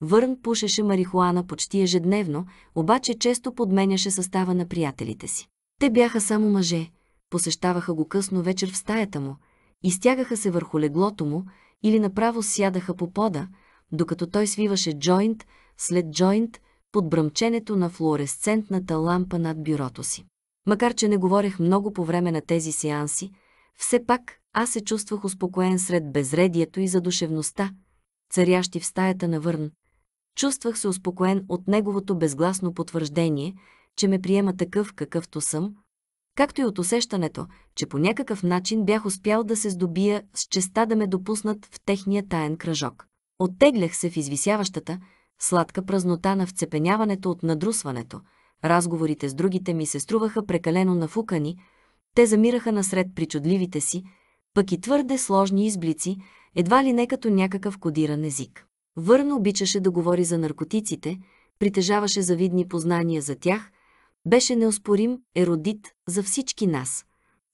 Върн пушеше марихуана почти ежедневно, обаче често подменяше състава на приятелите си. Те бяха само мъже, посещаваха го късно вечер в стаята му, изтягаха се върху леглото му или направо сядаха по пода, докато той свиваше джойнт след джойнт под бръмченето на флуоресцентната лампа над бюрото си. Макар, че не говорех много по време на тези сеанси, все пак аз се чувствах успокоен сред безредието и задушевността, царящи в стаята на Върн, Чувствах се успокоен от неговото безгласно потвърждение, че ме приема такъв какъвто съм, както и от усещането, че по някакъв начин бях успял да се здобия с честа да ме допуснат в техния таен кръжок. Оттеглях се в извисяващата, сладка празнота на вцепеняването от надрусването. Разговорите с другите ми се струваха прекалено нафукани, те замираха насред причудливите си, пък и твърде сложни изблици, едва ли не като някакъв кодиран език. Върн обичаше да говори за наркотиците, притежаваше завидни познания за тях, беше неоспорим еродит за всички нас,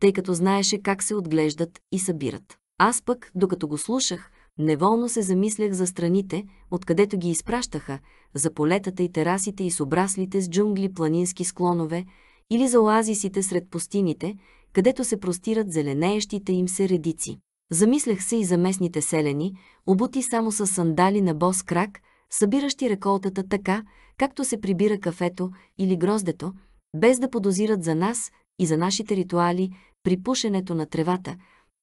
тъй като знаеше как се отглеждат и събират. Аз пък, докато го слушах, неволно се замислях за страните, откъдето ги изпращаха, за полетата и терасите и с обраслите с джунгли планински склонове или за оазисите сред пустините, където се простират зеленеещите им се редици. Замислях се и за местните селени, обути само с сандали на бос крак, събиращи реколтата така, както се прибира кафето или гроздето, без да подозират за нас и за нашите ритуали при пушенето на тревата.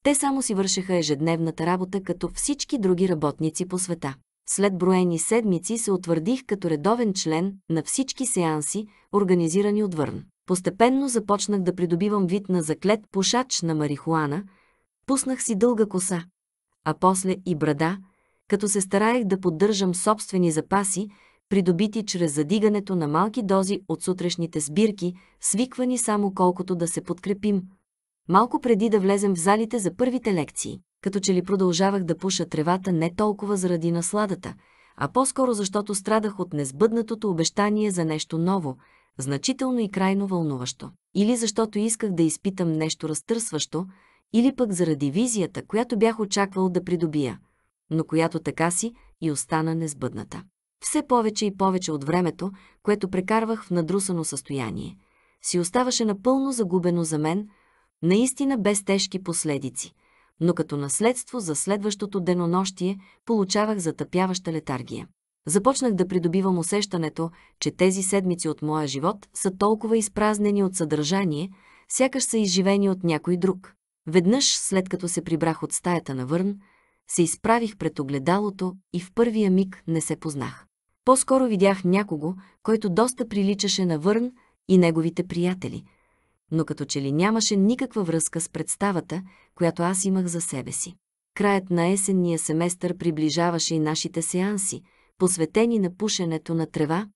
Те само си вършеха ежедневната работа като всички други работници по света. След броени седмици се утвърдих като редовен член на всички сеанси, организирани от Върн. Постепенно започнах да придобивам вид на заклет пушач на марихуана – Пуснах си дълга коса, а после и брада, като се стараех да поддържам собствени запаси, придобити чрез задигането на малки дози от сутрешните сбирки, свиквани само колкото да се подкрепим. Малко преди да влезем в залите за първите лекции, като че ли продължавах да пуша тревата не толкова заради насладата, а по-скоро защото страдах от несбъднатото обещание за нещо ново, значително и крайно вълнуващо. Или защото исках да изпитам нещо разтърсващо, или пък заради визията, която бях очаквал да придобия, но която така си и остана несбъдната. Все повече и повече от времето, което прекарвах в надрусано състояние, си оставаше напълно загубено за мен, наистина без тежки последици, но като наследство за следващото денонощие получавах затъпяваща летаргия. Започнах да придобивам усещането, че тези седмици от моя живот са толкова изпразнени от съдържание, сякаш са изживени от някой друг. Веднъж, след като се прибрах от стаята на Върн, се изправих пред огледалото и в първия миг не се познах. По-скоро видях някого, който доста приличаше на Върн и неговите приятели, но като че ли нямаше никаква връзка с представата, която аз имах за себе си. Краят на есенния семестър приближаваше и нашите сеанси, посветени на пушенето на трева,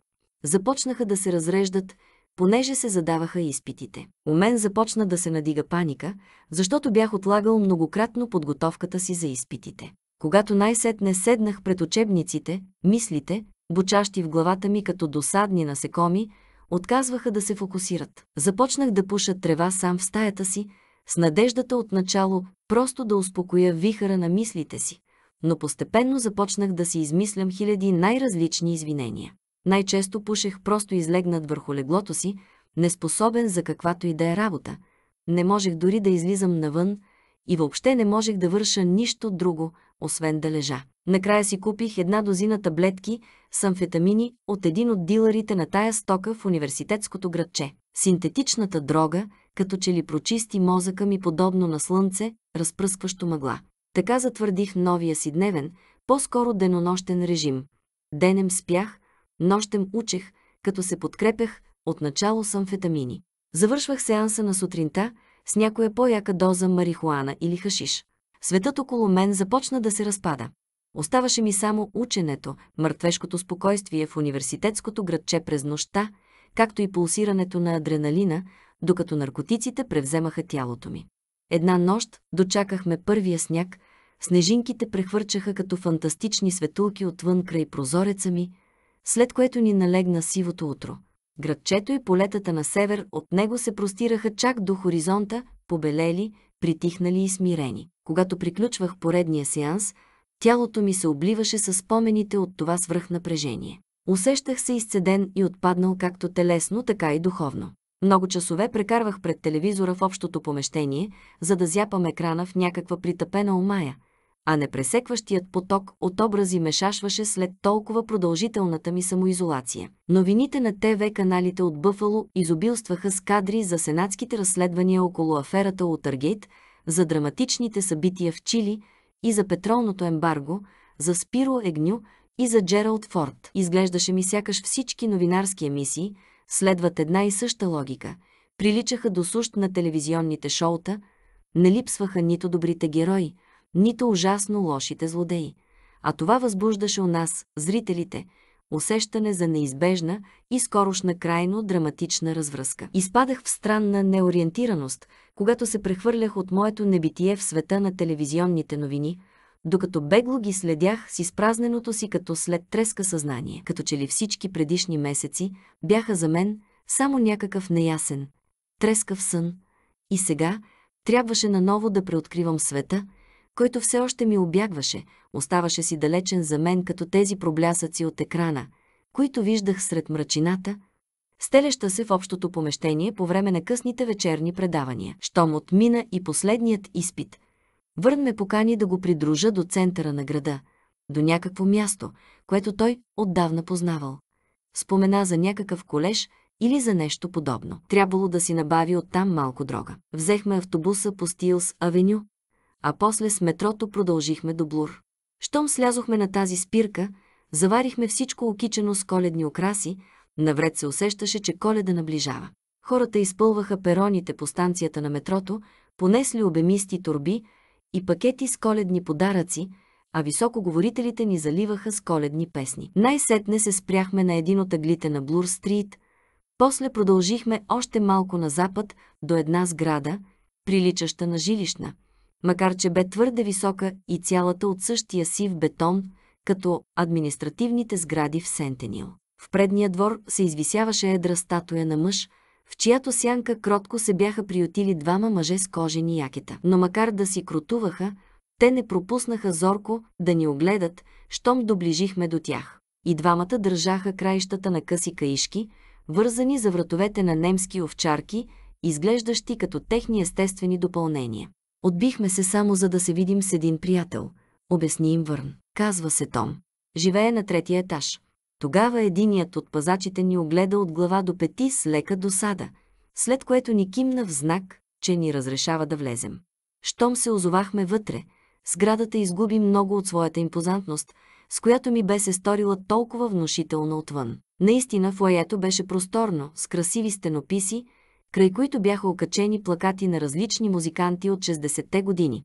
започнаха да се разреждат понеже се задаваха изпитите. У мен започна да се надига паника, защото бях отлагал многократно подготовката си за изпитите. Когато най-сетне седнах пред учебниците, мислите, бучащи в главата ми като досадни насекоми, отказваха да се фокусират. Започнах да пуша трева сам в стаята си, с надеждата отначало просто да успокоя вихъра на мислите си, но постепенно започнах да си измислям хиляди най-различни извинения. Най-често пушех просто излегнат върху леглото си, неспособен за каквато и да е работа. Не можех дори да излизам навън и въобще не можех да върша нищо друго, освен да лежа. Накрая си купих една дозина таблетки с амфетамини от един от диларите на тая стока в университетското градче. Синтетичната дрога, като че ли прочисти мозъка ми подобно на слънце, разпръскващо мъгла. Така затвърдих новия си дневен, по-скоро денонощен режим. Денем спях, Нощем учех, като се подкрепях, отначало с амфетамини. Завършвах сеанса на сутринта с някоя по-яка доза марихуана или хашиш. Светът около мен започна да се разпада. Оставаше ми само ученето, мъртвешкото спокойствие в университетското градче през нощта, както и пулсирането на адреналина, докато наркотиците превземаха тялото ми. Една нощ дочакахме първия сняг, снежинките прехвърчаха като фантастични светулки отвън край прозореца ми – след което ни налегна сивото утро. Градчето и полетата на север от него се простираха чак до хоризонта, побелели, притихнали и смирени. Когато приключвах поредния сеанс, тялото ми се обливаше с спомените от това свръхнапрежение. Усещах се изцеден и отпаднал както телесно, така и духовно. Много часове прекарвах пред телевизора в общото помещение, за да зяпам екрана в някаква притъпена омая – а непресекващият поток от образи ме шашваше след толкова продължителната ми самоизолация. Новините на ТВ каналите от Бъфало изобилстваха с кадри за сенатските разследвания около аферата от Аргейт, за драматичните събития в Чили и за петролното ембарго, за Спиро Егню и за Джералд Форд. Изглеждаше ми сякаш всички новинарски емисии следват една и съща логика. Приличаха до сущ на телевизионните шоута, не липсваха нито добрите герои – нито ужасно лошите злодеи. А това възбуждаше у нас, зрителите, усещане за неизбежна и скорошна крайно драматична развръзка. Изпадах в странна неориентираност, когато се прехвърлях от моето небитие в света на телевизионните новини, докато бегло ги следях с изпразненото си като след треска съзнание, като че ли всички предишни месеци бяха за мен само някакъв неясен, трескав сън. И сега трябваше наново да преоткривам света – който все още ми обягваше, оставаше си далечен за мен като тези проблясъци от екрана, които виждах сред мрачината, стелеща се в общото помещение по време на късните вечерни предавания. Щом отмина и последният изпит. Върн ме покани да го придружа до центъра на града, до някакво място, което той отдавна познавал. Спомена за някакъв колеж или за нещо подобно. Трябвало да си набави оттам малко дрога. Взехме автобуса по Стилс Авеню, а после с метрото продължихме до Блур. Щом слязохме на тази спирка, заварихме всичко окичено с коледни окраси, навред се усещаше, че коледа наближава. Хората изпълваха пероните по станцията на метрото, понесли обемисти турби и пакети с коледни подаръци, а високоговорителите ни заливаха с коледни песни. Най-сетне се спряхме на един от аглите на Блур Стрит, после продължихме още малко на запад до една сграда, приличаща на жилищна – макар че бе твърде висока и цялата от същия сив бетон, като административните сгради в Сентенил. В предния двор се извисяваше едра статуя на мъж, в чиято сянка кротко се бяха приютили двама мъже с кожени якета. Но макар да си кротуваха, те не пропуснаха зорко да ни огледат, щом доближихме до тях. И двамата държаха краищата на къси каишки, вързани за вратовете на немски овчарки, изглеждащи като техни естествени допълнения. Отбихме се само за да се видим с един приятел, обясни им Върн. Казва се Том. Живее на третия етаж. Тогава единият от пазачите ни огледа от глава до пети с лека досада, след което ни кимна в знак, че ни разрешава да влезем. Щом се озовахме вътре, сградата изгуби много от своята импозантност, с която ми бе се сторила толкова внушително отвън. Наистина фоето беше просторно, с красиви стенописи, край които бяха окачени плакати на различни музиканти от 60-те години.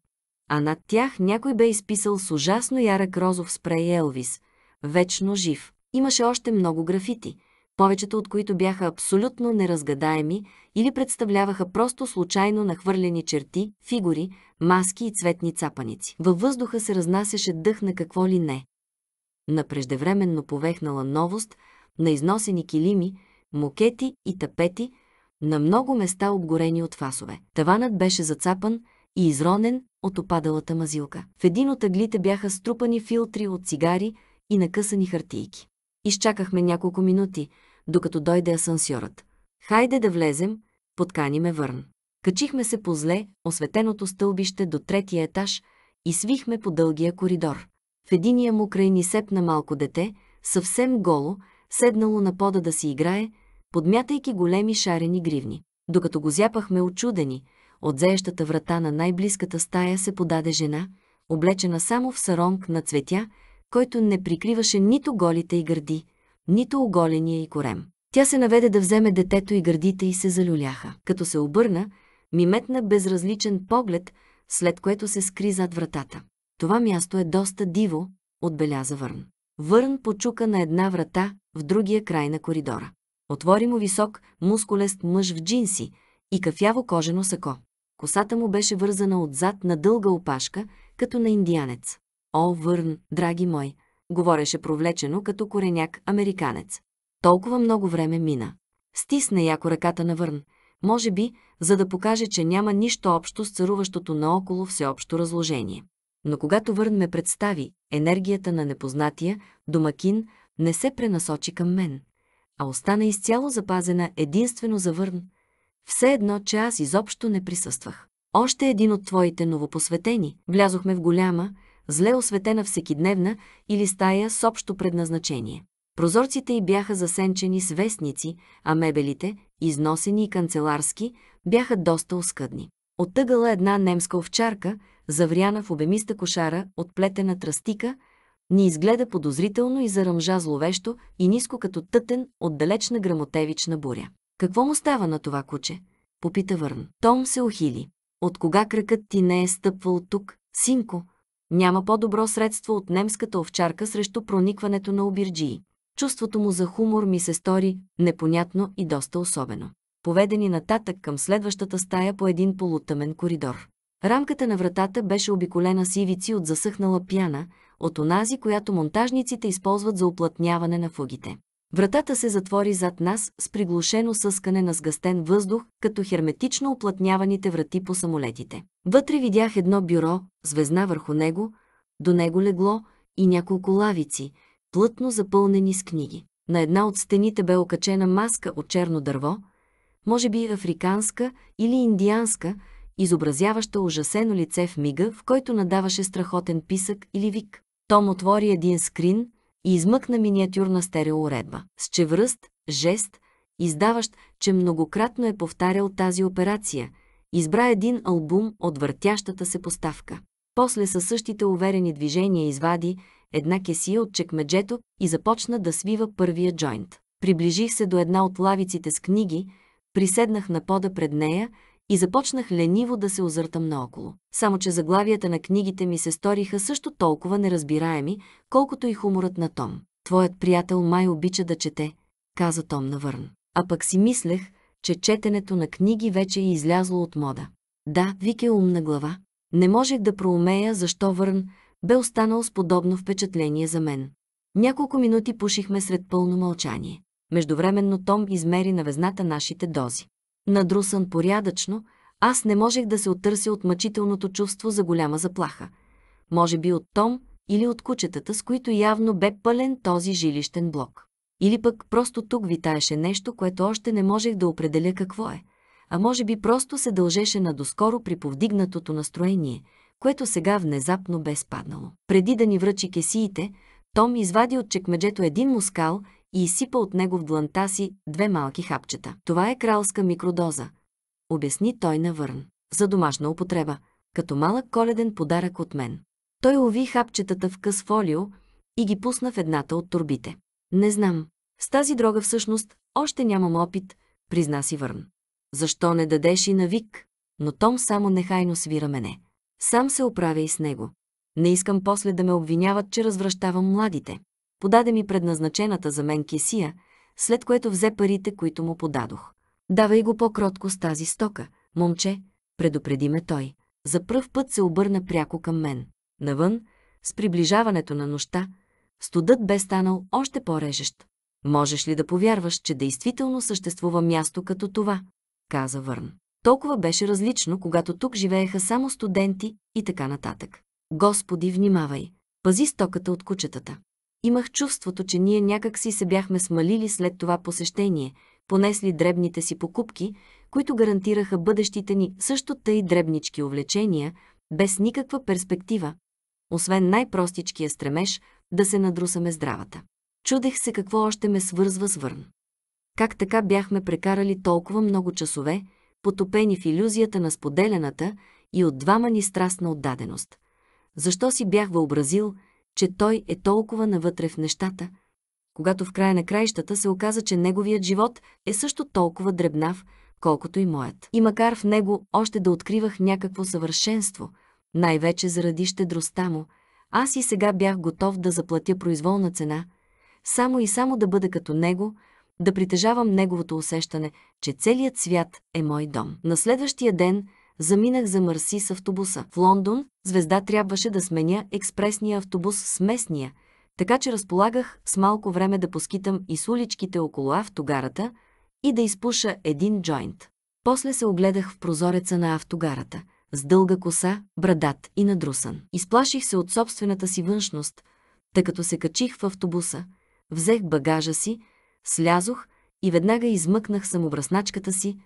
А над тях някой бе изписал с ужасно ярък розов спрей Елвис, вечно жив. Имаше още много графити, повечето от които бяха абсолютно неразгадаеми или представляваха просто случайно нахвърлени черти, фигури, маски и цветни цапаници. Във въздуха се разнасяше дъх на какво ли не. На преждевременно повехнала новост, на износени килими, мокети и тапети, на много места обгорени от фасове. Таванът беше зацапан и изронен от опадалата мазилка. В един от аглите бяха струпани филтри от цигари и накъсани хартийки. Изчакахме няколко минути, докато дойде асансьорът. Хайде да влезем, поткани ме върн. Качихме се по зле, осветеното стълбище до третия етаж и свихме по дългия коридор. В единия му край ни сепна малко дете, съвсем голо, седнало на пода да си играе, подмятайки големи шарени гривни. Докато го зяпахме очудени, от зеещата врата на най-близката стая се подаде жена, облечена само в саронг на цветя, който не прикриваше нито голите и гърди, нито оголения и корем. Тя се наведе да вземе детето и гърдите и се залюляха. Като се обърна, ми метна безразличен поглед, след което се скри зад вратата. Това място е доста диво, отбеляза Върн. Върн почука на една врата в другия край на коридора. Отвори му висок, мускулест мъж в джинси и кафяво кожено сако. Косата му беше вързана отзад на дълга опашка, като на индианец. О, Върн, драги мой, говореше провлечено като кореняк американец. Толкова много време мина. Стисне яко ръката на Върн, може би, за да покаже, че няма нищо общо с царуващото наоколо всеобщо разложение. Но когато Върн ме представи, енергията на непознатия, домакин, не се пренасочи към мен а остана изцяло запазена единствено за Върн. Все едно, че аз изобщо не присъствах. Още един от твоите новопосветени влязохме в голяма, зле осветена всекидневна или стая с общо предназначение. Прозорците й бяха засенчени с вестници, а мебелите, износени и канцеларски, бяха доста оскъдни. Оттъгала една немска овчарка, завряна в обемиста кошара от плетена тръстика – ни изгледа подозрително и заръмжа зловещо и ниско като тътен от далечна грамотевична буря. Какво му става на това куче? Попита Върн. Том се ухили. От кога кракът ти не е стъпвал тук, синко? Няма по-добро средство от немската овчарка срещу проникването на обирджии. Чувството му за хумор ми се стори непонятно и доста особено. Поведени нататък към следващата стая по един полутъмен коридор. Рамката на вратата беше обиколена с ивици от засъхнала пяна, от онази, която монтажниците използват за оплътняване на фугите. Вратата се затвори зад нас с приглушено съскане на сгъстен въздух, като херметично оплътняваните врати по самолетите. Вътре видях едно бюро, звезна върху него, до него легло и няколко лавици, плътно запълнени с книги. На една от стените бе окачена маска от черно дърво, може би африканска или индианска, изобразяваща ужасено лице в мига, в който надаваше страхотен писък или вик. Том отвори един скрин и измъкна миниатюрна стереоуредба с чевръст, жест, издаващ, че многократно е повтарял тази операция. Избра един албум от въртящата се поставка. После със същите уверени движения извади една кесия от чекмеджето и започна да свива първия джойнт. Приближих се до една от лавиците с книги, приседнах на пода пред нея и започнах лениво да се озъртам наоколо. Само, че заглавията на книгите ми се сториха също толкова неразбираеми, колкото и хуморът на Том. Твоят приятел май обича да чете, каза Том навърн. А пък си мислех, че четенето на книги вече е излязло от мода. Да, вике е умна глава. Не можех да проумея защо Върн бе останал с подобно впечатление за мен. Няколко минути пушихме сред пълно мълчание. Междувременно Том измери на везната нашите дози. Надрусан порядъчно, аз не можех да се оттърся от мъчителното чувство за голяма заплаха. Може би от Том или от кучетата, с които явно бе пълен този жилищен блок. Или пък просто тук витаеше нещо, което още не можех да определя какво е. А може би просто се дължеше на доскоро при повдигнатото настроение, което сега внезапно бе спаднало. Преди да ни връчи кесиите, том извади от чекмеджето един мускал и изсипа от него в дланта си две малки хапчета. Това е кралска микродоза, обясни той на Върн. За домашна употреба, като малък коледен подарък от мен. Той уви хапчетата в къс фолио и ги пусна в едната от турбите. Не знам. С тази дрога всъщност още нямам опит, призна си Върн. Защо не дадеш и на Вик? Но Том само нехайно свира мене. Сам се оправя и с него. Не искам после да ме обвиняват, че развръщавам младите подаде ми предназначената за мен кесия, след което взе парите, които му подадох. Давай го по-кротко с тази стока, момче, предупреди ме той. За пръв път се обърна пряко към мен. Навън, с приближаването на нощта, студът бе станал още по-режещ. Можеш ли да повярваш, че действително съществува място като това? каза Върн. Толкова беше различно, когато тук живееха само студенти и така нататък. Господи, внимавай! Пази стоката от кучетата. Имах чувството, че ние някак си се бяхме смалили след това посещение, понесли дребните си покупки, които гарантираха бъдещите ни също тъй дребнички увлечения, без никаква перспектива, освен най-простичкия стремеж да се надрусаме здравата. Чудех се какво още ме свързва с Върн. Как така бяхме прекарали толкова много часове, потопени в иллюзията на споделената и от двама ни страстна отдаденост. Защо си бях въобразил, че той е толкова навътре в нещата, когато в края на краищата се оказа, че неговият живот е също толкова дребнав, колкото и моят. И макар в него още да откривах някакво съвършенство, най-вече заради щедростта му, аз и сега бях готов да заплатя произволна цена, само и само да бъда като него, да притежавам неговото усещане, че целият свят е мой дом. На следващия ден – заминах за Марси с автобуса. В Лондон звезда трябваше да сменя експресния автобус с местния, така че разполагах с малко време да поскитам и с уличките около автогарата и да изпуша един джойнт. После се огледах в прозореца на автогарата, с дълга коса, брадат и надрусан. Изплаших се от собствената си външност, тъй като се качих в автобуса, взех багажа си, слязох и веднага измъкнах самобрасначката си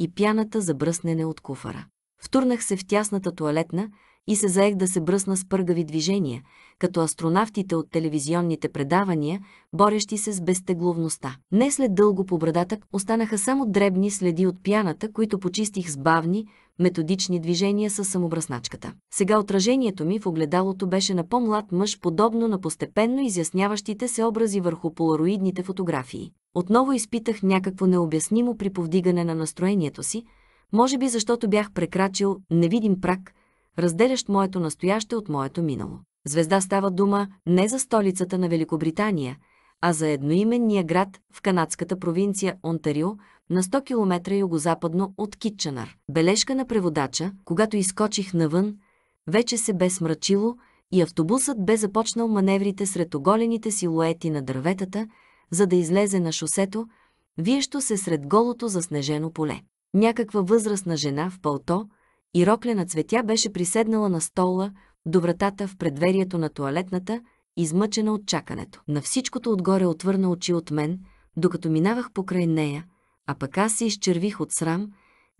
и пяната за бръснене от куфара. Втурнах се в тясната туалетна и се заех да се бръсна с пъргави движения, като астронавтите от телевизионните предавания, борещи се с безтегловността. Не след дълго по брадата останаха само дребни следи от пяната, които почистих с бавни, методични движения с самобръсначката. Сега отражението ми в огледалото беше на по-млад мъж, подобно на постепенно изясняващите се образи върху полароидните фотографии. Отново изпитах някакво необяснимо при повдигане на настроението си, може би защото бях прекрачил невидим прак, разделящ моето настояще от моето минало. Звезда става дума не за столицата на Великобритания, а за едноименния град в канадската провинция Онтарио, на 100 км югозападно от Китченър. Бележка на преводача, когато изкочих навън, вече се бе смрачило и автобусът бе започнал маневрите сред оголените силуети на дърветата, за да излезе на шосето, виещо се сред голото заснежено поле. Някаква възрастна жена в пълто и рокля на цветя беше приседнала на стола до вратата в предверието на туалетната, измъчена от чакането. На всичкото отгоре отвърна очи от мен, докато минавах покрай нея, а пък аз се изчервих от срам,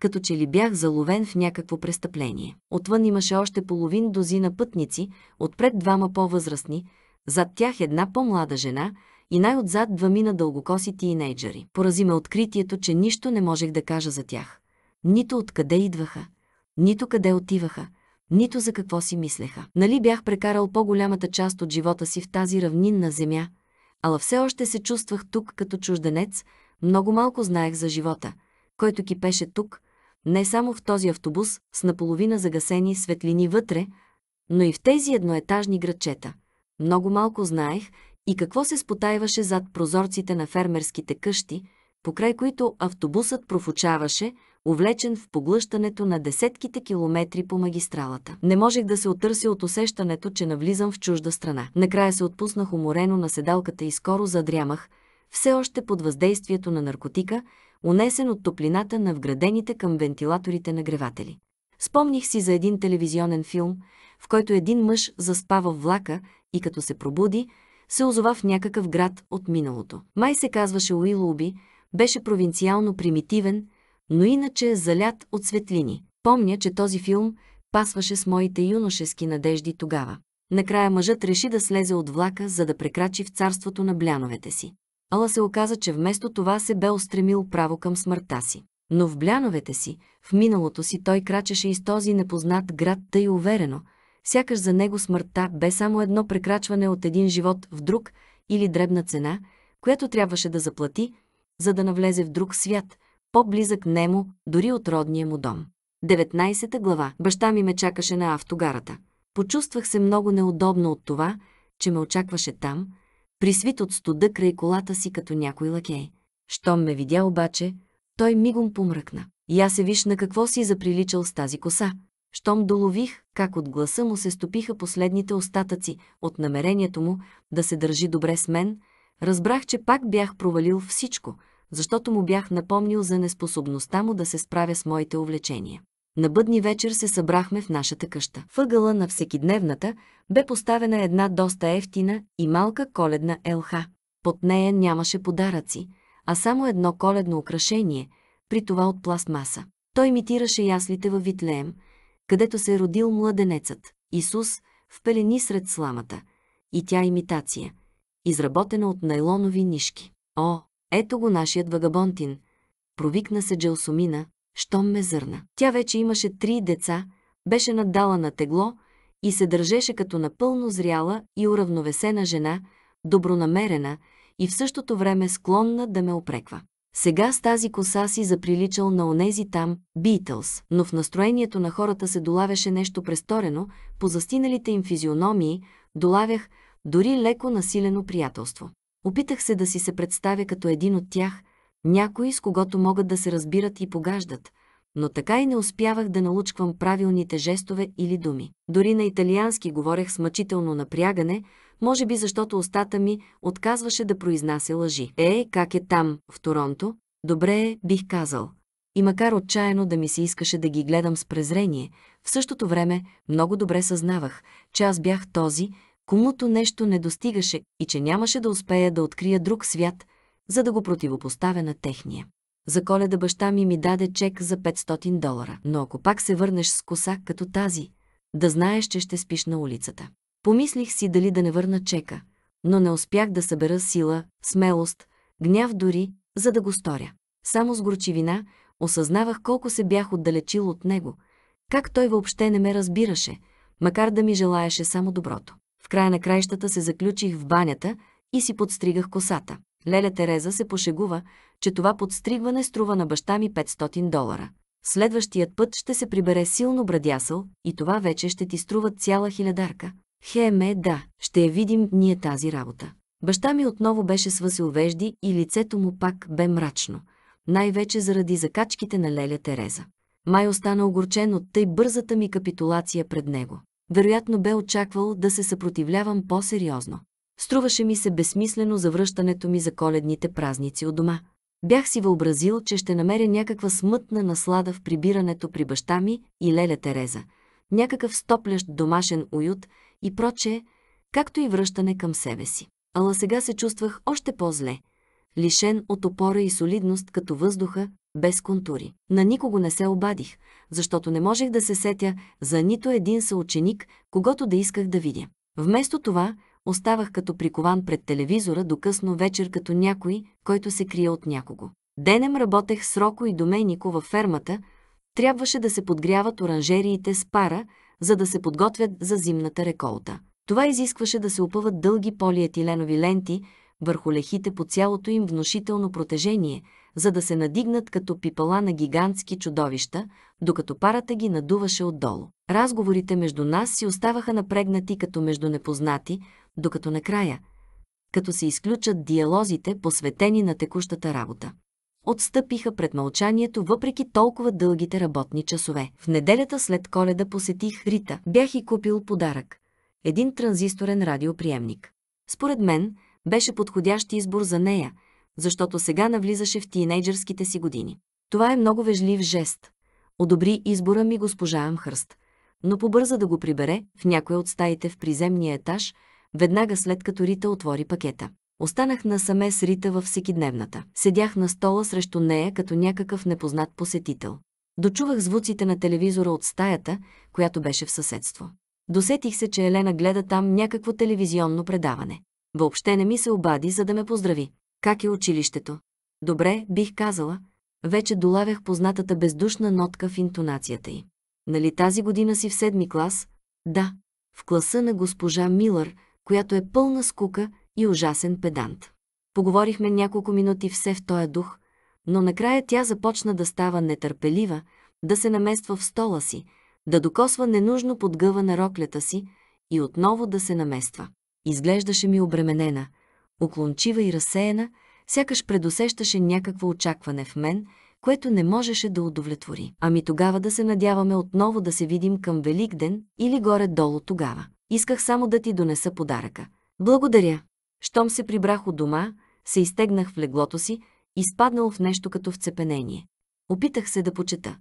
като че ли бях заловен в някакво престъпление. Отвън имаше още половин дози на пътници, отпред двама по-възрастни, зад тях една по-млада жена – и най-отзад двамина дългокоси тинейджери. Порази ме откритието, че нищо не можех да кажа за тях. Нито откъде идваха, нито къде отиваха, нито за какво си мислеха. Нали бях прекарал по-голямата част от живота си в тази равнинна земя, ала все още се чувствах тук като чужденец, много малко знаех за живота, който кипеше тук, не само в този автобус с наполовина загасени светлини вътре, но и в тези едноетажни градчета. Много малко знаех и какво се спотайваше зад прозорците на фермерските къщи, покрай които автобусът профучаваше, увлечен в поглъщането на десетките километри по магистралата. Не можех да се отърся от усещането, че навлизам в чужда страна. Накрая се отпуснах уморено на седалката и скоро задрямах, все още под въздействието на наркотика, унесен от топлината на вградените към вентилаторите нагреватели. Спомних си за един телевизионен филм, в който един мъж заспава в влака и като се пробуди, се озова в някакъв град от миналото. Май се казваше Уилоуби, беше провинциално примитивен, но иначе залят от светлини. Помня, че този филм пасваше с моите юношески надежди тогава. Накрая мъжът реши да слезе от влака, за да прекрачи в царството на бляновете си. Ала се оказа, че вместо това се бе устремил право към смъртта си. Но в бляновете си, в миналото си той крачеше из този непознат град тъй уверено – сякаш за него смъртта бе само едно прекрачване от един живот в друг или дребна цена, която трябваше да заплати, за да навлезе в друг свят, по-близък нему, дори от родния му дом. 19 глава. Баща ми ме чакаше на автогарата. Почувствах се много неудобно от това, че ме очакваше там, присвит от студа край колата си като някой лакей. Щом ме видя обаче, той мигом помръкна. Я се виж на какво си заприличал с тази коса щом долових как от гласа му се стопиха последните остатъци от намерението му да се държи добре с мен, разбрах, че пак бях провалил всичко, защото му бях напомнил за неспособността му да се справя с моите увлечения. На бъдни вечер се събрахме в нашата къща. Въгъла на всекидневната бе поставена една доста ефтина и малка коледна елха. Под нея нямаше подаръци, а само едно коледно украшение, при това от пластмаса. Той имитираше яслите във Витлеем, където се е родил младенецът, Исус, в пелени сред сламата, и тя имитация, изработена от найлонови нишки. О, ето го нашият вагабонтин! Провикна се Джелсомина, щом ме зърна. Тя вече имаше три деца, беше наддала на тегло и се държеше като напълно зряла и уравновесена жена, добронамерена и в същото време склонна да ме опреква. Сега с тази коса си заприличал на онези там, Битълс, но в настроението на хората се долавяше нещо престорено, по застиналите им физиономии долавях дори леко насилено приятелство. Опитах се да си се представя като един от тях, някои с когото могат да се разбират и погаждат, но така и не успявах да научвам правилните жестове или думи. Дори на италиански говорех с мъчително напрягане, може би защото устата ми отказваше да произнася лъжи. Е, как е там, в Торонто? Добре е, бих казал. И макар отчаяно да ми се искаше да ги гледам с презрение, в същото време много добре съзнавах, че аз бях този, комуто нещо не достигаше и че нямаше да успея да открия друг свят, за да го противопоставя на техния. За коледа баща ми ми даде чек за 500 долара, но ако пак се върнеш с коса като тази, да знаеш, че ще спиш на улицата. Помислих си дали да не върна чека, но не успях да събера сила, смелост, гняв дори, за да го сторя. Само с горчивина осъзнавах колко се бях отдалечил от него, как той въобще не ме разбираше, макар да ми желаеше само доброто. В края на краищата се заключих в банята и си подстригах косата. Леля Тереза се пошегува, че това подстригване струва на баща ми 500 долара. Следващият път ще се прибере силно брадясъл и това вече ще ти струва цяла хилядарка. Хеме, да, ще я видим ние тази работа. Баща ми отново беше с вежди и лицето му пак бе мрачно, най-вече заради закачките на Леля Тереза. Май остана огорчен от тъй бързата ми капитулация пред него. Вероятно бе очаквал да се съпротивлявам по-сериозно. Струваше ми се безсмислено завръщането ми за коледните празници от дома. Бях си въобразил, че ще намеря някаква смътна наслада в прибирането при баща ми и Леля Тереза, някакъв стоплящ домашен уют и прочее, както и връщане към себе си. Ала сега се чувствах още по-зле, лишен от опора и солидност като въздуха, без контури. На никого не се обадих, защото не можех да се сетя за нито един съученик, когато да исках да видя. Вместо това, оставах като прикован пред телевизора до късно вечер като някой, който се крие от някого. Денем работех с Роко и Домейнико във фермата, трябваше да се подгряват оранжериите с пара, за да се подготвят за зимната реколта. Това изискваше да се опъват дълги полиетиленови ленти върху лехите по цялото им внушително протежение, за да се надигнат като пипала на гигантски чудовища, докато парата ги надуваше отдолу. Разговорите между нас си оставаха напрегнати като между непознати, докато накрая, като се изключат диалозите, посветени на текущата работа отстъпиха пред мълчанието въпреки толкова дългите работни часове. В неделята след коледа посетих Рита. Бях и купил подарък. Един транзисторен радиоприемник. Според мен, беше подходящ избор за нея, защото сега навлизаше в тинейджърските си години. Това е много вежлив жест. Одобри избора ми госпожа Амхърст, но побърза да го прибере в някоя от стаите в приземния етаж, веднага след като Рита отвори пакета. Останах насаме с Рита във всекидневната. Седях на стола срещу нея като някакъв непознат посетител. Дочувах звуците на телевизора от стаята, която беше в съседство. Досетих се, че Елена гледа там някакво телевизионно предаване. Въобще не ми се обади, за да ме поздрави. Как е училището? Добре, бих казала. Вече долавях познатата бездушна нотка в интонацията й. Нали тази година си в седми клас? Да. В класа на госпожа Милър, която е пълна скука и ужасен педант. Поговорихме няколко минути все в този дух, но накрая тя започна да става нетърпелива, да се намества в стола си, да докосва ненужно подгъва на роклята си и отново да се намества. Изглеждаше ми обременена, уклончива и разсеяна, сякаш предусещаше някакво очакване в мен, което не можеше да удовлетвори. Ами тогава да се надяваме отново да се видим към Великден или горе-долу тогава. Исках само да ти донеса подаръка. Благодаря. Щом се прибрах от дома, се изтегнах в леглото си, и спаднал в нещо като вцепенение. Опитах се да почета,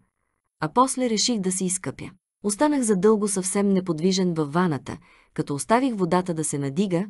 а после реших да се изкъпя. Останах задълго съвсем неподвижен във ваната, като оставих водата да се надига,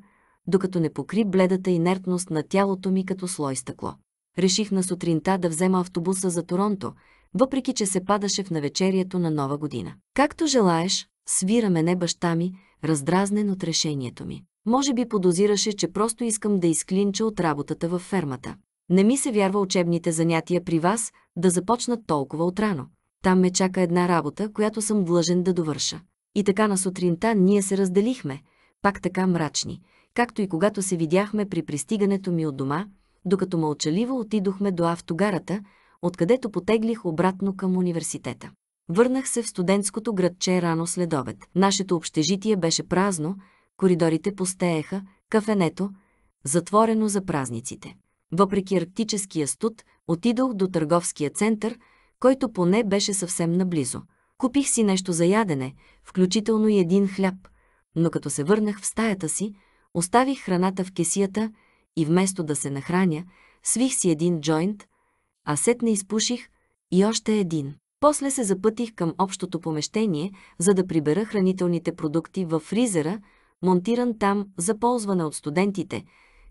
докато не покри бледата инертност на тялото ми като слой стъкло. Реших на сутринта да взема автобуса за Торонто, въпреки че се падаше в навечерието на Нова година. Както желаеш, свира мене баща ми, раздразнен от решението ми. Може би подозираше, че просто искам да изклинча от работата във фермата. Не ми се вярва учебните занятия при вас да започнат толкова отрано. Там ме чака една работа, която съм длъжен да довърша. И така на сутринта ние се разделихме, пак така мрачни, както и когато се видяхме при пристигането ми от дома, докато мълчаливо отидохме до автогарата, откъдето потеглих обратно към университета. Върнах се в студентското градче рано след обед. Нашето общежитие беше празно, коридорите постееха, кафенето, затворено за празниците. Въпреки арктическия студ, отидох до търговския център, който поне беше съвсем наблизо. Купих си нещо за ядене, включително и един хляб, но като се върнах в стаята си, оставих храната в кесията и вместо да се нахраня, свих си един джойнт, а сетне изпуших и още един. После се запътих към общото помещение, за да прибера хранителните продукти във фризера – монтиран там за ползване от студентите,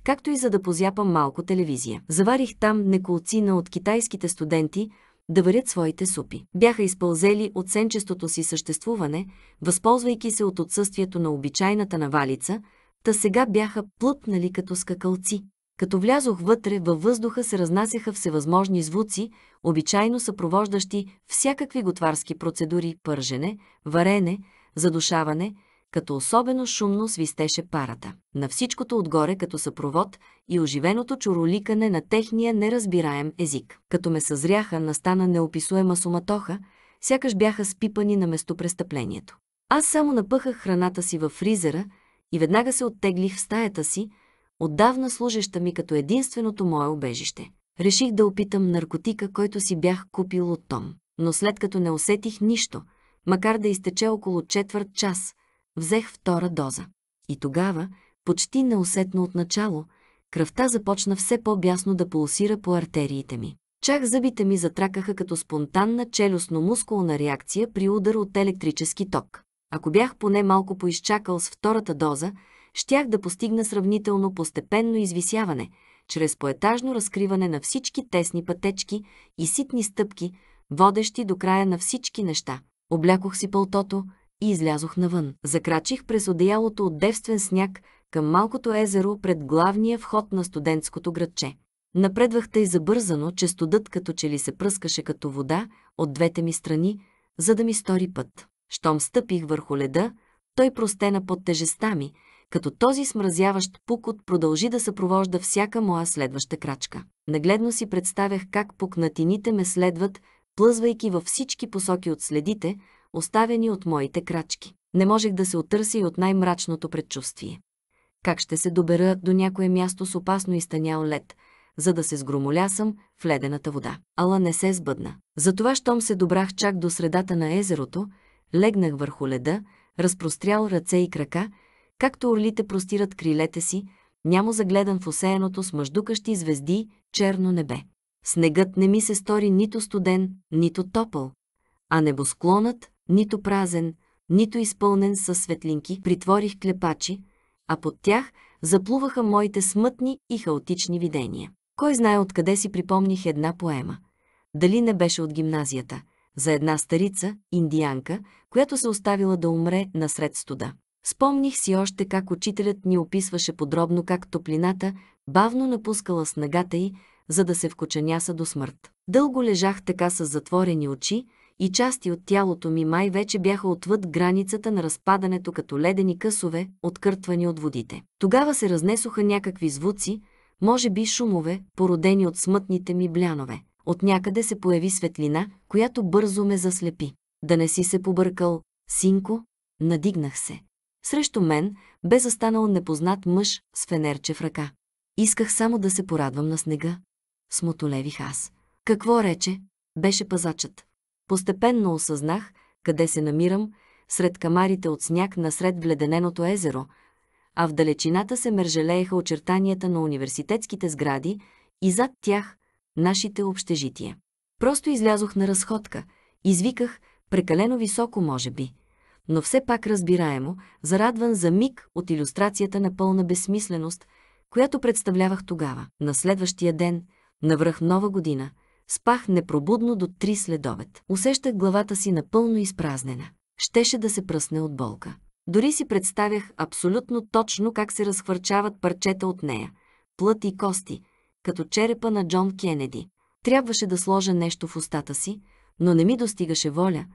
както и за да позяпам малко телевизия. Заварих там неколцина от китайските студенти да варят своите супи. Бяха изпълзели от сенчестото си съществуване, възползвайки се от отсъствието на обичайната навалица, та сега бяха плътнали като скакалци. Като влязох вътре, във въздуха се разнасяха всевъзможни звуци, обичайно съпровождащи всякакви готварски процедури – пържене, варене, задушаване, като особено шумно свистеше парата. На всичкото отгоре като съпровод и оживеното чороликане на техния неразбираем език. Като ме съзряха, настана неописуема суматоха, сякаш бяха спипани на местопрестъплението. Аз само напъхах храната си във фризера и веднага се оттеглих в стаята си, отдавна служеща ми като единственото мое убежище. Реших да опитам наркотика, който си бях купил от Том. Но след като не усетих нищо, макар да изтече около четвърт час – взех втора доза. И тогава, почти неусетно отначало, кръвта започна все по-бясно да пулсира по артериите ми. Чак зъбите ми затракаха като спонтанна челюстно-мускулна реакция при удар от електрически ток. Ако бях поне малко поизчакал с втората доза, щях да постигна сравнително постепенно извисяване, чрез поетажно разкриване на всички тесни пътечки и ситни стъпки, водещи до края на всички неща. Облякох си пълтото, и излязох навън. Закрачих през одеялото от девствен сняг към малкото езеро пред главния вход на студентското градче. Напредвах тъй забързано, че студът като че ли се пръскаше като вода от двете ми страни, за да ми стори път. Щом стъпих върху леда, той простена под тежеста ми, като този смразяващ пукот продължи да съпровожда всяка моя следваща крачка. Нагледно си представях как пукнатините ме следват, плъзвайки във всички посоки от следите, оставени от моите крачки. Не можех да се отърся и от най-мрачното предчувствие. Как ще се добера до някое място с опасно изтънял лед, за да се сгромолясам в ледената вода. Ала не се сбъдна. Затова, щом се добрах чак до средата на езерото, легнах върху леда, разпрострял ръце и крака, както орлите простират крилете си, нямо загледан в осеяното с мъждукащи звезди черно небе. Снегът не ми се стори нито студен, нито топъл, а небосклонът нито празен, нито изпълнен със светлинки, притворих клепачи, а под тях заплуваха моите смътни и хаотични видения. Кой знае откъде си припомних една поема. Дали не беше от гимназията, за една старица, индиянка, която се оставила да умре насред студа. Спомних си още как учителят ни описваше подробно как топлината бавно напускала снагата й, за да се вкоченяса до смърт. Дълго лежах така с затворени очи, и части от тялото ми май вече бяха отвъд границата на разпадането като ледени късове, откъртвани от водите. Тогава се разнесоха някакви звуци, може би шумове, породени от смътните ми блянове. От някъде се появи светлина, която бързо ме заслепи. Да не си се побъркал, синко, надигнах се. Срещу мен бе застанал непознат мъж с фенерче в ръка. Исках само да се порадвам на снега. Смотолевих аз. Какво рече? Беше пазачът. Постепенно осъзнах, къде се намирам, сред камарите от сняг насред вледененото езеро, а в далечината се мержелееха очертанията на университетските сгради и зад тях нашите общежития. Просто излязох на разходка, извиках, прекалено високо може би, но все пак разбираемо, зарадван за миг от иллюстрацията на пълна безсмисленост, която представлявах тогава. На следващия ден, навръх нова година – Спах непробудно до три следовет. Усещах главата си напълно изпразнена. Щеше да се пръсне от болка. Дори си представях абсолютно точно как се разхвърчават парчета от нея, плът и кости, като черепа на Джон Кенеди. Трябваше да сложа нещо в устата си, но не ми достигаше воля.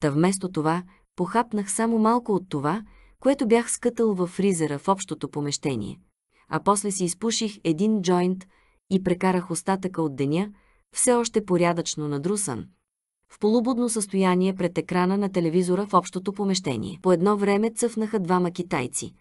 Та вместо това похапнах само малко от това, което бях скътал във фризера в общото помещение. А после си изпуших един джойнт и прекарах остатъка от деня, все още порядъчно надрусан. В полубудно състояние пред екрана на телевизора в общото помещение. По едно време цъфнаха двама китайци.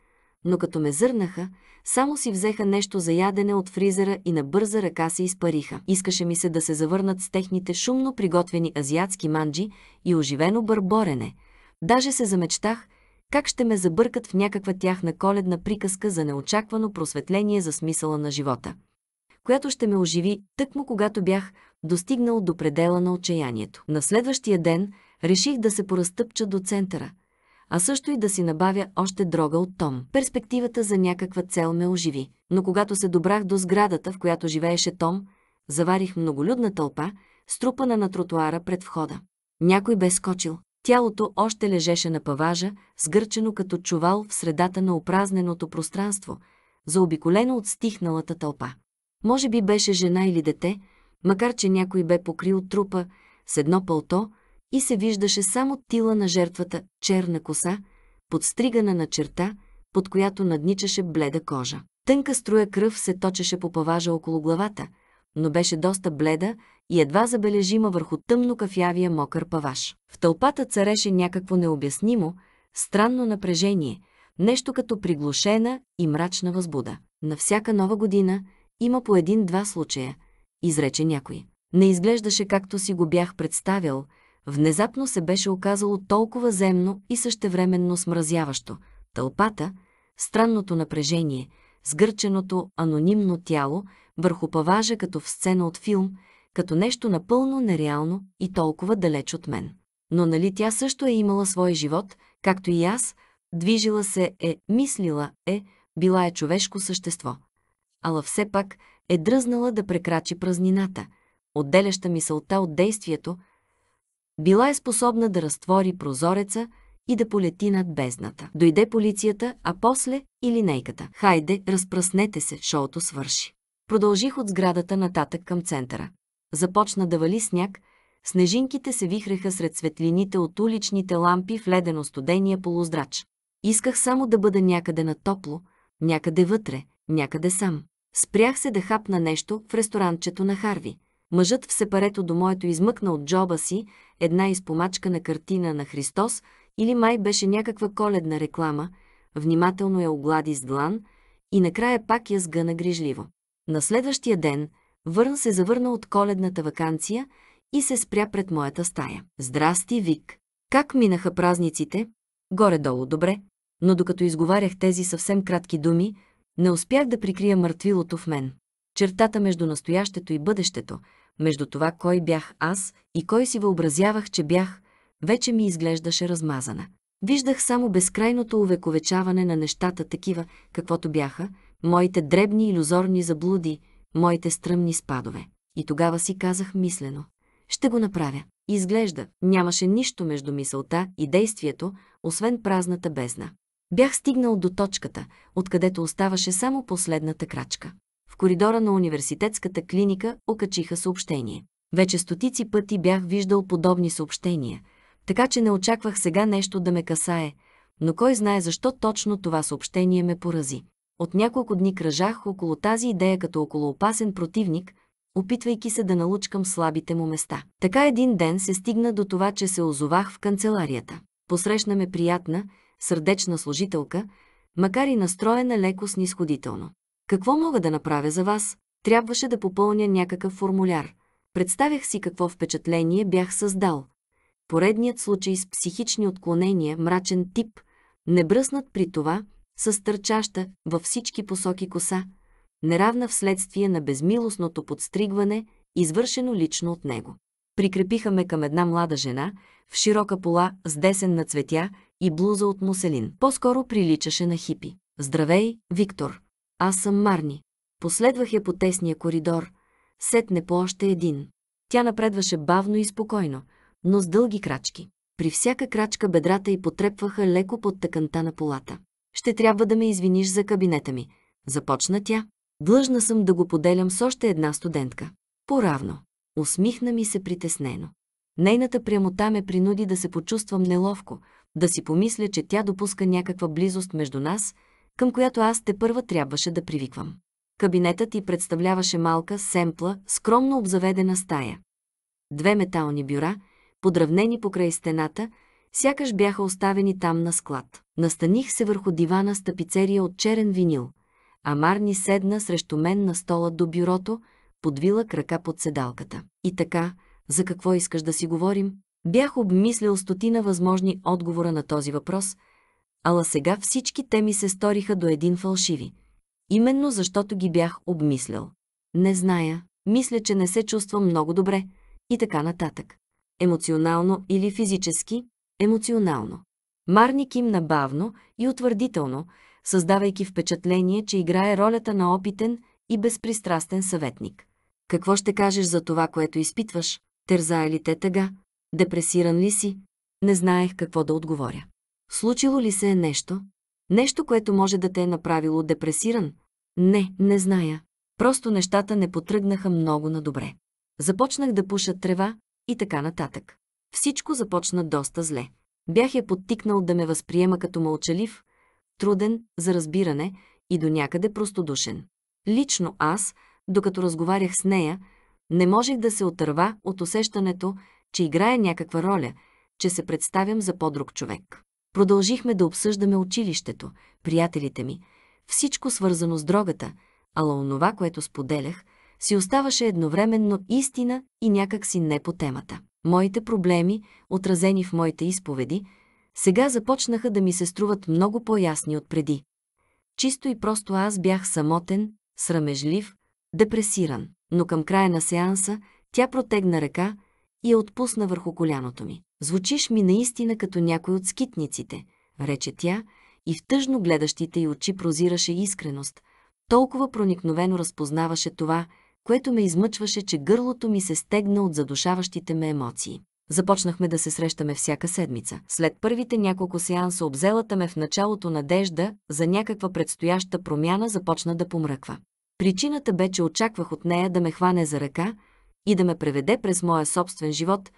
Но като ме зърнаха, само си взеха нещо за ядене от фризера и на бърза ръка се изпариха. Искаше ми се да се завърнат с техните шумно приготвени азиатски манджи и оживено бърборене. Даже се замечтах – как ще ме забъркат в някаква тяхна коледна приказка за неочаквано просветление за смисъла на живота която ще ме оживи, тъкмо когато бях достигнал до предела на отчаянието. На следващия ден реших да се поразтъпча до центъра, а също и да си набавя още дрога от Том. Перспективата за някаква цел ме оживи. Но когато се добрах до сградата, в която живееше Том, заварих многолюдна тълпа, струпана на тротуара пред входа. Някой бе скочил. Тялото още лежеше на паважа, сгърчено като чувал в средата на опразненото пространство, заобиколено от стихналата тълпа. Може би беше жена или дете, макар че някой бе покрил трупа с едно пълто и се виждаше само тила на жертвата, черна коса, подстригана на черта, под която надничаше бледа кожа. Тънка струя кръв се точеше по паважа около главата, но беше доста бледа и едва забележима върху тъмно кафявия мокър паваж. В тълпата цареше някакво необяснимо, странно напрежение, нещо като приглушена и мрачна възбуда. На всяка нова година – има по един-два случая, изрече някой. Не изглеждаше както си го бях представил. внезапно се беше оказало толкова земно и същевременно смразяващо. Тълпата, странното напрежение, сгърченото анонимно тяло върху паважа като в сцена от филм, като нещо напълно нереално и толкова далеч от мен. Но нали тя също е имала свой живот, както и аз, движила се е, мислила е, била е човешко същество ала все пак е дръзнала да прекрачи празнината, отделяща мисълта от действието, била е способна да разтвори прозореца и да полети над бездната. Дойде полицията, а после и линейката. Хайде, разпръснете се, шоуто свърши. Продължих от сградата нататък към центъра. Започна да вали сняг, снежинките се вихреха сред светлините от уличните лампи в ледено-студения полуздрач. Исках само да бъда някъде на топло, някъде вътре, някъде сам. Спрях се да хапна нещо в ресторанчето на Харви. Мъжът в сепарето до моето измъкна от джоба си една изпомачкана картина на Христос или май беше някаква коледна реклама, внимателно я оглади с длан и накрая пак я сгъна грижливо. На следващия ден Върн се завърна от коледната вакансия и се спря пред моята стая. Здрасти, Вик! Как минаха празниците? Горе-долу, добре. Но докато изговарях тези съвсем кратки думи, не успях да прикрия мъртвилото в мен. Чертата между настоящето и бъдещето, между това кой бях аз и кой си въобразявах, че бях, вече ми изглеждаше размазана. Виждах само безкрайното увековечаване на нещата такива, каквото бяха, моите дребни иллюзорни заблуди, моите стръмни спадове. И тогава си казах мислено. Ще го направя. Изглежда, нямаше нищо между мисълта и действието, освен празната бездна. Бях стигнал до точката, откъдето оставаше само последната крачка. В коридора на университетската клиника окачиха съобщение. Вече стотици пъти бях виждал подобни съобщения, така че не очаквах сега нещо да ме касае, но кой знае защо точно това съобщение ме порази. От няколко дни кръжах около тази идея като около опасен противник, опитвайки се да налучкам слабите му места. Така един ден се стигна до това, че се озовах в канцеларията. Посрещна ме приятна, сърдечна служителка, макар и настроена леко снисходително. Какво мога да направя за вас? Трябваше да попълня някакъв формуляр. Представях си какво впечатление бях създал. Поредният случай с психични отклонения, мрачен тип, не бръснат при това, с търчаща във всички посоки коса, неравна вследствие на безмилостното подстригване, извършено лично от него. Прикрепиха ме към една млада жена, в широка пола с десен на цветя и блуза от муселин. По-скоро приличаше на хипи. Здравей, Виктор. Аз съм Марни. Последвах я по тесния коридор, сетне по още един. Тя напредваше бавно и спокойно, но с дълги крачки. При всяка крачка бедрата й потрепваха леко под тъканта на полата. Ще трябва да ме извиниш за кабинета ми. Започна тя. Длъжна съм да го поделям с още една студентка. Поравно. Усмихна ми се притеснено. Нейната прямота ме принуди да се почувствам неловко, да си помисля, че тя допуска някаква близост между нас, към която аз те първа трябваше да привиквам. Кабинетът ти представляваше малка, семпла, скромно обзаведена стая. Две метални бюра, подравнени покрай стената, сякаш бяха оставени там на склад. Настаних се върху дивана с тапицерия от черен винил, а Марни седна срещу мен на стола до бюрото, подвила крака под седалката. И така, за какво искаш да си говорим? Бях обмислял стотина възможни отговора на този въпрос, ала сега всички те ми се сториха до един фалшиви. Именно защото ги бях обмислял. Не зная, мисля, че не се чувствам много добре и така нататък. Емоционално или физически? Емоционално. Марник им набавно и утвърдително, създавайки впечатление, че играе ролята на опитен и безпристрастен съветник. Какво ще кажеш за това, което изпитваш? Тързае ли те тъга? Депресиран ли си? Не знаех какво да отговоря. Случило ли се е нещо? Нещо, което може да те е направило депресиран? Не, не зная. Просто нещата не потръгнаха много на добре. Започнах да пуша трева и така нататък. Всичко започна доста зле. Бях я подтикнал да ме възприема като мълчалив, труден за разбиране и до някъде простодушен. Лично аз, докато разговарях с нея, не можех да се отърва от усещането, че играя някаква роля, че се представям за по-друг човек. Продължихме да обсъждаме училището, приятелите ми, всичко свързано с дрогата, ала онова, което споделях, си оставаше едновременно истина и някак си не по темата. Моите проблеми, отразени в моите изповеди, сега започнаха да ми се струват много по-ясни от преди. Чисто и просто аз бях самотен, срамежлив, депресиран, но към края на сеанса тя протегна ръка, и я отпусна върху коляното ми. Звучиш ми наистина като някой от скитниците, рече тя, и в тъжно гледащите й очи прозираше искреност. Толкова проникновено разпознаваше това, което ме измъчваше, че гърлото ми се стегна от задушаващите ме емоции. Започнахме да се срещаме всяка седмица. След първите няколко сеанса обзелата ме в началото надежда за някаква предстояща промяна започна да помръква. Причината бе, че очаквах от нея да ме хване за ръка, и да ме преведе през моя собствен живот,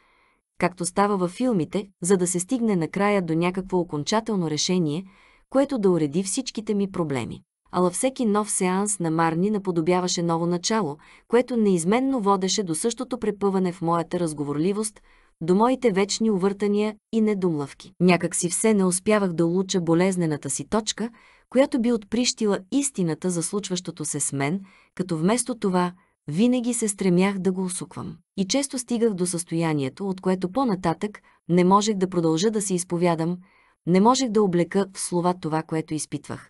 както става във филмите, за да се стигне накрая до някакво окончателно решение, което да уреди всичките ми проблеми. Ала всеки нов сеанс на Марни наподобяваше ново начало, което неизменно водеше до същото препъване в моята разговорливост, до моите вечни увъртания и недумлъвки. Някак си все не успявах да улуча болезнената си точка, която би отприщила истината за случващото се с мен, като вместо това – винаги се стремях да го усуквам. И често стигах до състоянието, от което по-нататък не можех да продължа да се изповядам, не можех да облека в слова това, което изпитвах.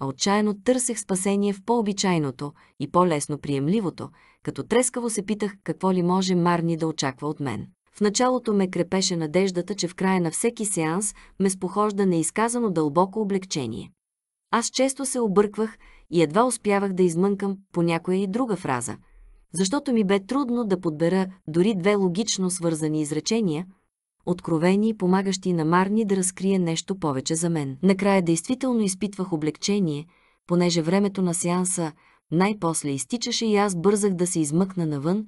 А отчаяно търсех спасение в по-обичайното и по-лесно приемливото, като трескаво се питах какво ли може Марни да очаква от мен. В началото ме крепеше надеждата, че в края на всеки сеанс ме спохожда неизказано дълбоко облегчение. Аз често се обърквах, и едва успявах да измънкам по някоя и друга фраза, защото ми бе трудно да подбера дори две логично свързани изречения, откровени и помагащи на Марни да разкрие нещо повече за мен. Накрая действително изпитвах облегчение, понеже времето на сеанса най-после изтичаше и аз бързах да се измъкна навън,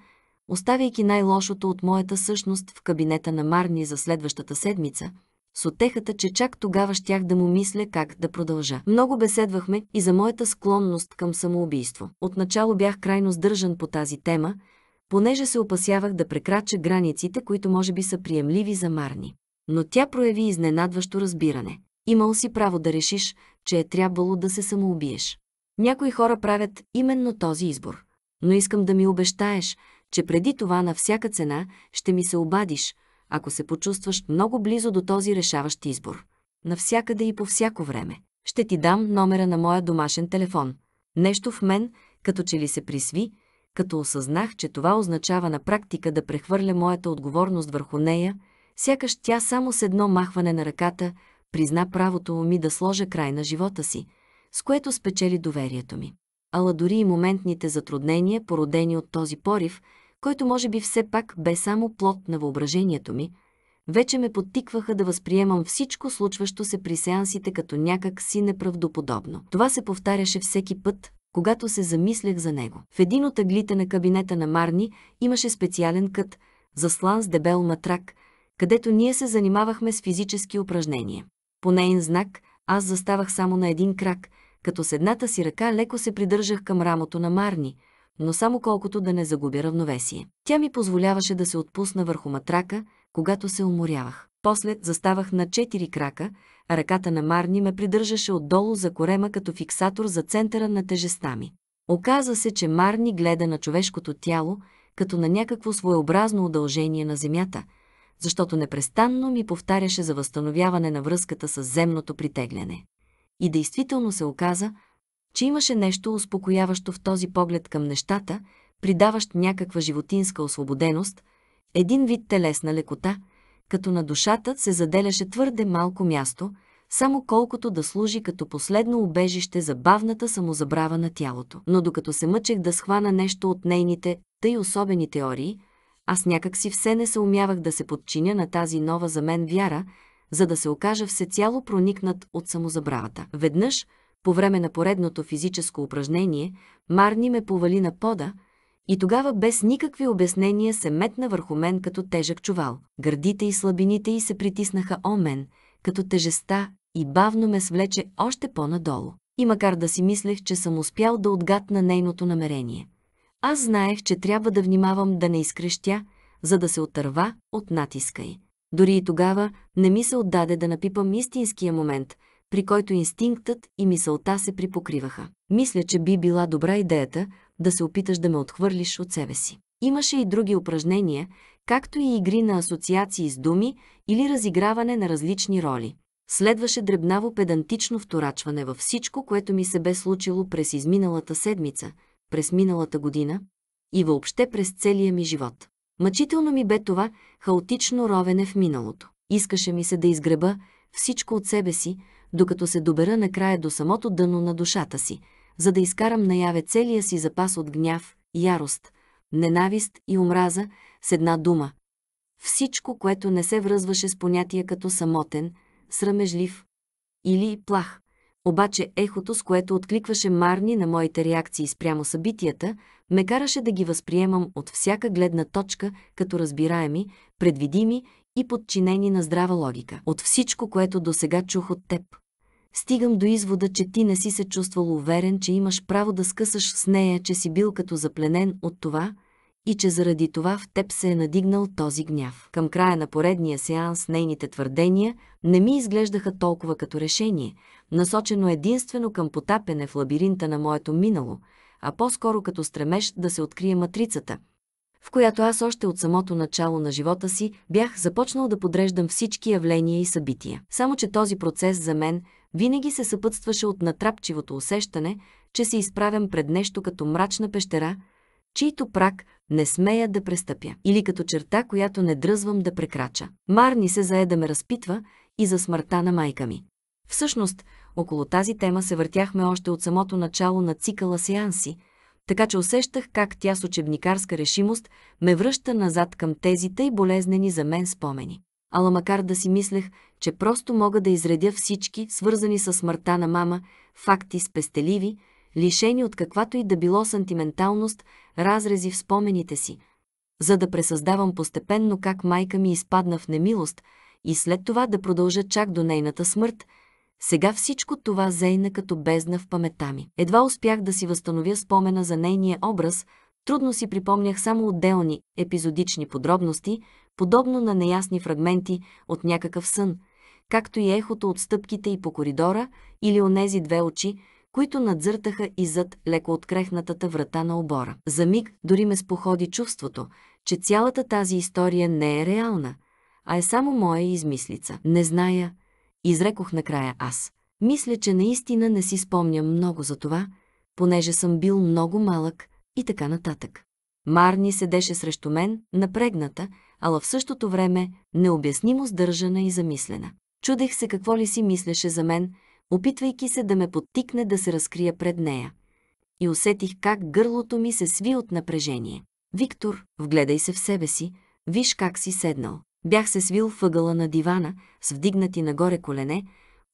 оставяйки най-лошото от моята същност в кабинета на Марни за следващата седмица – с отехата, че чак тогава щях да му мисля как да продължа. Много беседвахме и за моята склонност към самоубийство. Отначало бях крайно сдържан по тази тема, понеже се опасявах да прекрача границите, които може би са приемливи за Марни. Но тя прояви изненадващо разбиране. Имал си право да решиш, че е трябвало да се самоубиеш. Някои хора правят именно този избор. Но искам да ми обещаеш, че преди това на всяка цена ще ми се обадиш – ако се почувстваш много близо до този решаващ избор. Навсякъде и по всяко време. Ще ти дам номера на моя домашен телефон. Нещо в мен, като че ли се присви, като осъзнах, че това означава на практика да прехвърля моята отговорност върху нея, сякаш тя само с едно махване на ръката призна правото ми да сложа край на живота си, с което спечели доверието ми. Ала дори и моментните затруднения, породени от този порив, който може би все пак бе само плод на въображението ми, вече ме подтикваха да възприемам всичко случващо се при сеансите като някак си неправдоподобно. Това се повтаряше всеки път, когато се замислях за него. В един от аглите на кабинета на Марни имаше специален кът, заслан с дебел матрак, където ние се занимавахме с физически упражнения. По нейн знак аз заставах само на един крак, като с едната си ръка леко се придържах към рамото на Марни, но само колкото да не загубя равновесие. Тя ми позволяваше да се отпусна върху матрака, когато се уморявах. После заставах на четири крака, а ръката на Марни ме придържаше отдолу за корема като фиксатор за центъра на тежеста ми. Оказа се, че Марни гледа на човешкото тяло, като на някакво своеобразно удължение на земята, защото непрестанно ми повтаряше за възстановяване на връзката с земното притегляне. И действително се оказа, че имаше нещо успокояващо в този поглед към нещата, придаващ някаква животинска освободеност, един вид телесна лекота, като на душата се заделяше твърде малко място, само колкото да служи като последно убежище за бавната самозабрава на тялото. Но докато се мъчех да схвана нещо от нейните, тъй особени теории, аз някак си все не се умявах да се подчиня на тази нова за мен вяра, за да се окажа всецяло проникнат от самозабравата. Веднъж, по време на поредното физическо упражнение, Марни ме повали на пода и тогава без никакви обяснения се метна върху мен като тежък чувал. Гърдите и слабините й се притиснаха о мен, като тежеста и бавно ме свлече още по-надолу. И макар да си мислех, че съм успял да отгадна нейното намерение. Аз знаех, че трябва да внимавам да не изкрещя, за да се отърва от натиска й. Дори и тогава не ми се отдаде да напипам истинския момент, при който инстинктът и мисълта се припокриваха. Мисля, че би била добра идеята да се опиташ да ме отхвърлиш от себе си. Имаше и други упражнения, както и игри на асоциации с думи или разиграване на различни роли. Следваше дребнаво педантично вторачване във всичко, което ми се бе случило през изминалата седмица, през миналата година и въобще през целия ми живот. Мъчително ми бе това хаотично ровене в миналото. Искаше ми се да изгреба всичко от себе си, докато се добера накрая до самото дъно на душата си, за да изкарам наяве целия си запас от гняв, ярост, ненавист и омраза с една дума. Всичко, което не се връзваше с понятия като самотен, срамежлив или плах. Обаче ехото, с което откликваше марни на моите реакции спрямо събитията, ме караше да ги възприемам от всяка гледна точка като разбираеми, предвидими и подчинени на здрава логика. От всичко, което до сега чух от теб, стигам до извода, че ти не си се чувствал уверен, че имаш право да скъсаш с нея, че си бил като запленен от това и че заради това в теб се е надигнал този гняв. Към края на поредния сеанс нейните твърдения не ми изглеждаха толкова като решение, насочено единствено към потапене в лабиринта на моето минало, а по-скоро като стремеж да се открие матрицата – в която аз още от самото начало на живота си бях започнал да подреждам всички явления и събития. Само, че този процес за мен винаги се съпътстваше от натрапчивото усещане, че се изправям пред нещо като мрачна пещера, чийто прак не смея да престъпя, или като черта, която не дръзвам да прекрача. Марни се зае да ме разпитва и за смъртта на майка ми. Всъщност, около тази тема се въртяхме още от самото начало на цикъла сеанси, така че усещах как тя с учебникарска решимост ме връща назад към тези тъй болезнени за мен спомени. Ала макар да си мислех, че просто мога да изредя всички, свързани с смъртта на мама, факти спестеливи, лишени от каквато и да било сантименталност, разрези в спомените си, за да пресъздавам постепенно как майка ми изпадна в немилост и след това да продължа чак до нейната смърт – сега всичко това зейна като бездна в памета ми. Едва успях да си възстановя спомена за нейния образ, трудно си припомнях само отделни, епизодични подробности, подобно на неясни фрагменти от някакъв сън, както и ехото от стъпките и по коридора или онези две очи, които надзъртаха и зад леко открехнатата врата на обора. За миг дори ме споходи чувството, че цялата тази история не е реална, а е само моя измислица. Не зная, изрекох накрая аз. Мисля, че наистина не си спомням много за това, понеже съм бил много малък и така нататък. Марни седеше срещу мен, напрегната, ала в същото време необяснимо сдържана и замислена. Чудех се какво ли си мислеше за мен, опитвайки се да ме подтикне да се разкрия пред нея. И усетих как гърлото ми се сви от напрежение. Виктор, вгледай се в себе си, виж как си седнал. Бях се свил въгъла на дивана, с вдигнати нагоре колене,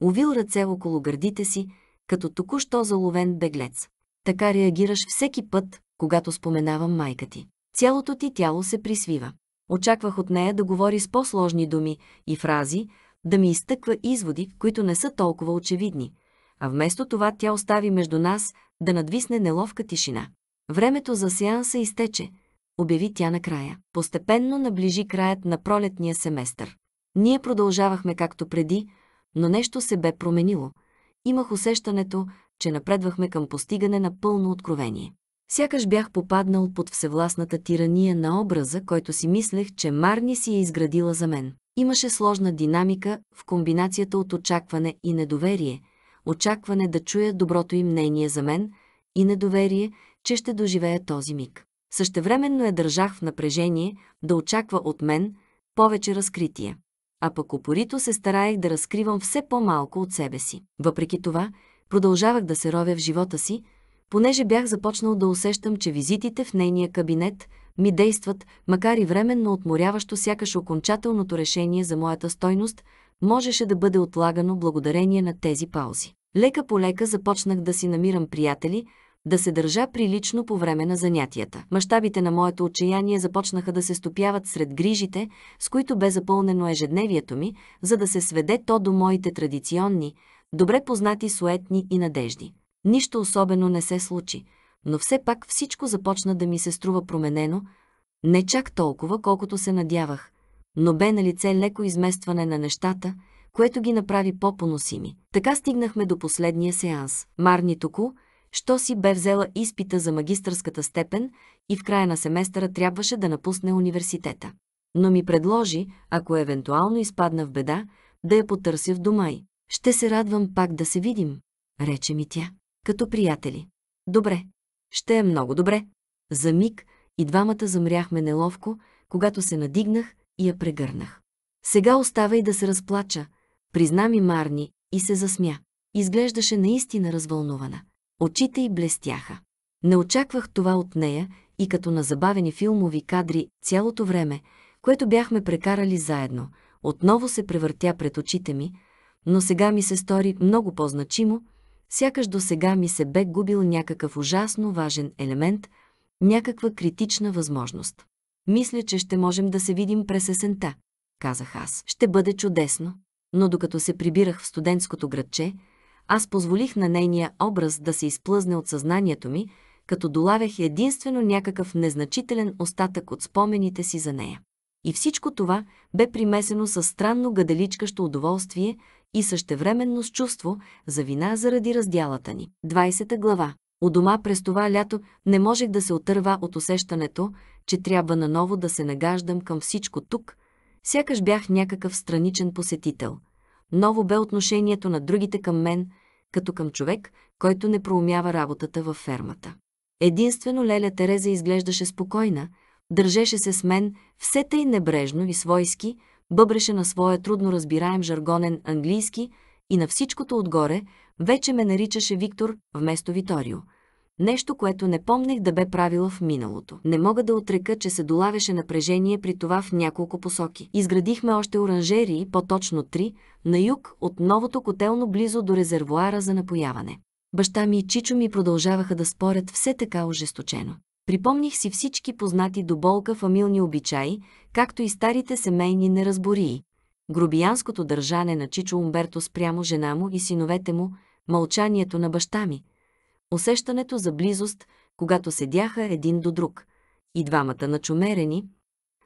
увил ръце около гърдите си, като току-що заловен беглец. Така реагираш всеки път, когато споменавам майка ти. Цялото ти тяло се присвива. Очаквах от нея да говори с по-сложни думи и фрази, да ми изтъква изводи, които не са толкова очевидни, а вместо това тя остави между нас да надвисне неловка тишина. Времето за сеанса изтече – обяви тя накрая. Постепенно наближи краят на пролетния семестър. Ние продължавахме както преди, но нещо се бе променило. Имах усещането, че напредвахме към постигане на пълно откровение. Сякаш бях попаднал под всевластната тирания на образа, който си мислех, че Марни си е изградила за мен. Имаше сложна динамика в комбинацията от очакване и недоверие, очакване да чуя доброто им мнение за мен и недоверие, че ще доживея този миг. Същевременно я държах в напрежение да очаква от мен повече разкритие. А пък упорито се стараех да разкривам все по-малко от себе си. Въпреки това, продължавах да се ровя в живота си, понеже бях започнал да усещам, че визитите в нейния кабинет ми действат, макар и временно отморяващо, сякаш окончателното решение за моята стойност можеше да бъде отлагано благодарение на тези паузи. Лека по лека започнах да си намирам приятели, да се държа прилично по време на занятията. Мащабите на моето отчаяние започнаха да се стопяват сред грижите, с които бе запълнено ежедневието ми, за да се сведе то до моите традиционни, добре познати суетни и надежди. Нищо особено не се случи, но все пак всичко започна да ми се струва променено, не чак толкова, колкото се надявах, но бе на лице леко изместване на нещата, което ги направи по-поносими. Така стигнахме до последния сеанс. Марни Току, що си бе взела изпита за магистърската степен и в края на семестъра трябваше да напусне университета. Но ми предложи, ако евентуално изпадна в беда, да я потърся в дома й. Ще се радвам пак да се видим, рече ми тя, като приятели. Добре, ще е много добре. За миг и двамата замряхме неловко, когато се надигнах и я прегърнах. Сега оставай да се разплача, призна ми Марни и се засмя. Изглеждаше наистина развълнувана. Очите й блестяха. Не очаквах това от нея и като на забавени филмови кадри цялото време, което бяхме прекарали заедно, отново се превъртя пред очите ми, но сега ми се стори много по-значимо, сякаш до сега ми се бе губил някакъв ужасно важен елемент, някаква критична възможност. Мисля, че ще можем да се видим през есента, казах аз. Ще бъде чудесно. Но докато се прибирах в студентското градче, аз позволих на нейния образ да се изплъзне от съзнанието ми, като долавях единствено някакъв незначителен остатък от спомените си за нея. И всичко това бе примесено с странно гаделичкащо удоволствие и същевременно с чувство за вина заради раздялата ни. 20 глава. У дома през това лято не можех да се отърва от усещането, че трябва наново да се нагаждам към всичко тук, сякаш бях някакъв страничен посетител – Ново бе отношението на другите към мен, като към човек, който не проумява работата във фермата. Единствено Леля Тереза изглеждаше спокойна, държеше се с мен, все тъй небрежно и свойски, бъбреше на своя трудно разбираем жаргонен английски и на всичкото отгоре вече ме наричаше Виктор вместо Виторио – Нещо, което не помнех да бе правила в миналото. Не мога да отрека, че се долавяше напрежение при това в няколко посоки. Изградихме още оранжерии, по-точно три, на юг от новото котелно близо до резервуара за напояване. Баща ми и чичо ми продължаваха да спорят все така ожесточено. Припомних си всички познати до болка фамилни обичаи, както и старите семейни неразбории. Грубиянското държане на Чичо Умберто спрямо жена му и синовете му, мълчанието на баща ми – усещането за близост, когато седяха един до друг, и двамата начумерени,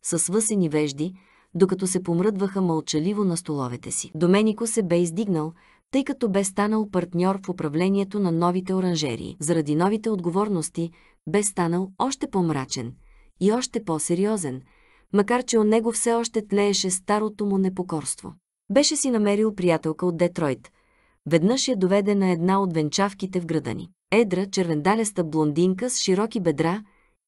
с свъсени вежди, докато се помръдваха мълчаливо на столовете си. Доменико се бе издигнал, тъй като бе станал партньор в управлението на новите оранжерии. Заради новите отговорности бе станал още по-мрачен и още по-сериозен, макар че у него все още тлееше старото му непокорство. Беше си намерил приятелка от Детройт. Веднъж я доведе на една от венчавките в града ни едра, червендалеста блондинка с широки бедра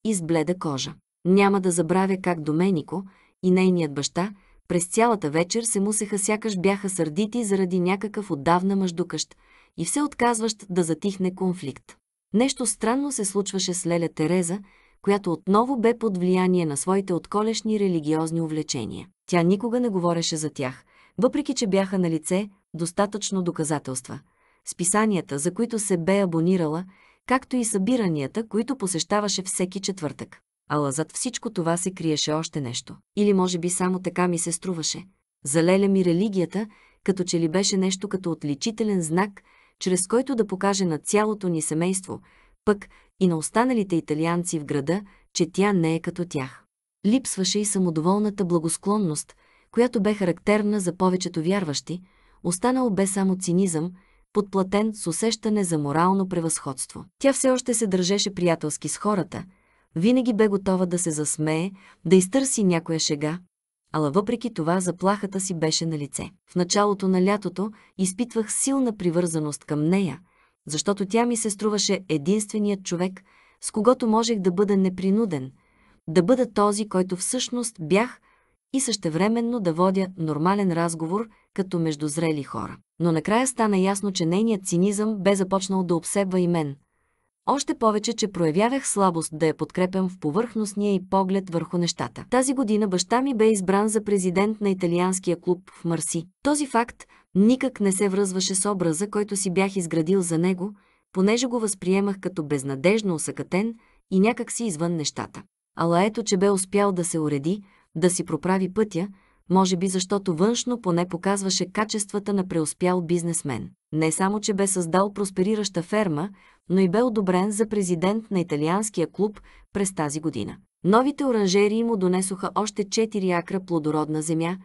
и с бледа кожа. Няма да забравя как Доменико и нейният баща през цялата вечер се мусеха сякаш бяха сърдити заради някакъв отдавна мъждукащ и все отказващ да затихне конфликт. Нещо странно се случваше с Леля Тереза, която отново бе под влияние на своите отколешни религиозни увлечения. Тя никога не говореше за тях, въпреки че бяха на лице достатъчно доказателства – списанията, за които се бе абонирала, както и събиранията, които посещаваше всеки четвъртък. Ала зад всичко това се криеше още нещо. Или може би само така ми се струваше. Залеля ми религията, като че ли беше нещо като отличителен знак, чрез който да покаже на цялото ни семейство, пък и на останалите италианци в града, че тя не е като тях. Липсваше и самодоволната благосклонност, която бе характерна за повечето вярващи, останал бе само цинизъм – подплатен с усещане за морално превъзходство. Тя все още се държеше приятелски с хората, винаги бе готова да се засмее, да изтърси някоя шега, ала въпреки това заплахата си беше на лице. В началото на лятото изпитвах силна привързаност към нея, защото тя ми се струваше единственият човек, с когото можех да бъда непринуден, да бъда този, който всъщност бях и същевременно да водя нормален разговор като между зрели хора. Но накрая стана ясно, че нейният цинизъм бе започнал да обсебва и мен. Още повече, че проявявах слабост да я подкрепям в повърхностния и поглед върху нещата. Тази година баща ми бе избран за президент на италианския клуб в Марси. Този факт никак не се връзваше с образа, който си бях изградил за него, понеже го възприемах като безнадежно усъкътен и някак си извън нещата. Ала ето, че бе успял да се уреди, да си проправи пътя – може би защото външно поне показваше качествата на преуспял бизнесмен. Не само, че бе създал просперираща ферма, но и бе одобрен за президент на италианския клуб през тази година. Новите оранжерии му донесоха още 4 акра плодородна земя,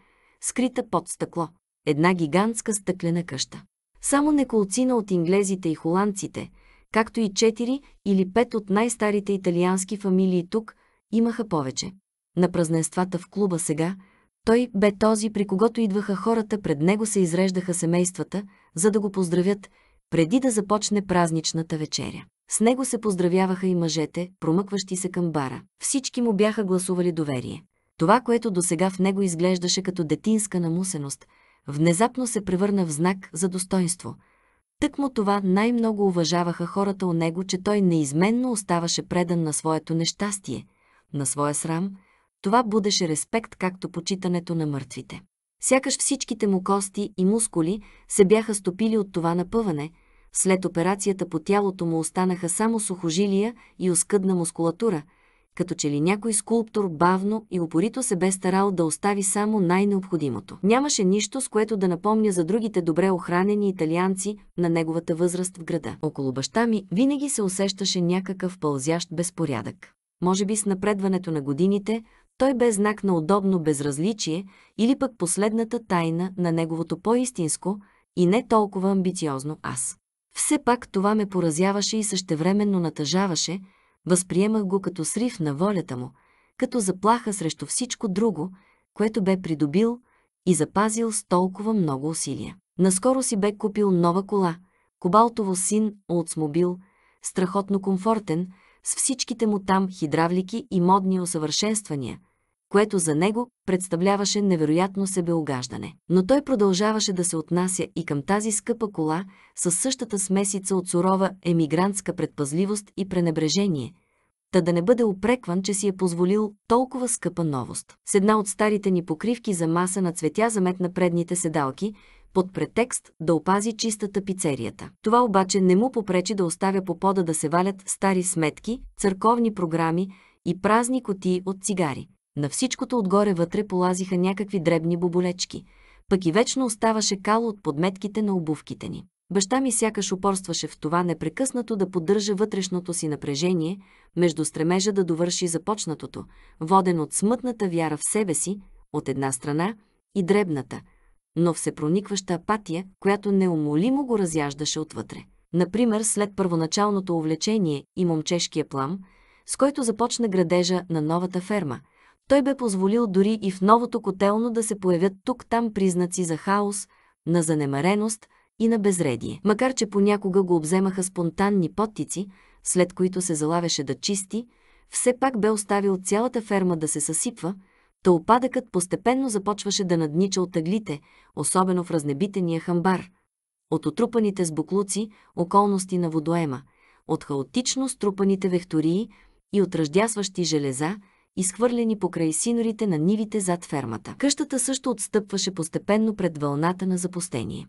скрита под стъкло. Една гигантска стъклена къща. Само неколцина от инглезите и холандците, както и 4 или 5 от най-старите италиански фамилии тук, имаха повече. На празненствата в клуба сега – той бе този, при когото идваха хората, пред него се изреждаха семействата, за да го поздравят, преди да започне празничната вечеря. С него се поздравяваха и мъжете, промъкващи се към бара. Всички му бяха гласували доверие. Това, което досега в него изглеждаше като детинска намусеност, внезапно се превърна в знак за достоинство. Тъкмо това най-много уважаваха хората у него, че той неизменно оставаше предан на своето нещастие, на своя срам – това будеше респект както почитането на мъртвите. Сякаш всичките му кости и мускули се бяха стопили от това напъване. След операцията по тялото му останаха само сухожилия и оскъдна мускулатура, като че ли някой скулптор бавно и упорито се бе старал да остави само най-необходимото. Нямаше нищо, с което да напомня за другите добре охранени италианци на неговата възраст в града. Около баща ми винаги се усещаше някакъв пълзящ безпорядък. Може би с напредването на годините той бе знак на удобно безразличие или пък последната тайна на неговото по-истинско и не толкова амбициозно аз. Все пак това ме поразяваше и същевременно натъжаваше, възприемах го като срив на волята му, като заплаха срещу всичко друго, което бе придобил и запазил с толкова много усилия. Наскоро си бе купил нова кола, кобалтово син Oldsmobile, страхотно комфортен – с всичките му там хидравлики и модни усъвършенствания, което за него представляваше невероятно себеогаждане. Но той продължаваше да се отнася и към тази скъпа кола с същата смесица от сурова емигрантска предпазливост и пренебрежение – та да не бъде опрекван, че си е позволил толкова скъпа новост. С една от старите ни покривки за маса на цветя заметна предните седалки, под претекст да опази чистата пицерията. Това обаче не му попречи да оставя по пода да се валят стари сметки, църковни програми и празни котии от цигари. На всичкото отгоре вътре полазиха някакви дребни боболечки, пък и вечно оставаше кало от подметките на обувките ни. Баща ми сякаш упорстваше в това непрекъснато да поддържа вътрешното си напрежение между стремежа да довърши започнатото, воден от смътната вяра в себе си, от една страна, и дребната – но всепроникваща апатия, която неумолимо го разяждаше отвътре. Например, след първоначалното увлечение и момчешкия плам, с който започна градежа на новата ферма, той бе позволил дори и в новото котелно да се появят тук-там признаци за хаос, на занемареност и на безредие. Макар, че понякога го обземаха спонтанни подтици, след които се залавяше да чисти, все пак бе оставил цялата ферма да се съсипва, Та опадъкът постепенно започваше да наднича от тъглите, особено в разнебитения хамбар, от отрупаните с буклуци околности на водоема, от хаотично струпаните вехтории и от ръждясващи железа, изхвърлени покрай синорите на нивите зад фермата. Къщата също отстъпваше постепенно пред вълната на запустение.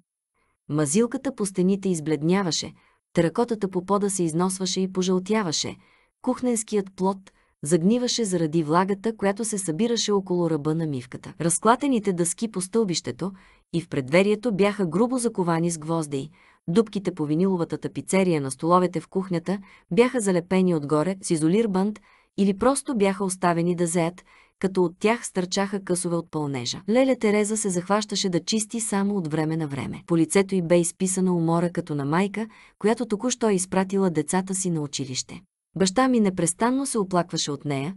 Мазилката по стените избледняваше, теракотата по пода се износваше и пожълтяваше, кухненският плод – загниваше заради влагата, която се събираше около ръба на мивката. Разклатените дъски по стълбището и в предверието бяха грубо заковани с гвозди. Дубките по виниловата тапицерия на столовете в кухнята бяха залепени отгоре с изолирбанд или просто бяха оставени да зеят, като от тях стърчаха късове от пълнежа. Леля Тереза се захващаше да чисти само от време на време. По лицето й бе изписана умора като на майка, която току-що е изпратила децата си на училище. Баща ми непрестанно се оплакваше от нея,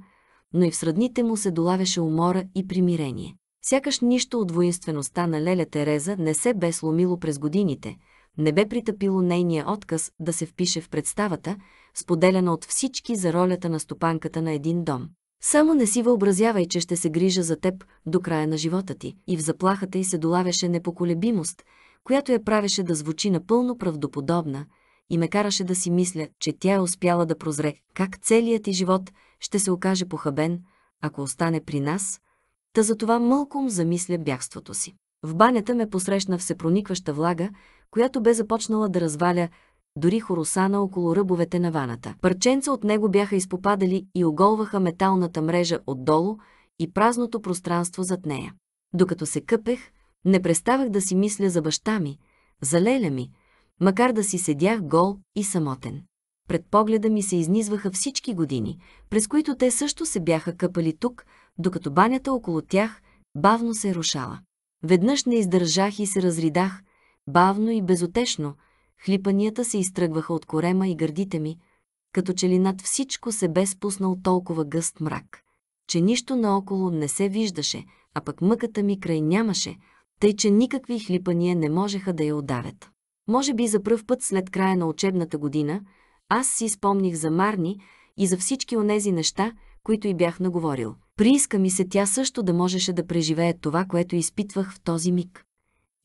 но и в средните му се долавяше умора и примирение. Сякаш нищо от воинствеността на Леля Тереза не се бе сломило през годините, не бе притъпило нейния отказ да се впише в представата, споделена от всички за ролята на стопанката на един дом. Само не си въобразявай, че ще се грижа за теб до края на живота ти. И в заплахата й се долавяше непоколебимост, която я правеше да звучи напълно правдоподобна, и ме караше да си мисля, че тя е успяла да прозре как целият ти живот ще се окаже похабен, ако остане при нас, та затова мълком замисля бягството си. В банята ме посрещна всепроникваща влага, която бе започнала да разваля дори хоросана около ръбовете на ваната. Парченца от него бяха изпопадали и оголваха металната мрежа отдолу и празното пространство зад нея. Докато се къпех, не преставах да си мисля за баща ми, за леля ми, макар да си седях гол и самотен. Пред погледа ми се изнизваха всички години, през които те също се бяха къпали тук, докато банята около тях бавно се рушала. Веднъж не издържах и се разридах, бавно и безотешно, хлипанията се изтръгваха от корема и гърдите ми, като че ли над всичко се бе спуснал толкова гъст мрак, че нищо наоколо не се виждаше, а пък мъката ми край нямаше, тъй че никакви хлипания не можеха да я удавят. Може би за пръв път след края на учебната година, аз си спомних за Марни и за всички онези неща, които и бях наговорил. Прииска ми се тя също да можеше да преживее това, което изпитвах в този миг.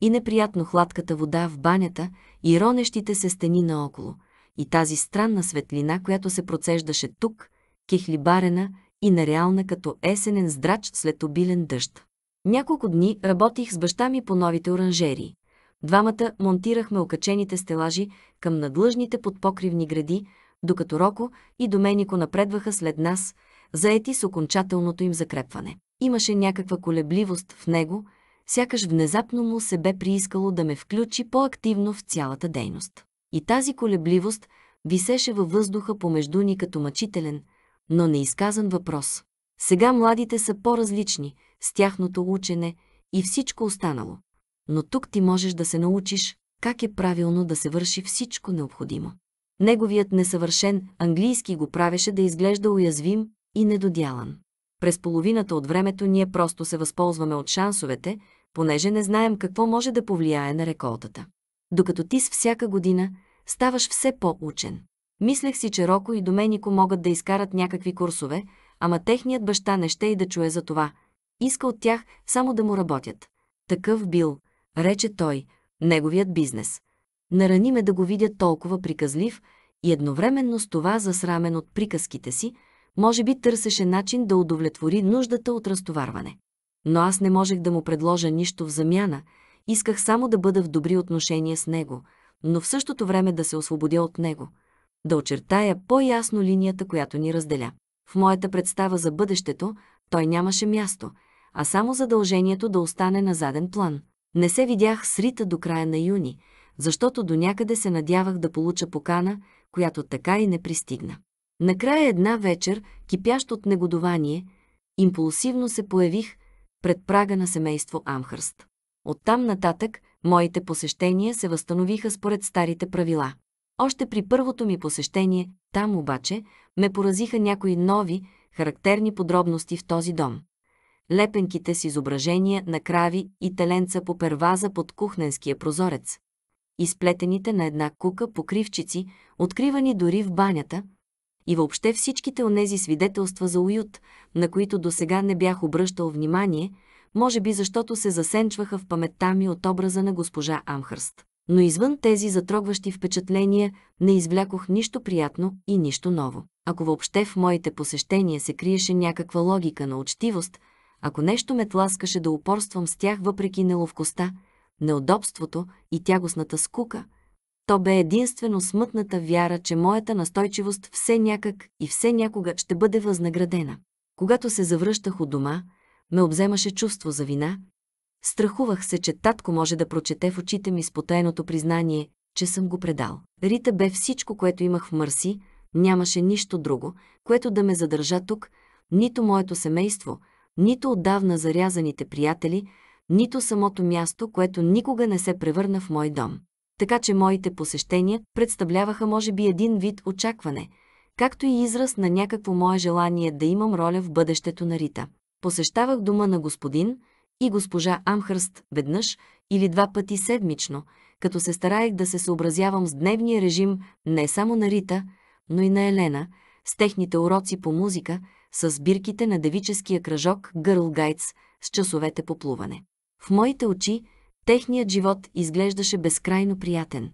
И неприятно хладката вода в банята, и ронещите се стени наоколо, и тази странна светлина, която се процеждаше тук, кехлибарена и нереална като есенен здрач след обилен дъжд. Няколко дни работих с баща ми по новите оранжерии. Двамата монтирахме окачените стелажи към надлъжните подпокривни гради, докато Роко и Доменико напредваха след нас, заети с окончателното им закрепване. Имаше някаква колебливост в него, сякаш внезапно му се бе приискало да ме включи по-активно в цялата дейност. И тази колебливост висеше във въздуха помежду ни като мъчителен, но неизказан въпрос. Сега младите са по-различни с тяхното учене и всичко останало но тук ти можеш да се научиш как е правилно да се върши всичко необходимо. Неговият несъвършен английски го правеше да изглежда уязвим и недодялан. През половината от времето ние просто се възползваме от шансовете, понеже не знаем какво може да повлияе на реколтата. Докато ти с всяка година ставаш все по-учен. Мислех си, че Роко и Доменико могат да изкарат някакви курсове, ама техният баща не ще и да чуе за това. Иска от тях само да му работят. Такъв бил, рече той, неговият бизнес. Нарани ме да го видя толкова приказлив и едновременно с това засрамен от приказките си, може би търсеше начин да удовлетвори нуждата от разтоварване. Но аз не можех да му предложа нищо в замяна, исках само да бъда в добри отношения с него, но в същото време да се освободя от него, да очертая по-ясно линията, която ни разделя. В моята представа за бъдещето той нямаше място, а само задължението да остане на заден план – не се видях с Рита до края на юни, защото до някъде се надявах да получа покана, която така и не пристигна. Накрая една вечер, кипящ от негодование, импулсивно се появих пред прага на семейство Амхърст. Оттам нататък моите посещения се възстановиха според старите правила. Още при първото ми посещение, там обаче, ме поразиха някои нови, характерни подробности в този дом лепенките с изображения на крави и теленца по перваза под кухненския прозорец. Изплетените на една кука покривчици, откривани дори в банята, и въобще всичките онези свидетелства за уют, на които досега не бях обръщал внимание, може би защото се засенчваха в паметта ми от образа на госпожа Амхърст. Но извън тези затрогващи впечатления не извлякох нищо приятно и нищо ново. Ако въобще в моите посещения се криеше някаква логика на учтивост – ако нещо ме тласкаше да упорствам с тях въпреки неловкостта, неудобството и тягостната скука, то бе единствено смътната вяра, че моята настойчивост все някак и все някога ще бъде възнаградена. Когато се завръщах от дома, ме обземаше чувство за вина. Страхувах се, че татко може да прочете в очите ми спотайното признание, че съм го предал. Рита бе всичко, което имах в Мърси, нямаше нищо друго, което да ме задържа тук, нито моето семейство – нито отдавна зарязаните приятели, нито самото място, което никога не се превърна в мой дом. Така че моите посещения представляваха може би един вид очакване, както и израз на някакво мое желание да имам роля в бъдещето на Рита. Посещавах дома на господин и госпожа Амхърст веднъж или два пъти седмично, като се стараех да се съобразявам с дневния режим не само на Рита, но и на Елена, с техните уроци по музика, с сбирките на девическия кръжок Girl Guides с часовете по плуване. В моите очи техният живот изглеждаше безкрайно приятен,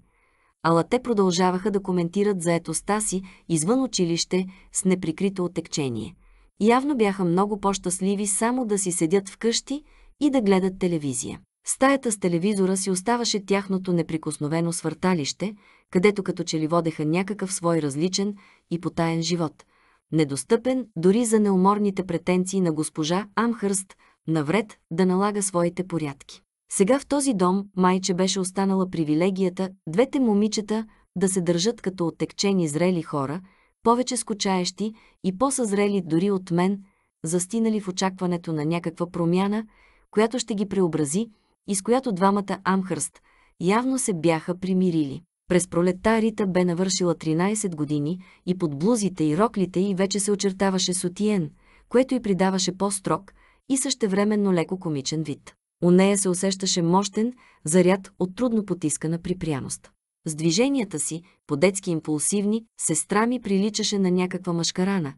ала те продължаваха да коментират заетостта си извън училище с неприкрито отекчение. Явно бяха много по-щастливи само да си седят вкъщи и да гледат телевизия. Стаята с телевизора си оставаше тяхното неприкосновено свърталище, където като че ли водеха някакъв свой различен и потаен живот – недостъпен дори за неуморните претенции на госпожа Амхърст, навред да налага своите порядки. Сега в този дом майче беше останала привилегията двете момичета да се държат като отекчени зрели хора, повече скучаещи и по-съзрели дори от мен, застинали в очакването на някаква промяна, която ще ги преобрази и с която двамата Амхърст явно се бяха примирили. През пролетта Рита бе навършила 13 години и под блузите и роклите й вече се очертаваше сутиен, което й придаваше по-строг и същевременно леко комичен вид. У нея се усещаше мощен заряд от трудно потискана припряност. С движенията си, по-детски импулсивни, сестра ми приличаше на някаква мъжкарана,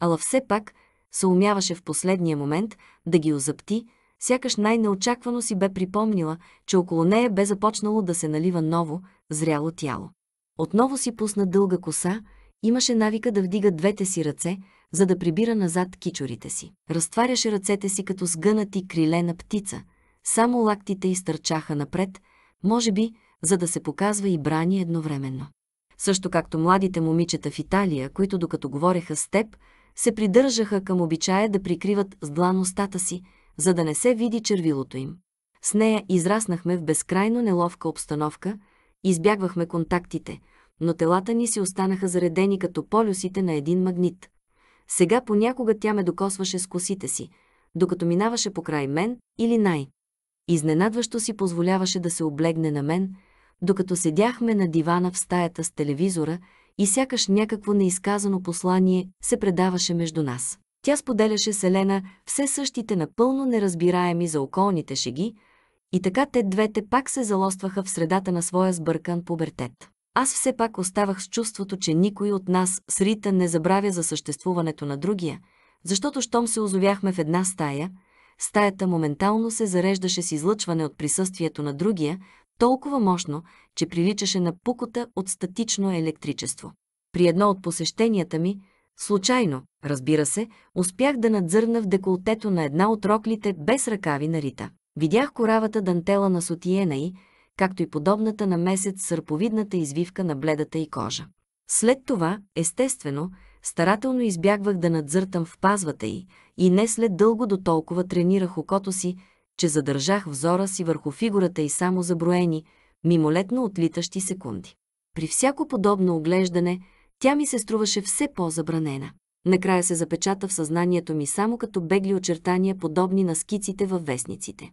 ала все пак съумяваше в последния момент да ги озъпти, сякаш най-неочаквано си бе припомнила, че около нея бе започнало да се налива ново, зряло тяло. Отново си пусна дълга коса, имаше навика да вдига двете си ръце, за да прибира назад кичорите си. Разтваряше ръцете си като сгънати криле на птица. Само лактите изтърчаха напред, може би, за да се показва и брани едновременно. Също както младите момичета в Италия, които докато говореха с теб, се придържаха към обичая да прикриват с длан устата си, за да не се види червилото им. С нея израснахме в безкрайно неловка обстановка, Избягвахме контактите, но телата ни си останаха заредени като полюсите на един магнит. Сега понякога тя ме докосваше с косите си, докато минаваше покрай мен или най. Изненадващо си позволяваше да се облегне на мен, докато седяхме на дивана в стаята с телевизора и сякаш някакво неизказано послание се предаваше между нас. Тя споделяше с Елена все същите напълно неразбираеми за околните шеги, и така те двете пак се залостваха в средата на своя сбъркан пубертет. Аз все пак оставах с чувството, че никой от нас с Рита не забравя за съществуването на другия, защото щом се озовяхме в една стая, стаята моментално се зареждаше с излъчване от присъствието на другия, толкова мощно, че приличаше на пукота от статично електричество. При едно от посещенията ми, случайно, разбира се, успях да надзърна в деколтето на една от роклите без ръкави на Рита. Видях коравата дантела на сотиена й, както и подобната на месец сърповидната извивка на бледата й кожа. След това, естествено, старателно избягвах да надзъртам в пазвата й и не след дълго до толкова тренирах окото си, че задържах взора си върху фигурата й само заброени, мимолетно отлитащи секунди. При всяко подобно оглеждане, тя ми се струваше все по-забранена. Накрая се запечата в съзнанието ми само като бегли очертания, подобни на скиците във вестниците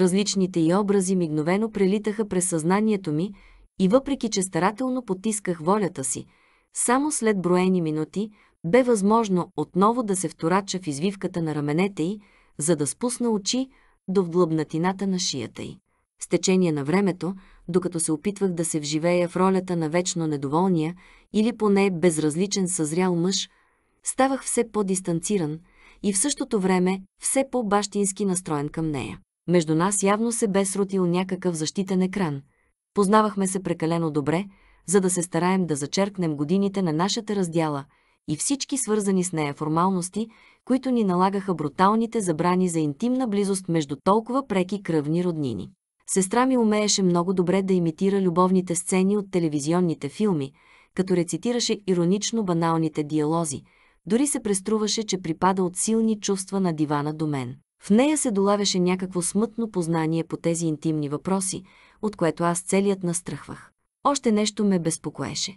различните й образи мигновено прелитаха през съзнанието ми и въпреки, че старателно потисках волята си, само след броени минути бе възможно отново да се вторача в извивката на раменете й, за да спусна очи до вдлъбнатината на шията й. С течение на времето, докато се опитвах да се вживея в ролята на вечно недоволния или поне безразличен съзрял мъж, ставах все по-дистанциран и в същото време все по-бащински настроен към нея. Между нас явно се бе срутил някакъв защитен екран. Познавахме се прекалено добре, за да се стараем да зачеркнем годините на нашата раздяла и всички свързани с нея формалности, които ни налагаха бруталните забрани за интимна близост между толкова преки кръвни роднини. Сестра ми умееше много добре да имитира любовните сцени от телевизионните филми, като рецитираше иронично баналните диалози, дори се преструваше, че припада от силни чувства на дивана до мен. В нея се долавяше някакво смътно познание по тези интимни въпроси, от което аз целият настръхвах. Още нещо ме безпокоеше.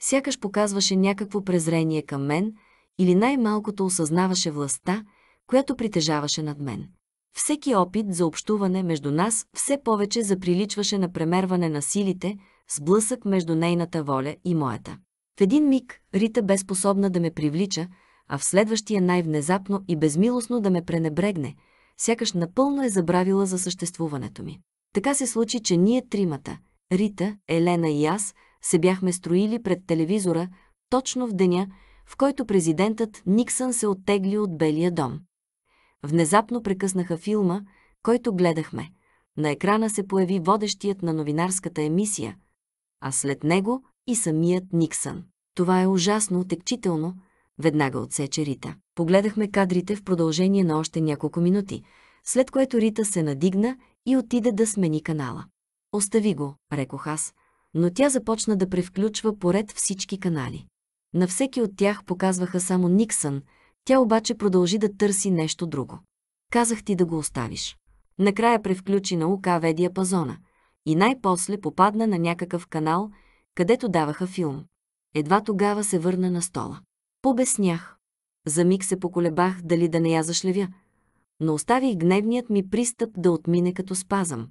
Сякаш показваше някакво презрение към мен или най-малкото осъзнаваше властта, която притежаваше над мен. Всеки опит за общуване между нас все повече заприличваше на премерване на силите, сблъсък между нейната воля и моята. В един миг Рита бе способна да ме привлича, а в следващия най-внезапно и безмилостно да ме пренебрегне, сякаш напълно е забравила за съществуването ми. Така се случи, че ние тримата, Рита, Елена и аз, се бяхме строили пред телевизора точно в деня, в който президентът Никсън се оттегли от Белия дом. Внезапно прекъснаха филма, който гледахме. На екрана се появи водещият на новинарската емисия, а след него и самият Никсън. Това е ужасно отекчително, веднага отсече Рита. Погледахме кадрите в продължение на още няколко минути, след което Рита се надигна и отиде да смени канала. Остави го, рекох аз, но тя започна да превключва поред всички канали. На всеки от тях показваха само Никсън, тя обаче продължи да търси нещо друго. Казах ти да го оставиш. Накрая превключи на УКВ диапазона и най-после попадна на някакъв канал, където даваха филм. Едва тогава се върна на стола. Побеснях. За миг се поколебах дали да не я зашлевя, но оставих гневният ми пристъп да отмине като спазъм.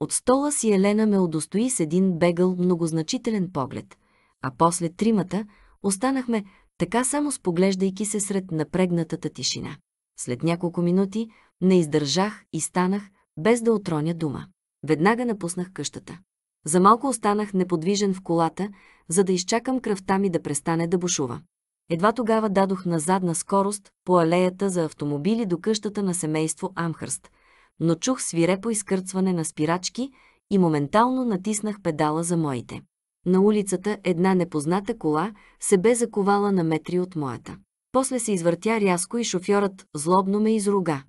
От стола си Елена ме удостои с един бегъл многозначителен поглед, а после тримата останахме така само споглеждайки се сред напрегнатата тишина. След няколко минути не издържах и станах, без да отроня дума. Веднага напуснах къщата. За малко останах неподвижен в колата, за да изчакам кръвта ми да престане да бушува. Едва тогава дадох на задна скорост по алеята за автомобили до къщата на семейство Амхърст, но чух свирепо изкърцване на спирачки и моментално натиснах педала за моите. На улицата една непозната кола се бе заковала на метри от моята. После се извъртя рязко и шофьорът злобно ме изруга.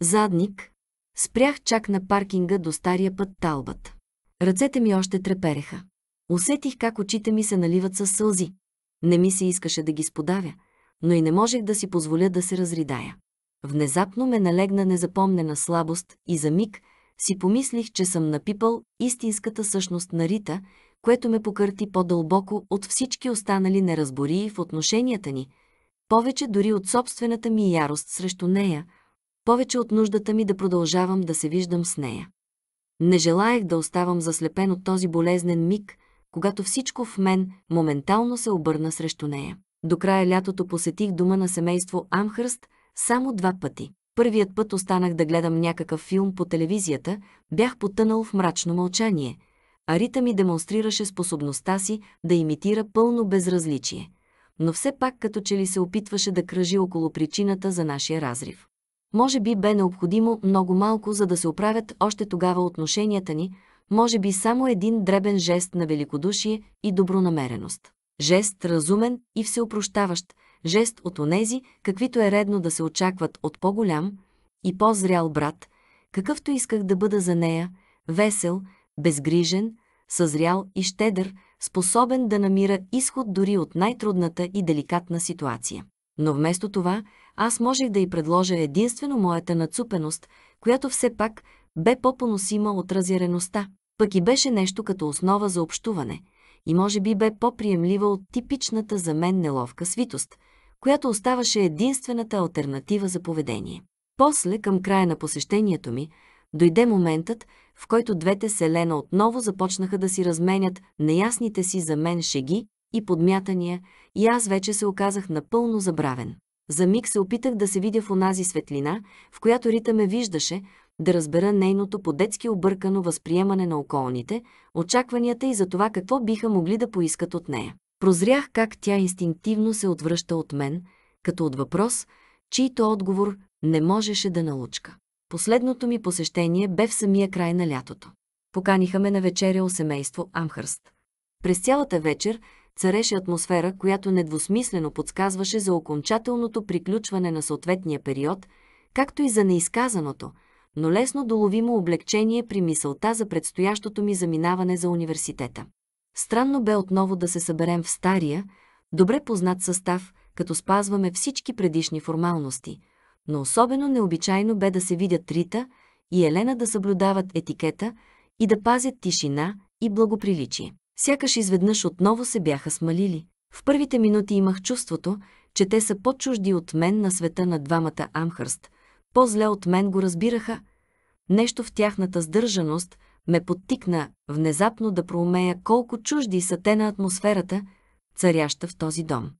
Задник. Спрях чак на паркинга до стария път Талбът. Ръцете ми още трепереха. Усетих как очите ми се наливат със сълзи. Не ми се искаше да ги сподавя, но и не можех да си позволя да се разридая. Внезапно ме налегна незапомнена слабост и за миг си помислих, че съм напипал истинската същност на Рита, което ме покърти по-дълбоко от всички останали неразбории в отношенията ни, повече дори от собствената ми ярост срещу нея, повече от нуждата ми да продължавам да се виждам с нея. Не желаех да оставам заслепен от този болезнен миг, когато всичко в мен моментално се обърна срещу нея. До края лятото посетих дома на семейство Амхърст само два пъти. Първият път останах да гледам някакъв филм по телевизията, бях потънал в мрачно мълчание, а Рита ми демонстрираше способността си да имитира пълно безразличие, но все пак като че ли се опитваше да кръжи около причината за нашия разрив. Може би бе необходимо много малко, за да се оправят още тогава отношенията ни, може би само един дребен жест на великодушие и добронамереност. Жест разумен и всеопрощаващ, жест от онези, каквито е редно да се очакват от по-голям и по-зрял брат, какъвто исках да бъда за нея, весел, безгрижен, съзрял и щедър, способен да намира изход дори от най-трудната и деликатна ситуация. Но вместо това, аз можех да й предложа единствено моята нацупеност, която все пак бе по-поносима от разяреността, пък и беше нещо като основа за общуване и може би бе по-приемлива от типичната за мен неловка свитост, която оставаше единствената альтернатива за поведение. После, към края на посещението ми, дойде моментът, в който двете селена отново започнаха да си разменят неясните си за мен шеги и подмятания и аз вече се оказах напълно забравен. За миг се опитах да се видя в онази светлина, в която Рита ме виждаше, да разбера нейното по-детски объркано възприемане на околните, очакванията и за това какво биха могли да поискат от нея. Прозрях как тя инстинктивно се отвръща от мен, като от въпрос, чийто отговор не можеше да налучка. Последното ми посещение бе в самия край на лятото. Поканиха ме на вечеря у семейство Амхърст. През цялата вечер цареше атмосфера, която недвусмислено подсказваше за окончателното приключване на съответния период, както и за неизказаното – но лесно доловимо облегчение при мисълта за предстоящото ми заминаване за университета. Странно бе отново да се съберем в стария, добре познат състав, като спазваме всички предишни формалности, но особено необичайно бе да се видят Рита и Елена да съблюдават етикета и да пазят тишина и благоприличие. Сякаш изведнъж отново се бяха смалили. В първите минути имах чувството, че те са по-чужди от мен на света на двамата Амхърст – по-зле от мен го разбираха. Нещо в тяхната сдържаност ме подтикна внезапно да проумея колко чужди са те на атмосферата, царяща в този дом.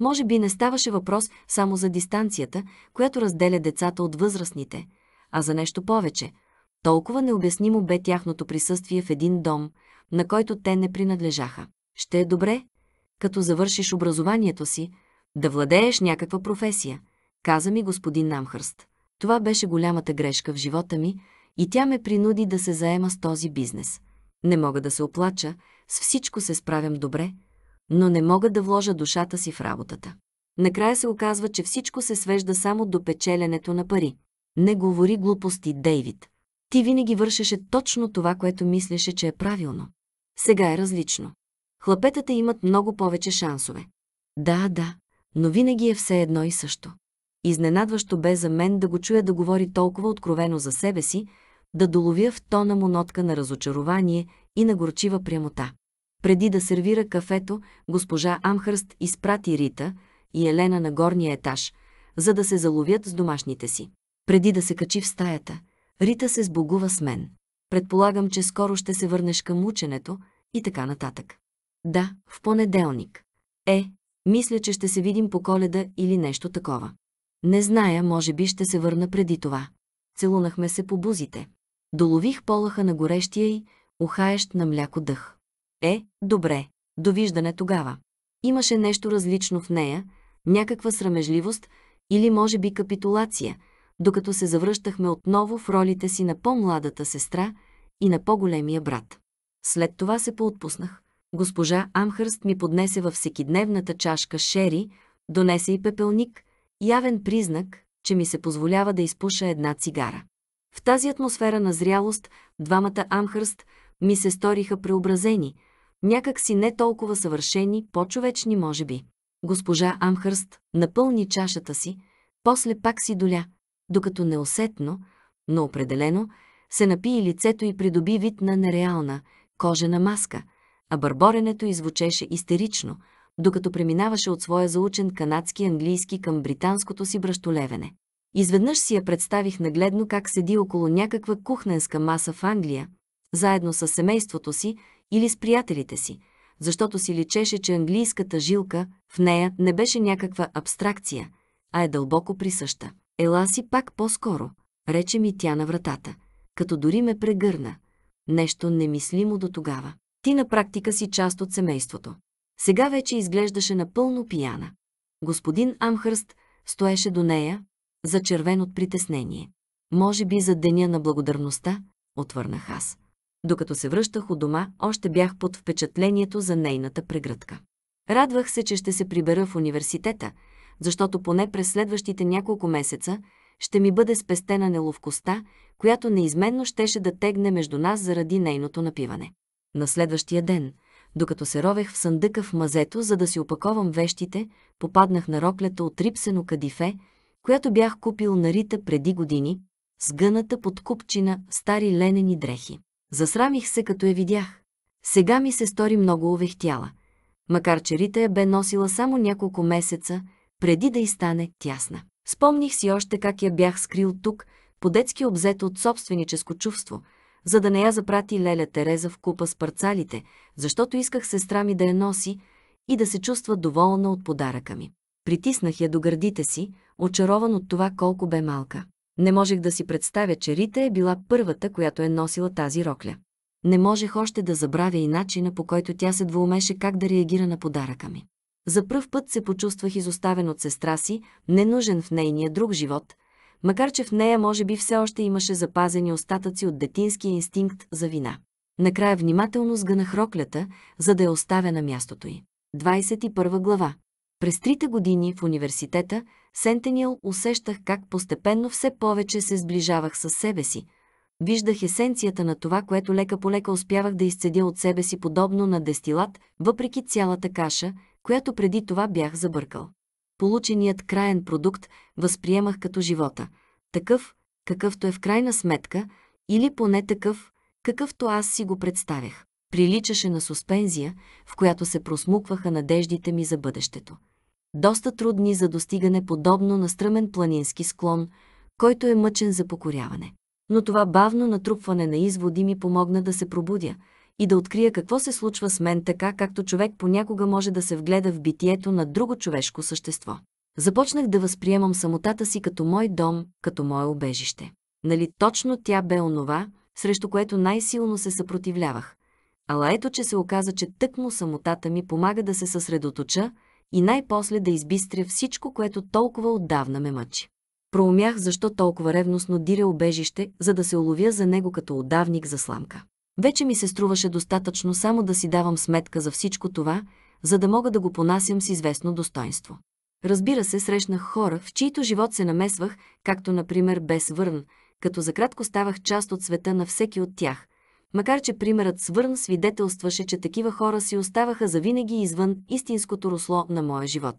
Може би не ставаше въпрос само за дистанцията, която разделя децата от възрастните, а за нещо повече. Толкова необяснимо бе тяхното присъствие в един дом, на който те не принадлежаха. Ще е добре, като завършиш образованието си, да владееш някаква професия, каза ми господин Намхърст. Това беше голямата грешка в живота ми и тя ме принуди да се заема с този бизнес. Не мога да се оплача, с всичко се справям добре, но не мога да вложа душата си в работата. Накрая се оказва, че всичко се свежда само до печеленето на пари. Не говори глупости, Дейвид. Ти винаги вършеше точно това, което мислеше, че е правилно. Сега е различно. Хлапетата имат много повече шансове. Да, да, но винаги е все едно и също. Изненадващо бе за мен да го чуя да говори толкова откровено за себе си, да доловя в тона му нотка на разочарование и на горчива прямота. Преди да сервира кафето, госпожа Амхърст изпрати Рита и Елена на горния етаж, за да се заловят с домашните си. Преди да се качи в стаята, Рита се сбогува с мен. Предполагам, че скоро ще се върнеш към ученето и така нататък. Да, в понеделник. Е, мисля, че ще се видим по коледа или нещо такова. Не зная, може би ще се върна преди това. Целунахме се по бузите. Долових полаха на горещия й, ухаещ на мляко дъх. Е, добре, довиждане тогава. Имаше нещо различно в нея, някаква срамежливост или може би капитулация, докато се завръщахме отново в ролите си на по-младата сестра и на по-големия брат. След това се поотпуснах. Госпожа Амхърст ми поднесе във всекидневната чашка шери, донесе и пепелник – явен признак, че ми се позволява да изпуша една цигара. В тази атмосфера на зрялост, двамата Амхърст ми се сториха преобразени, някак си не толкова съвършени, по-човечни може би. Госпожа Амхърст напълни чашата си, после пак си доля, докато неусетно, но определено, се напи и лицето и придоби вид на нереална, кожена маска, а бърборенето извучеше истерично, докато преминаваше от своя заучен канадски английски към британското си бръщолевене. Изведнъж си я представих нагледно как седи около някаква кухненска маса в Англия, заедно с семейството си или с приятелите си, защото си личеше, че английската жилка в нея не беше някаква абстракция, а е дълбоко присъща. Ела си пак по-скоро, рече ми тя на вратата, като дори ме прегърна. Нещо немислимо до тогава. Ти на практика си част от семейството. Сега вече изглеждаше напълно пияна. Господин Амхърст стоеше до нея, зачервен от притеснение. Може би за деня на благодарността, отвърнах аз. Докато се връщах у дома, още бях под впечатлението за нейната прегръдка. Радвах се, че ще се прибера в университета, защото поне през следващите няколко месеца ще ми бъде спестена неловкостта, която неизменно щеше да тегне между нас заради нейното напиване. На следващия ден – докато се ровех в съндъка в мазето, за да си опаковам вещите, попаднах на роклята от рипсено кадифе, която бях купил на Рита преди години, сгъната под купчина стари ленени дрехи. Засрамих се, като я видях. Сега ми се стори много увехтяла. макар че Рита я бе носила само няколко месеца, преди да й стане тясна. Спомних си още как я бях скрил тук, по детски обзет от собственическо чувство – за да не я запрати Леля Тереза в купа с парцалите, защото исках сестра ми да я носи и да се чувства доволна от подаръка ми. Притиснах я до гърдите си, очарован от това колко бе малка. Не можех да си представя, че Рита е била първата, която е носила тази рокля. Не можех още да забравя и начина, по който тя се двоумеше как да реагира на подаръка ми. За пръв път се почувствах изоставен от сестра си, ненужен в нейния друг живот – макар че в нея може би все още имаше запазени остатъци от детинския инстинкт за вина. Накрая внимателно сгънах роклята, за да я оставя на мястото й. 21 глава През трите години в университета Сентениел усещах как постепенно все повече се сближавах с себе си. Виждах есенцията на това, което лека по лека успявах да изцедя от себе си подобно на дестилат, въпреки цялата каша, която преди това бях забъркал полученият краен продукт възприемах като живота, такъв, какъвто е в крайна сметка, или поне такъв, какъвто аз си го представях. Приличаше на суспензия, в която се просмукваха надеждите ми за бъдещето. Доста трудни за достигане подобно на стръмен планински склон, който е мъчен за покоряване. Но това бавно натрупване на изводи ми помогна да се пробудя – и да открия какво се случва с мен така, както човек понякога може да се вгледа в битието на друго човешко същество. Започнах да възприемам самотата си като мой дом, като мое обежище. Нали точно тя бе онова, срещу което най-силно се съпротивлявах. Ала ето, че се оказа, че тъкмо самотата ми помага да се съсредоточа и най-после да избистря всичко, което толкова отдавна ме мъчи. Проумях защо толкова ревностно диря обежище, за да се уловя за него като отдавник за сламка. Вече ми се струваше достатъчно само да си давам сметка за всичко това, за да мога да го понасям с известно достоинство. Разбира се, срещнах хора, в чието живот се намесвах, както например без Върн, като за кратко ставах част от света на всеки от тях, макар че примерът с Върн свидетелстваше, че такива хора си оставаха завинаги извън истинското русло на моя живот.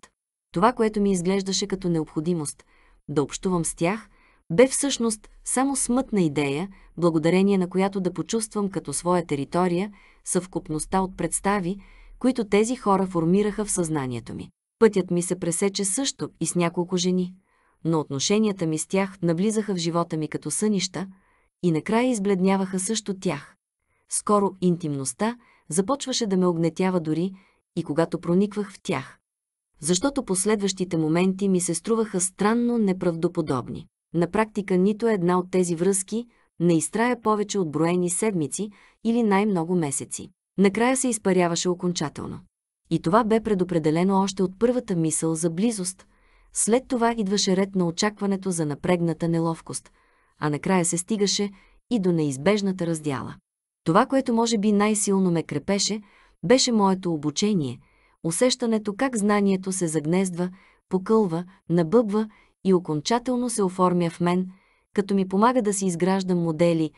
Това, което ми изглеждаше като необходимост – да общувам с тях, бе всъщност само смътна идея, благодарение на която да почувствам като своя територия съвкупността от представи, които тези хора формираха в съзнанието ми. Пътят ми се пресече също и с няколко жени, но отношенията ми с тях наблизаха в живота ми като сънища и накрая избледняваха също тях. Скоро интимността започваше да ме огнетява дори и когато прониквах в тях, защото последващите моменти ми се струваха странно неправдоподобни. На практика нито една от тези връзки не изтрая повече от броени седмици или най-много месеци. Накрая се изпаряваше окончателно. И това бе предопределено още от първата мисъл за близост. След това идваше ред на очакването за напрегната неловкост, а накрая се стигаше и до неизбежната раздяла. Това, което може би най-силно ме крепеше, беше моето обучение, усещането как знанието се загнездва, покълва, набъбва и окончателно се оформя в мен, като ми помага да си изграждам модели,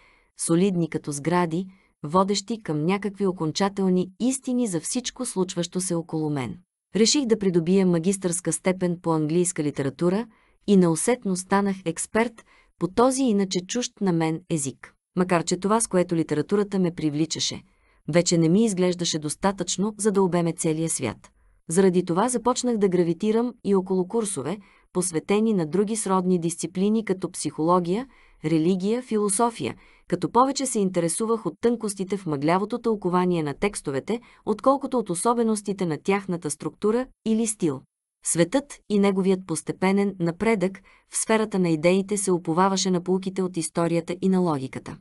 солидни като сгради, водещи към някакви окончателни истини за всичко случващо се около мен. Реших да придобия магистърска степен по английска литература и наусетно станах експерт по този иначе чужд на мен език. Макар че това, с което литературата ме привличаше, вече не ми изглеждаше достатъчно, за да обеме целия свят. Заради това започнах да гравитирам и около курсове, посветени на други сродни дисциплини като психология, религия, философия, като повече се интересувах от тънкостите в мъглявото тълкование на текстовете, отколкото от особеностите на тяхната структура или стил. Светът и неговият постепенен напредък в сферата на идеите се уповаваше на полките от историята и на логиката.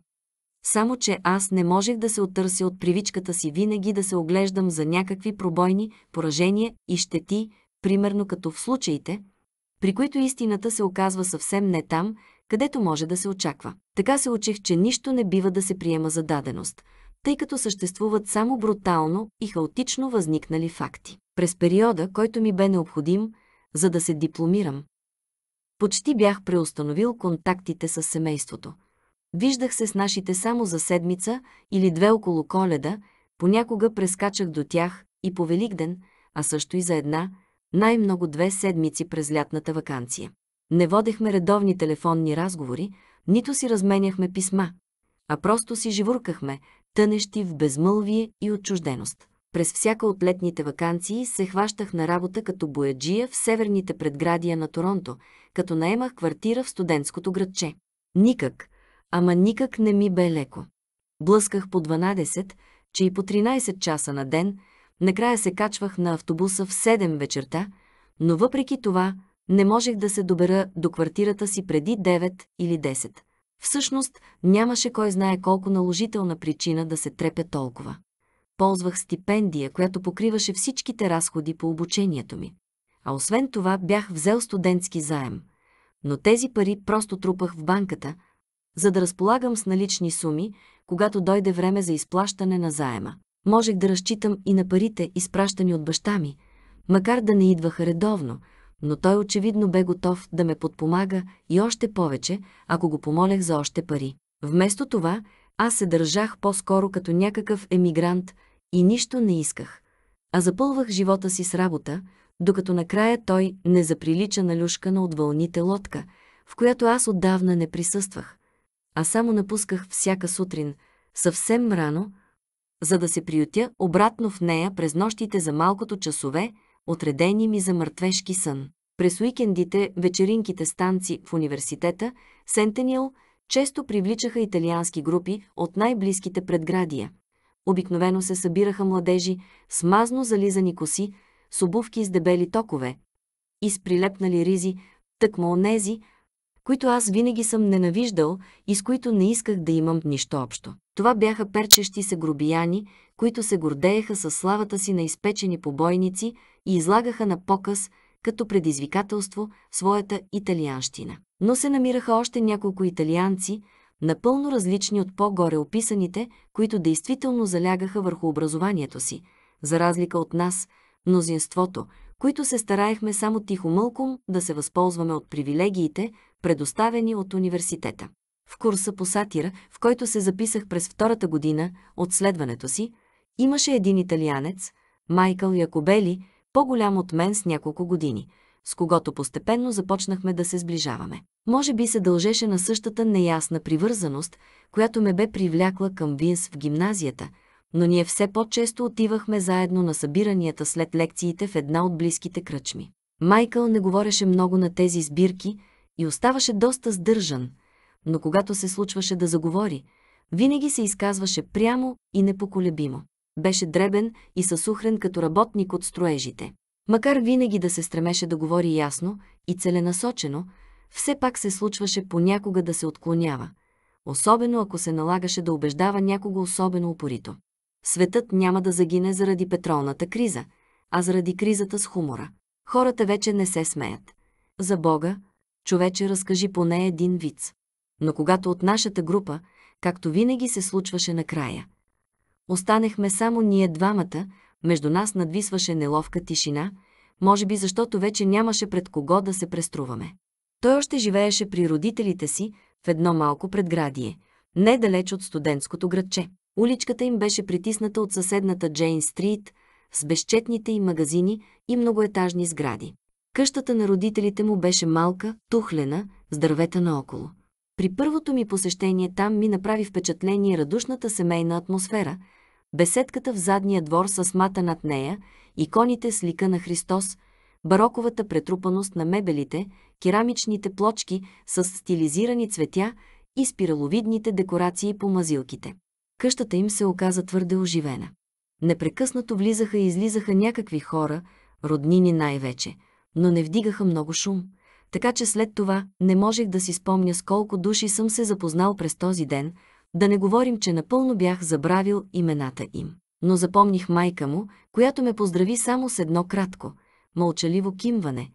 Само, че аз не можех да се оттърся от привичката си винаги да се оглеждам за някакви пробойни, поражения и щети, примерно като в случаите, при които истината се оказва съвсем не там, където може да се очаква. Така се учих, че нищо не бива да се приема за даденост, тъй като съществуват само брутално и хаотично възникнали факти. През периода, който ми бе необходим, за да се дипломирам, почти бях преустановил контактите с семейството. Виждах се с нашите само за седмица или две около коледа, понякога прескачах до тях и по Великден, а също и за една – най-много две седмици през лятната вакансия. Не водехме редовни телефонни разговори, нито си разменяхме писма, а просто си живуркахме, тънещи в безмълвие и отчужденост. През всяка от летните вакансии се хващах на работа като бояджия в северните предградия на Торонто, като наемах квартира в студентското градче. Никак, ама никак не ми бе леко. Блъсках по 12, че и по 13 часа на ден – Накрая се качвах на автобуса в 7 вечерта, но въпреки това не можех да се добера до квартирата си преди 9 или 10. Всъщност нямаше кой знае колко наложителна причина да се трепя толкова. Ползвах стипендия, която покриваше всичките разходи по обучението ми. А освен това бях взел студентски заем. Но тези пари просто трупах в банката, за да разполагам с налични суми, когато дойде време за изплащане на заема. Можех да разчитам и на парите, изпращани от баща ми, макар да не идваха редовно, но той очевидно бе готов да ме подпомага и още повече, ако го помолех за още пари. Вместо това, аз се държах по-скоро като някакъв емигрант и нищо не исках, а запълвах живота си с работа, докато накрая той не заприлича на люшкана от вълните лодка, в която аз отдавна не присъствах, а само напусках всяка сутрин, съвсем рано, за да се приютя обратно в нея през нощите за малкото часове, отредени ми за мъртвешки сън. През уикендите вечеринките станци в университета Сентениел често привличаха италиански групи от най-близките предградия. Обикновено се събираха младежи с мазно зализани коси, с обувки с дебели токове и с прилепнали ризи, тъкмо онези, които аз винаги съм ненавиждал и с които не исках да имам нищо общо. Това бяха перчещи се грубияни, които се гордееха със славата си на изпечени побойници и излагаха на показ като предизвикателство своята италианщина. Но се намираха още няколко италианци, напълно различни от по-горе описаните, които действително залягаха върху образованието си, за разлика от нас, мнозинството, които се стараехме само тихо мълком да се възползваме от привилегиите, предоставени от университета. В курса по сатира, в който се записах през втората година от следването си, имаше един италианец, Майкъл Якобели, по-голям от мен с няколко години, с когото постепенно започнахме да се сближаваме. Може би се дължеше на същата неясна привързаност, която ме бе привлякла към Винс в гимназията, но ние все по-често отивахме заедно на събиранията след лекциите в една от близките кръчми. Майкъл не говореше много на тези сбирки – и оставаше доста сдържан, но когато се случваше да заговори, винаги се изказваше прямо и непоколебимо. Беше дребен и съсухрен като работник от строежите. Макар винаги да се стремеше да говори ясно и целенасочено, все пак се случваше понякога да се отклонява, особено ако се налагаше да убеждава някого особено упорито. Светът няма да загине заради петролната криза, а заради кризата с хумора. Хората вече не се смеят. За Бога, човече разкажи поне един виц. Но когато от нашата група, както винаги се случваше накрая, останехме само ние двамата, между нас надвисваше неловка тишина, може би защото вече нямаше пред кого да се преструваме. Той още живееше при родителите си в едно малко предградие, недалеч от студентското градче. Уличката им беше притисната от съседната Джейн Стрит с безчетните им магазини и многоетажни сгради. Къщата на родителите му беше малка, тухлена, с дървета наоколо. При първото ми посещение там ми направи впечатление радушната семейна атмосфера, беседката в задния двор с мата над нея, иконите с лика на Христос, бароковата претрупаност на мебелите, керамичните плочки с стилизирани цветя и спираловидните декорации по мазилките. Къщата им се оказа твърде оживена. Непрекъснато влизаха и излизаха някакви хора, роднини най-вече – но не вдигаха много шум, така че след това не можех да си спомня с колко души съм се запознал през този ден, да не говорим, че напълно бях забравил имената им. Но запомних майка му, която ме поздрави само с едно кратко, мълчаливо кимване,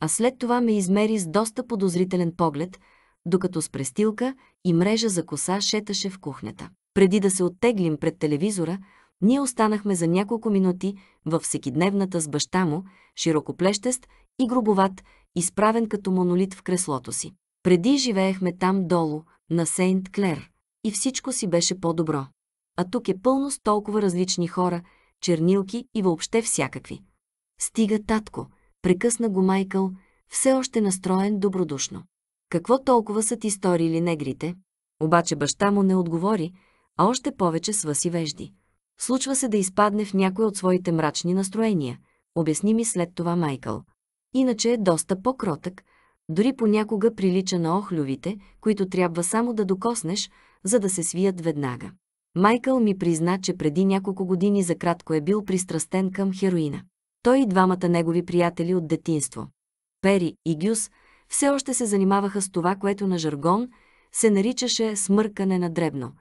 а след това ме измери с доста подозрителен поглед, докато с престилка и мрежа за коса шеташе в кухнята. Преди да се оттеглим пред телевизора, ние останахме за няколко минути във всекидневната с баща му, широкоплещест и грубоват, изправен като монолит в креслото си. Преди живеехме там долу, на Сейнт Клер, и всичко си беше по-добро. А тук е пълно с толкова различни хора, чернилки и въобще всякакви. Стига татко, прекъсна го Майкъл, все още настроен добродушно. Какво толкова са ти сторили негрите? Обаче баща му не отговори, а още повече свъси вежди. Случва се да изпадне в някой от своите мрачни настроения, обясни ми след това Майкъл. Иначе е доста по-кротък, дори понякога прилича на охлювите, които трябва само да докоснеш, за да се свият веднага. Майкъл ми призна, че преди няколко години за кратко е бил пристрастен към хероина. Той и двамата негови приятели от детинство. Пери и Гюс все още се занимаваха с това, което на жаргон се наричаше смъркане на дребно.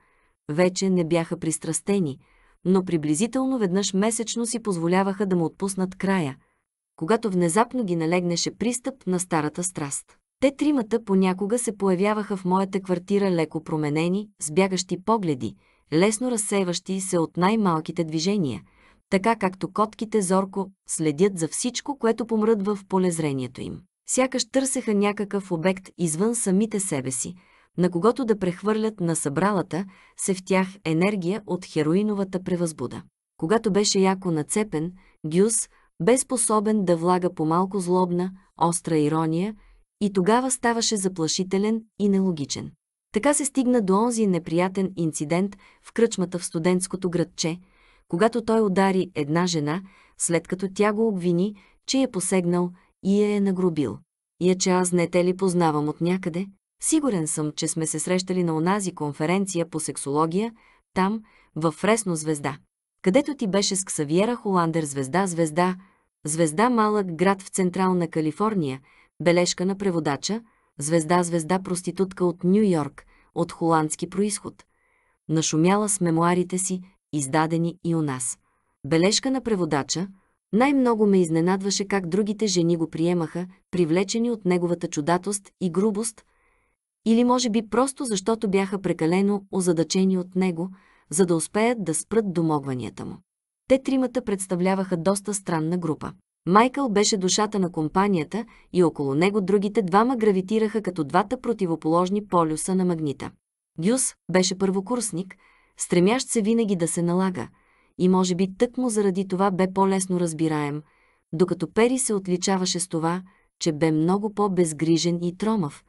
Вече не бяха пристрастени – но приблизително веднъж месечно си позволяваха да му отпуснат края, когато внезапно ги налегнеше пристъп на старата страст. Те тримата понякога се появяваха в моята квартира леко променени, с бягащи погледи, лесно разсейващи се от най-малките движения, така както котките зорко следят за всичко, което помръдва в полезрението им. Сякаш търсеха някакъв обект извън самите себе си – на когото да прехвърлят на събралата се в тях енергия от хероиновата превъзбуда. Когато беше яко нацепен, Гюс бе способен да влага по-малко злобна, остра ирония и тогава ставаше заплашителен и нелогичен. Така се стигна до онзи неприятен инцидент в кръчмата в студентското градче, когато той удари една жена, след като тя го обвини, че е посегнал и я е нагробил. Я че аз не те ли познавам от някъде, Сигурен съм, че сме се срещали на онази конференция по сексология, там, в Фресно звезда, където ти беше с Ксавиера Холандер звезда звезда, звезда малък град в Централна Калифорния, бележка на преводача, звезда звезда проститутка от Нью Йорк, от холандски происход. Нашумяла с мемуарите си, издадени и у нас. Бележка на преводача – най-много ме изненадваше как другите жени го приемаха, привлечени от неговата чудатост и грубост, или може би просто защото бяха прекалено озадачени от него, за да успеят да спрат домогванията му. Те тримата представляваха доста странна група. Майкъл беше душата на компанията и около него другите двама гравитираха като двата противоположни полюса на магнита. Гюс беше първокурсник, стремящ се винаги да се налага, и може би тъкмо заради това бе по-лесно разбираем, докато Пери се отличаваше с това, че бе много по-безгрижен и тромав,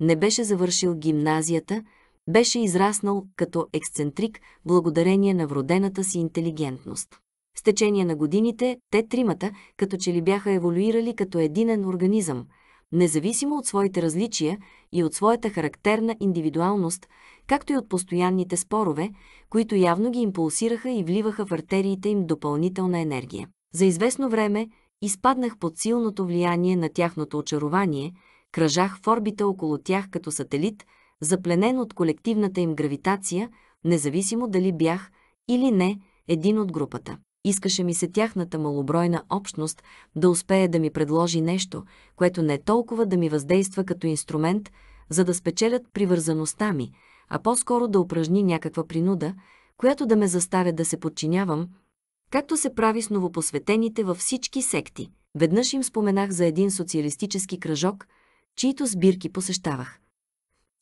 не беше завършил гимназията, беше израснал като ексцентрик благодарение на вродената си интелигентност. С течение на годините, те тримата като че ли бяха еволюирали като единен организъм, независимо от своите различия и от своята характерна индивидуалност, както и от постоянните спорове, които явно ги импулсираха и вливаха в артериите им допълнителна енергия. За известно време изпаднах под силното влияние на тяхното очарование – кръжах в орбита около тях като сателит, запленен от колективната им гравитация, независимо дали бях или не един от групата. Искаше ми се тяхната малобройна общност да успее да ми предложи нещо, което не е толкова да ми въздейства като инструмент, за да спечелят привързаността ми, а по-скоро да упражни някаква принуда, която да ме заставя да се подчинявам, както се прави с новопосветените във всички секти. Веднъж им споменах за един социалистически кръжок, чието сбирки посещавах.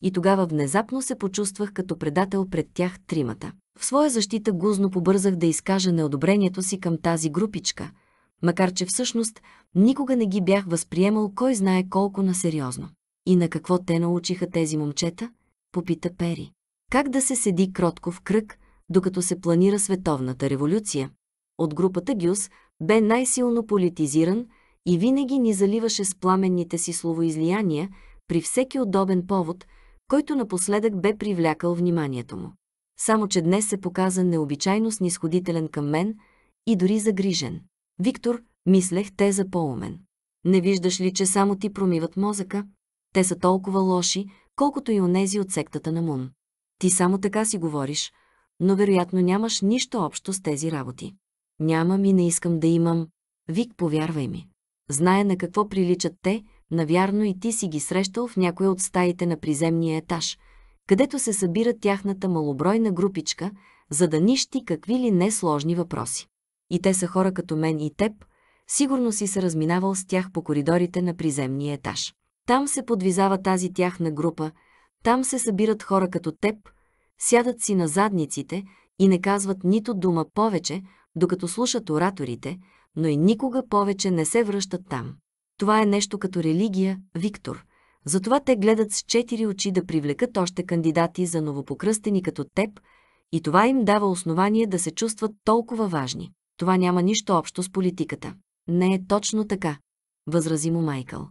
И тогава внезапно се почувствах като предател пред тях тримата. В своя защита гузно побързах да изкажа неодобрението си към тази групичка, макар че всъщност никога не ги бях възприемал кой знае колко насериозно. И на какво те научиха тези момчета? Попита Пери. Как да се седи кротко в кръг, докато се планира световната революция? От групата Гюс бе най-силно политизиран, и винаги ни заливаше с пламенните си словоизлияния при всеки удобен повод, който напоследък бе привлякал вниманието му. Само, че днес се показа необичайно снисходителен към мен и дори загрижен. Виктор, мислех те за по-умен. Не виждаш ли, че само ти промиват мозъка? Те са толкова лоши, колкото и онези от сектата на Мун. Ти само така си говориш, но вероятно нямаш нищо общо с тези работи. Нямам и не искам да имам. Вик, повярвай ми знае на какво приличат те, навярно и ти си ги срещал в някоя от стаите на приземния етаж, където се събира тяхната малобройна групичка, за да нищи какви ли не сложни въпроси. И те са хора като мен и теб, сигурно си се разминавал с тях по коридорите на приземния етаж. Там се подвизава тази тяхна група, там се събират хора като теб, сядат си на задниците и не казват нито дума повече, докато слушат ораторите, но и никога повече не се връщат там. Това е нещо като религия, Виктор. Затова те гледат с четири очи да привлекат още кандидати за новопокръстени като теб и това им дава основание да се чувстват толкова важни. Това няма нищо общо с политиката. Не е точно така, възрази му Майкъл.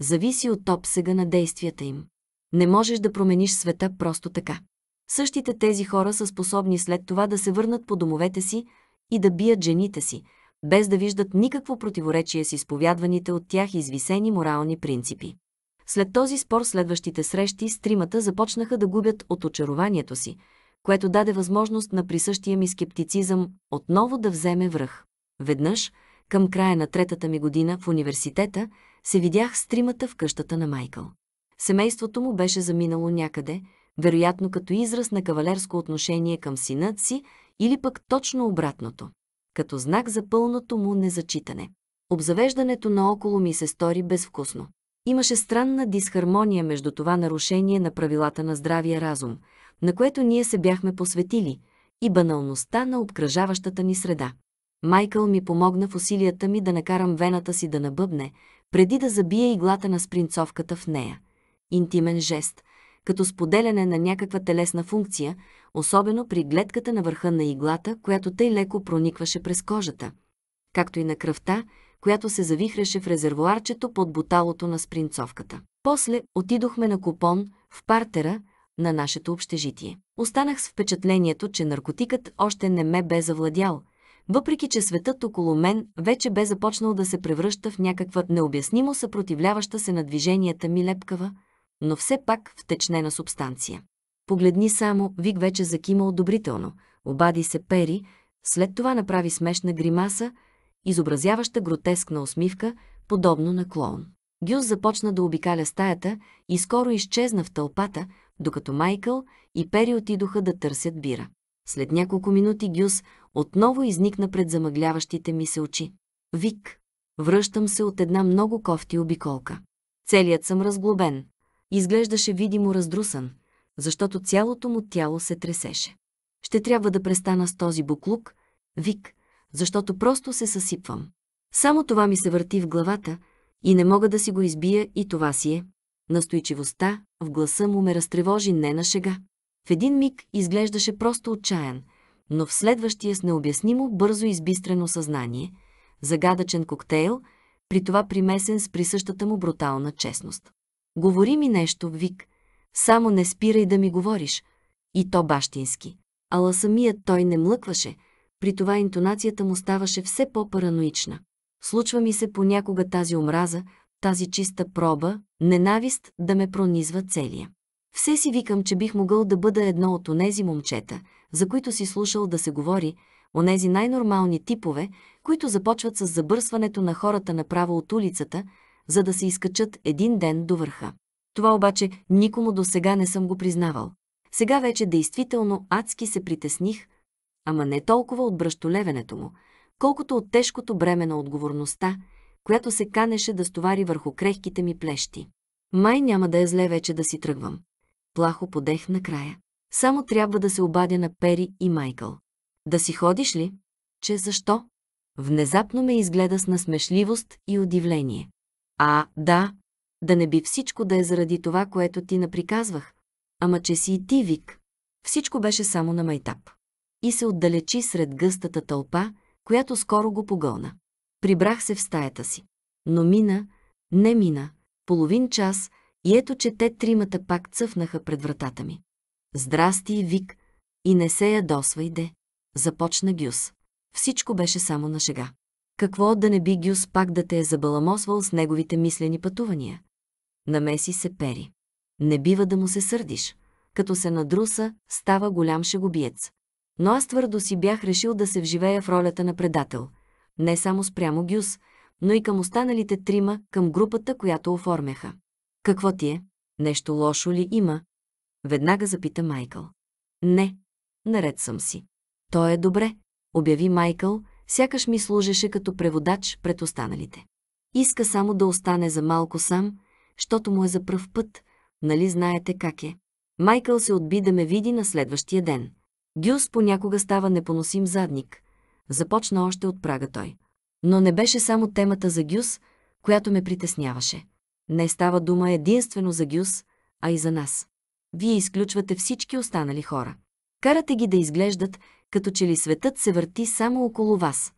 Зависи от обсега на действията им. Не можеш да промениш света просто така. Същите тези хора са способни след това да се върнат по домовете си и да бият жените си, без да виждат никакво противоречие с изповядваните от тях извисени морални принципи. След този спор следващите срещи с тримата започнаха да губят от очарованието си, което даде възможност на присъщия ми скептицизъм отново да вземе връх. Веднъж, към края на третата ми година в университета, се видях с тримата в къщата на Майкъл. Семейството му беше заминало някъде, вероятно като израз на кавалерско отношение към синът си или пък точно обратното като знак за пълното му незачитане. Обзавеждането наоколо ми се стори безвкусно. Имаше странна дисхармония между това нарушение на правилата на здравия разум, на което ние се бяхме посветили, и баналността на обкръжаващата ни среда. Майкъл ми помогна в усилията ми да накарам вената си да набъбне, преди да забие иглата на спринцовката в нея. Интимен жест, като споделяне на някаква телесна функция, особено при гледката на върха на иглата, която тъй леко проникваше през кожата, както и на кръвта, която се завихреше в резервуарчето под буталото на спринцовката. После отидохме на купон в партера на нашето общежитие. Останах с впечатлението, че наркотикът още не ме бе завладял, въпреки че светът около мен вече бе започнал да се превръща в някаква необяснимо съпротивляваща се на движенията ми лепкава, но все пак втечнена субстанция. Погледни само, Вик вече закима одобрително, обади се Пери, след това направи смешна гримаса, изобразяваща гротескна усмивка, подобно на клоун. Гюс започна да обикаля стаята и скоро изчезна в тълпата, докато Майкъл и Пери отидоха да търсят бира. След няколко минути Гюс отново изникна пред замъгляващите ми се очи. Вик, връщам се от една много кофти обиколка. Целият съм разглобен. Изглеждаше видимо раздрусан защото цялото му тяло се тресеше. Ще трябва да престана с този буклук, вик, защото просто се съсипвам. Само това ми се върти в главата и не мога да си го избия и това си е. Настойчивостта в гласа му ме разтревожи не на шега. В един миг изглеждаше просто отчаян, но в следващия с необяснимо бързо избистрено съзнание, загадъчен коктейл, при това примесен с присъщата му брутална честност. Говори ми нещо, вик, само не спирай да ми говориш. И то бащински. Ала самият той не млъкваше, при това интонацията му ставаше все по-параноична. Случва ми се понякога тази омраза, тази чиста проба, ненавист да ме пронизва целия. Все си викам, че бих могъл да бъда едно от онези момчета, за които си слушал да се говори, онези най-нормални типове, които започват с забърсването на хората направо от улицата, за да се изкачат един ден до върха. Това обаче никому до сега не съм го признавал. Сега вече действително адски се притесних, ама не толкова от бръщолевенето му, колкото от тежкото бреме на отговорността, която се канеше да стовари върху крехките ми плещи. Май няма да е зле вече да си тръгвам. Плахо подех накрая. Само трябва да се обадя на Пери и Майкъл. Да си ходиш ли? Че защо? Внезапно ме изгледа с насмешливост и удивление. А, да, да не би всичко да е заради това, което ти наприказвах. Ама че си и ти, Вик. Всичко беше само на майтап. И се отдалечи сред гъстата тълпа, която скоро го погълна. Прибрах се в стаята си. Но мина, не мина, половин час и ето, че те тримата пак цъфнаха пред вратата ми. Здрасти, Вик, и не се ядосвай, де. Започна Гюс. Всичко беше само на шега. Какво да не би Гюс пак да те е забаламосвал с неговите мислени пътувания? намеси се Пери. Не бива да му се сърдиш. Като се надруса, става голям шегобиец. Но аз твърдо си бях решил да се вживея в ролята на предател. Не само спрямо Гюс, но и към останалите трима, към групата, която оформяха. Какво ти е? Нещо лошо ли има? Веднага запита Майкъл. Не, наред съм си. То е добре, обяви Майкъл, сякаш ми служеше като преводач пред останалите. Иска само да остане за малко сам, щото му е за пръв път. Нали знаете как е? Майкъл се отби да ме види на следващия ден. Гюс понякога става непоносим задник. Започна още от прага той. Но не беше само темата за Гюс, която ме притесняваше. Не става дума единствено за Гюс, а и за нас. Вие изключвате всички останали хора. Карате ги да изглеждат, като че ли светът се върти само около вас.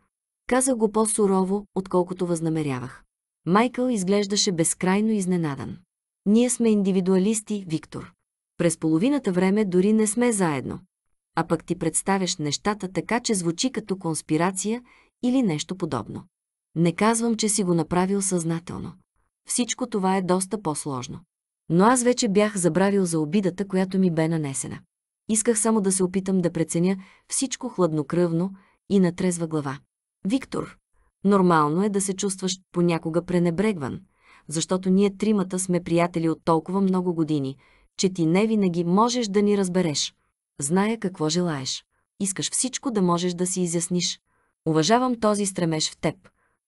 Казах го по-сурово, отколкото възнамерявах. Майкъл изглеждаше безкрайно изненадан. Ние сме индивидуалисти, Виктор. През половината време дори не сме заедно. А пък ти представяш нещата така, че звучи като конспирация или нещо подобно. Не казвам, че си го направил съзнателно. Всичко това е доста по-сложно. Но аз вече бях забравил за обидата, която ми бе нанесена. Исках само да се опитам да преценя всичко хладнокръвно и натрезва глава. Виктор, Нормално е да се чувстваш понякога пренебрегван, защото ние тримата сме приятели от толкова много години, че ти не винаги можеш да ни разбереш. Зная какво желаеш. Искаш всичко да можеш да си изясниш. Уважавам този стремеж в теб,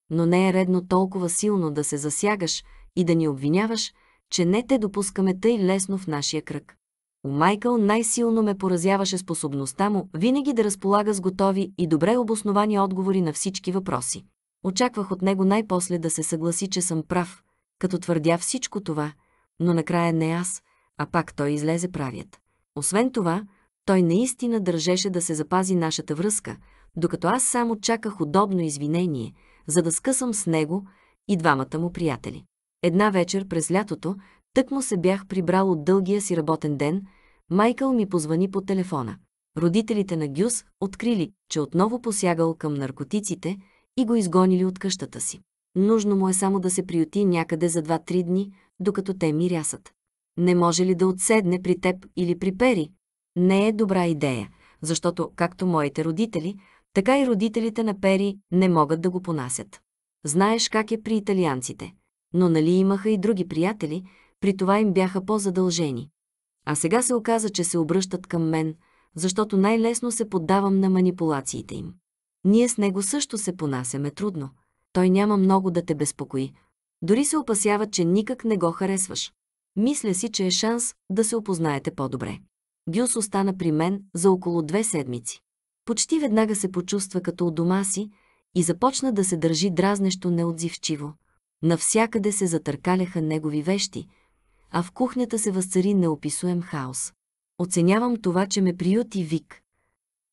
но не е редно толкова силно да се засягаш и да ни обвиняваш, че не те допускаме тъй лесно в нашия кръг. У Майкъл най-силно ме поразяваше способността му винаги да разполага с готови и добре обосновани отговори на всички въпроси. Очаквах от него най-после да се съгласи, че съм прав, като твърдя всичко това, но накрая не аз, а пак той излезе правият. Освен това, той наистина държеше да се запази нашата връзка, докато аз само чаках удобно извинение, за да скъсам с него и двамата му приятели. Една вечер през лятото, тък му се бях прибрал от дългия си работен ден, Майкъл ми позвани по телефона. Родителите на Гюс открили, че отново посягал към наркотиците и го изгонили от къщата си. Нужно му е само да се приюти някъде за 2-3 дни, докато те мирясат. Не може ли да отседне при теб или при Пери? Не е добра идея, защото както моите родители, така и родителите на Пери не могат да го понасят. Знаеш как е при италианците. Но нали имаха и други приятели, при това им бяха по-задължени. А сега се оказа, че се обръщат към мен, защото най-лесно се поддавам на манипулациите им. Ние с него също се понасяме трудно. Той няма много да те безпокои. Дори се опасява, че никак не го харесваш. Мисля си, че е шанс да се опознаете по-добре. Гюс остана при мен за около две седмици. Почти веднага се почувства като у дома си и започна да се държи дразнещо неотзивчиво. Навсякъде се затъркаляха негови вещи, а в кухнята се възцари неописуем хаос. Оценявам това, че ме приюти Вик.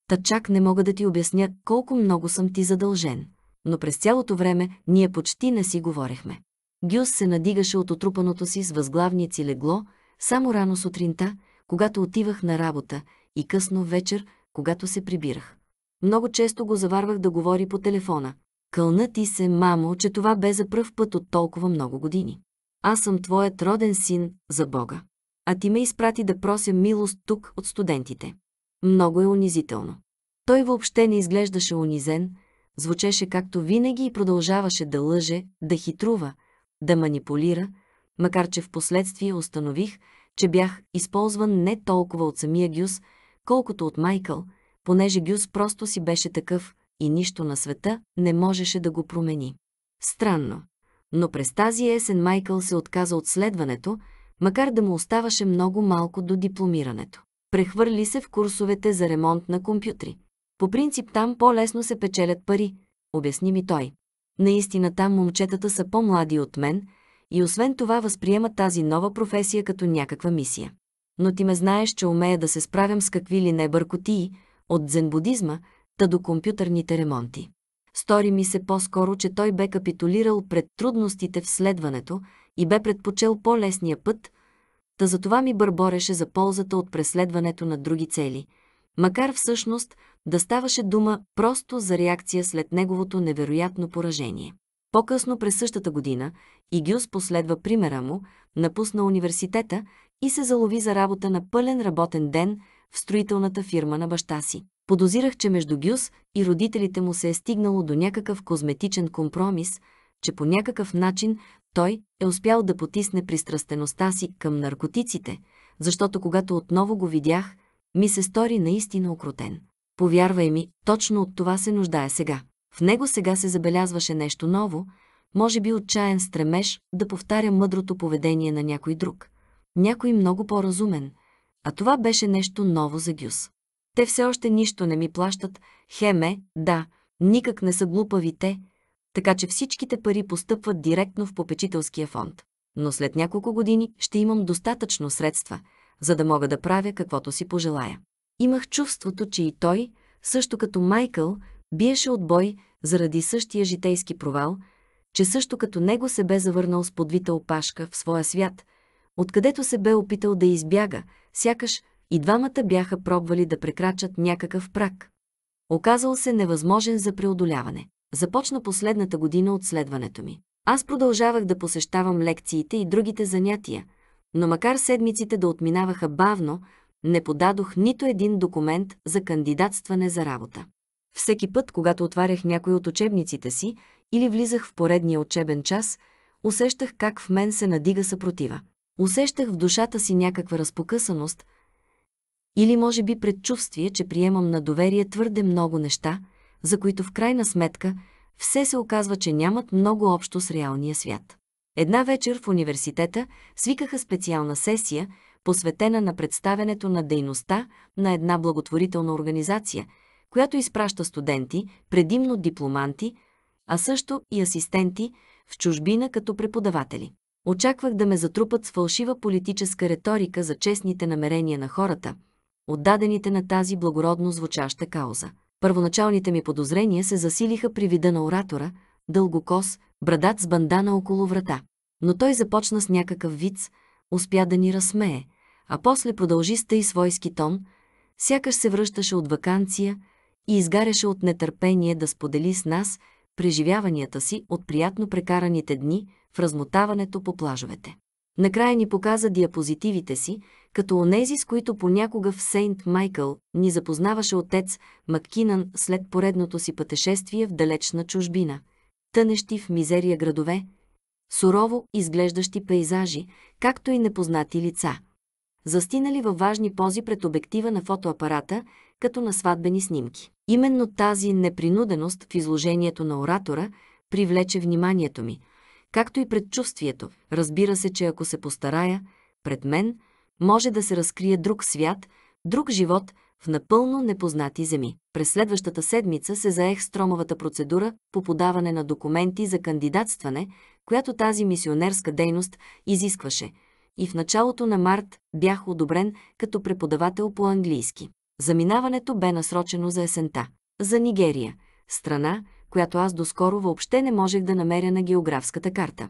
Та чак не мога да ти обясня колко много съм ти задължен. Но през цялото време ние почти не си говорехме. Гюс се надигаше от отрупаното си с възглавници легло, само рано сутринта, когато отивах на работа и късно вечер, когато се прибирах. Много често го заварвах да говори по телефона. Кълна ти се, мамо, че това бе за пръв път от толкова много години. Аз съм твоят роден син за Бога. А ти ме изпрати да прося милост тук от студентите. Много е унизително. Той въобще не изглеждаше унизен, звучеше както винаги и продължаваше да лъже, да хитрува, да манипулира, макар че в последствие установих, че бях използван не толкова от самия Гюс, колкото от Майкъл, понеже Гюс просто си беше такъв и нищо на света не можеше да го промени. Странно, но през тази есен Майкъл се отказа от следването, макар да му оставаше много малко до дипломирането. Прехвърли се в курсовете за ремонт на компютри. По принцип там по-лесно се печелят пари, обясни ми той. Наистина там момчетата са по-млади от мен и освен това възприемат тази нова професия като някаква мисия. Но ти ме знаеш, че умея да се справям с какви ли не бъркотии, от дзенбудизма та до компютърните ремонти. Стори ми се по-скоро, че той бе капитулирал пред трудностите в следването и бе предпочел по-лесния път, та затова ми бърбореше за ползата от преследването на други цели, макар всъщност да ставаше дума просто за реакция след неговото невероятно поражение. По-късно през същата година Игюс последва примера му, напусна университета и се залови за работа на пълен работен ден в строителната фирма на баща си. Подозирах, че между Гюс и родителите му се е стигнало до някакъв козметичен компромис – че по някакъв начин той е успял да потисне пристрастеността си към наркотиците, защото когато отново го видях, ми се стори наистина окрутен. Повярвай ми, точно от това се нуждае сега. В него сега се забелязваше нещо ново, може би отчаян стремеж да повтаря мъдрото поведение на някой друг. Някой много по-разумен. А това беше нещо ново за Гюс. Те все още нищо не ми плащат. Хеме, да, никак не са глупавите, така че всичките пари постъпват директно в попечителския фонд. Но след няколко години ще имам достатъчно средства, за да мога да правя каквото си пожелая. Имах чувството, че и той, също като Майкъл, биеше отбой заради същия житейски провал, че също като него се бе завърнал с подвита опашка в своя свят, откъдето се бе опитал да избяга, сякаш и двамата бяха пробвали да прекрачат някакъв прак. Оказал се невъзможен за преодоляване започна последната година от следването ми. Аз продължавах да посещавам лекциите и другите занятия, но макар седмиците да отминаваха бавно, не подадох нито един документ за кандидатстване за работа. Всеки път, когато отварях някой от учебниците си или влизах в поредния учебен час, усещах как в мен се надига съпротива. Усещах в душата си някаква разпокъсаност или може би предчувствие, че приемам на доверие твърде много неща – за които в крайна сметка все се оказва, че нямат много общо с реалния свят. Една вечер в университета свикаха специална сесия, посветена на представенето на дейността на една благотворителна организация, която изпраща студенти, предимно дипломанти, а също и асистенти в чужбина като преподаватели. Очаквах да ме затрупат с фалшива политическа риторика за честните намерения на хората, отдадените на тази благородно звучаща кауза. Първоначалните ми подозрения се засилиха при вида на оратора, дългокос, брадат с бандана около врата. Но той започна с някакъв виц, успя да ни разсмее, а после продължи с тъй свойски тон, сякаш се връщаше от вакансия и изгаряше от нетърпение да сподели с нас преживяванията си от приятно прекараните дни в размотаването по плажовете. Накрая ни показа диапозитивите си, като онези, с които понякога в Сейнт Майкъл ни запознаваше отец Маккинан след поредното си пътешествие в далечна чужбина, тънещи в мизерия градове, сурово изглеждащи пейзажи, както и непознати лица, застинали във важни пози пред обектива на фотоапарата, като на сватбени снимки. Именно тази непринуденост в изложението на оратора привлече вниманието ми, както и предчувствието. Разбира се, че ако се постарая, пред мен – може да се разкрие друг свят, друг живот в напълно непознати земи. През следващата седмица се заех стромовата процедура по подаване на документи за кандидатстване, която тази мисионерска дейност изискваше, и в началото на март бях одобрен като преподавател по английски. Заминаването бе насрочено за есента. За Нигерия, страна, която аз доскоро въобще не можех да намеря на географската карта.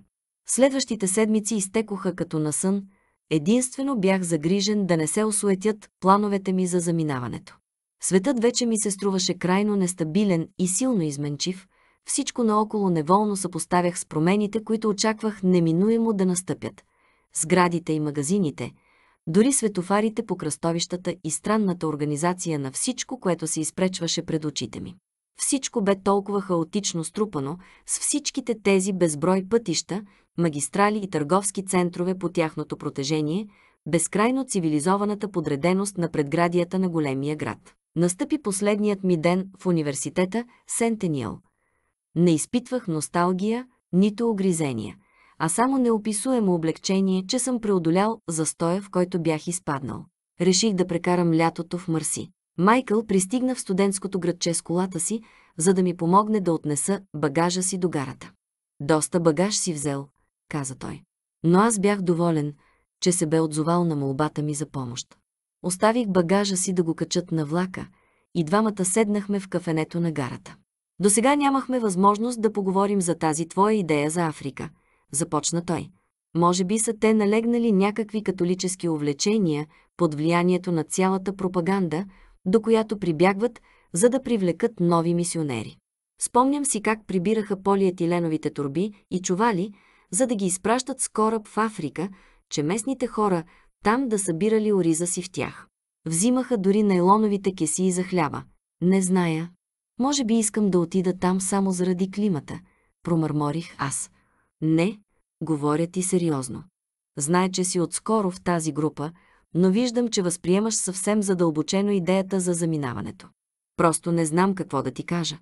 Следващите седмици изтекоха като на сън. Единствено бях загрижен да не се осуетят плановете ми за заминаването. Светът вече ми се струваше крайно нестабилен и силно изменчив, всичко наоколо неволно съпоставях с промените, които очаквах неминуемо да настъпят. Сградите и магазините, дори светофарите по кръстовищата и странната организация на всичко, което се изпречваше пред очите ми. Всичко бе толкова хаотично струпано с всичките тези безброй пътища, магистрали и търговски центрове по тяхното протежение, безкрайно цивилизованата подреденост на предградията на големия град. Настъпи последният ми ден в университета Сентениел. Не изпитвах носталгия, нито огризения, а само неописуемо облегчение, че съм преодолял застоя, в който бях изпаднал. Реших да прекарам лятото в Мърси. Майкъл пристигна в студентското градче с колата си, за да ми помогне да отнеса багажа си до гарата. Доста багаж си взел, каза той. Но аз бях доволен, че се бе отзовал на молбата ми за помощ. Оставих багажа си да го качат на влака и двамата седнахме в кафенето на гарата. До сега нямахме възможност да поговорим за тази твоя идея за Африка, започна той. Може би са те налегнали някакви католически увлечения под влиянието на цялата пропаганда, до която прибягват, за да привлекат нови мисионери. Спомням си как прибираха полиетиленовите турби и чували, за да ги изпращат с кораб в Африка, че местните хора там да събирали ориза си в тях. Взимаха дори нейлоновите кесии за хляба. Не зная. Може би искам да отида там само заради климата, промърморих аз. Не, говоря ти сериозно. Знае, че си отскоро в тази група, но виждам, че възприемаш съвсем задълбочено идеята за заминаването. Просто не знам какво да ти кажа.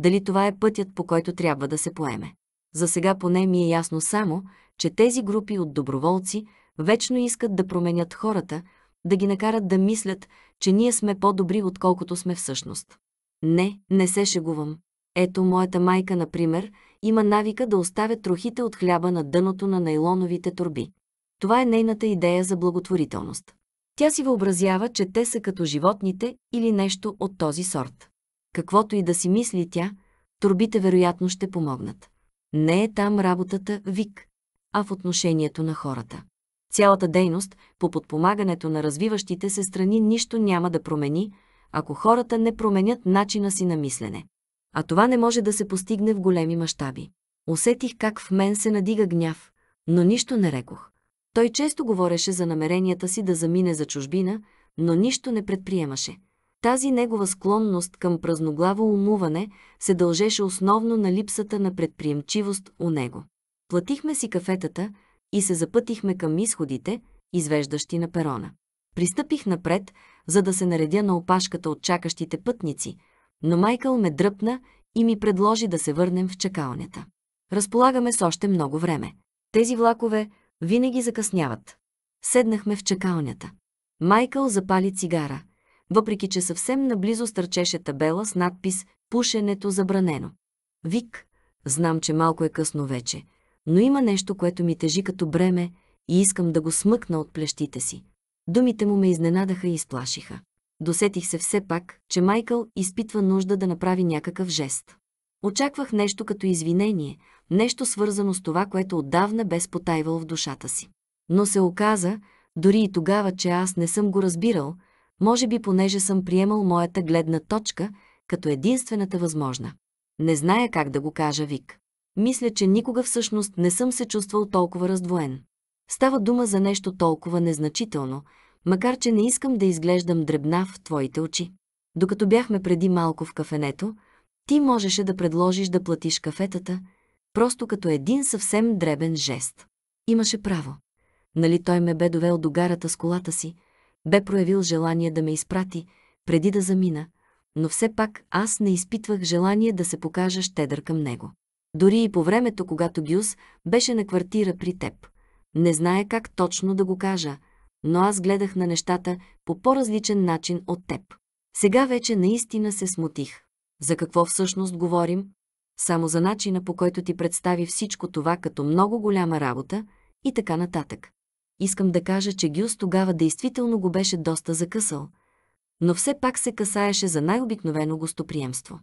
Дали това е пътят, по който трябва да се поеме. За сега поне ми е ясно само, че тези групи от доброволци вечно искат да променят хората, да ги накарат да мислят, че ние сме по-добри, отколкото сме всъщност. Не, не се шегувам. Ето моята майка, например, има навика да оставя трохите от хляба на дъното на найлоновите турби. Това е нейната идея за благотворителност. Тя си въобразява, че те са като животните или нещо от този сорт. Каквото и да си мисли тя, турбите вероятно ще помогнат. Не е там работата вик, а в отношението на хората. Цялата дейност по подпомагането на развиващите се страни нищо няма да промени, ако хората не променят начина си на мислене. А това не може да се постигне в големи мащаби. Усетих как в мен се надига гняв, но нищо не рекох. Той често говореше за намеренията си да замине за чужбина, но нищо не предприемаше. Тази негова склонност към празноглаво умуване се дължеше основно на липсата на предприемчивост у него. Платихме си кафетата и се запътихме към изходите, извеждащи на перона. Пристъпих напред, за да се наредя на опашката от чакащите пътници, но Майкъл ме дръпна и ми предложи да се върнем в чакалнята. Разполагаме с още много време. Тези влакове винаги закъсняват. Седнахме в чакалнята. Майкъл запали цигара, въпреки че съвсем наблизо стърчеше табела с надпис «Пушенето забранено». Вик, знам, че малко е късно вече, но има нещо, което ми тежи като бреме и искам да го смъкна от плещите си. Думите му ме изненадаха и изплашиха. Досетих се все пак, че Майкъл изпитва нужда да направи някакъв жест. Очаквах нещо като извинение, нещо свързано с това, което отдавна бе спотайвал в душата си. Но се оказа, дори и тогава, че аз не съм го разбирал, може би понеже съм приемал моята гледна точка като единствената възможна. Не зная как да го кажа, Вик. Мисля, че никога всъщност не съм се чувствал толкова раздвоен. Става дума за нещо толкова незначително, макар че не искам да изглеждам дребна в твоите очи. Докато бяхме преди малко в кафенето, ти можеше да предложиш да платиш кафетата – просто като един съвсем дребен жест. Имаше право. Нали той ме бе довел до гарата с колата си, бе проявил желание да ме изпрати, преди да замина, но все пак аз не изпитвах желание да се покажа щедър към него. Дори и по времето, когато Гюс беше на квартира при теб. Не зная как точно да го кажа, но аз гледах на нещата по по-различен начин от теб. Сега вече наистина се смутих. За какво всъщност говорим? само за начина по който ти представи всичко това като много голяма работа и така нататък. Искам да кажа, че Гюс тогава действително го беше доста закъсал, но все пак се касаеше за най-обикновено гостоприемство.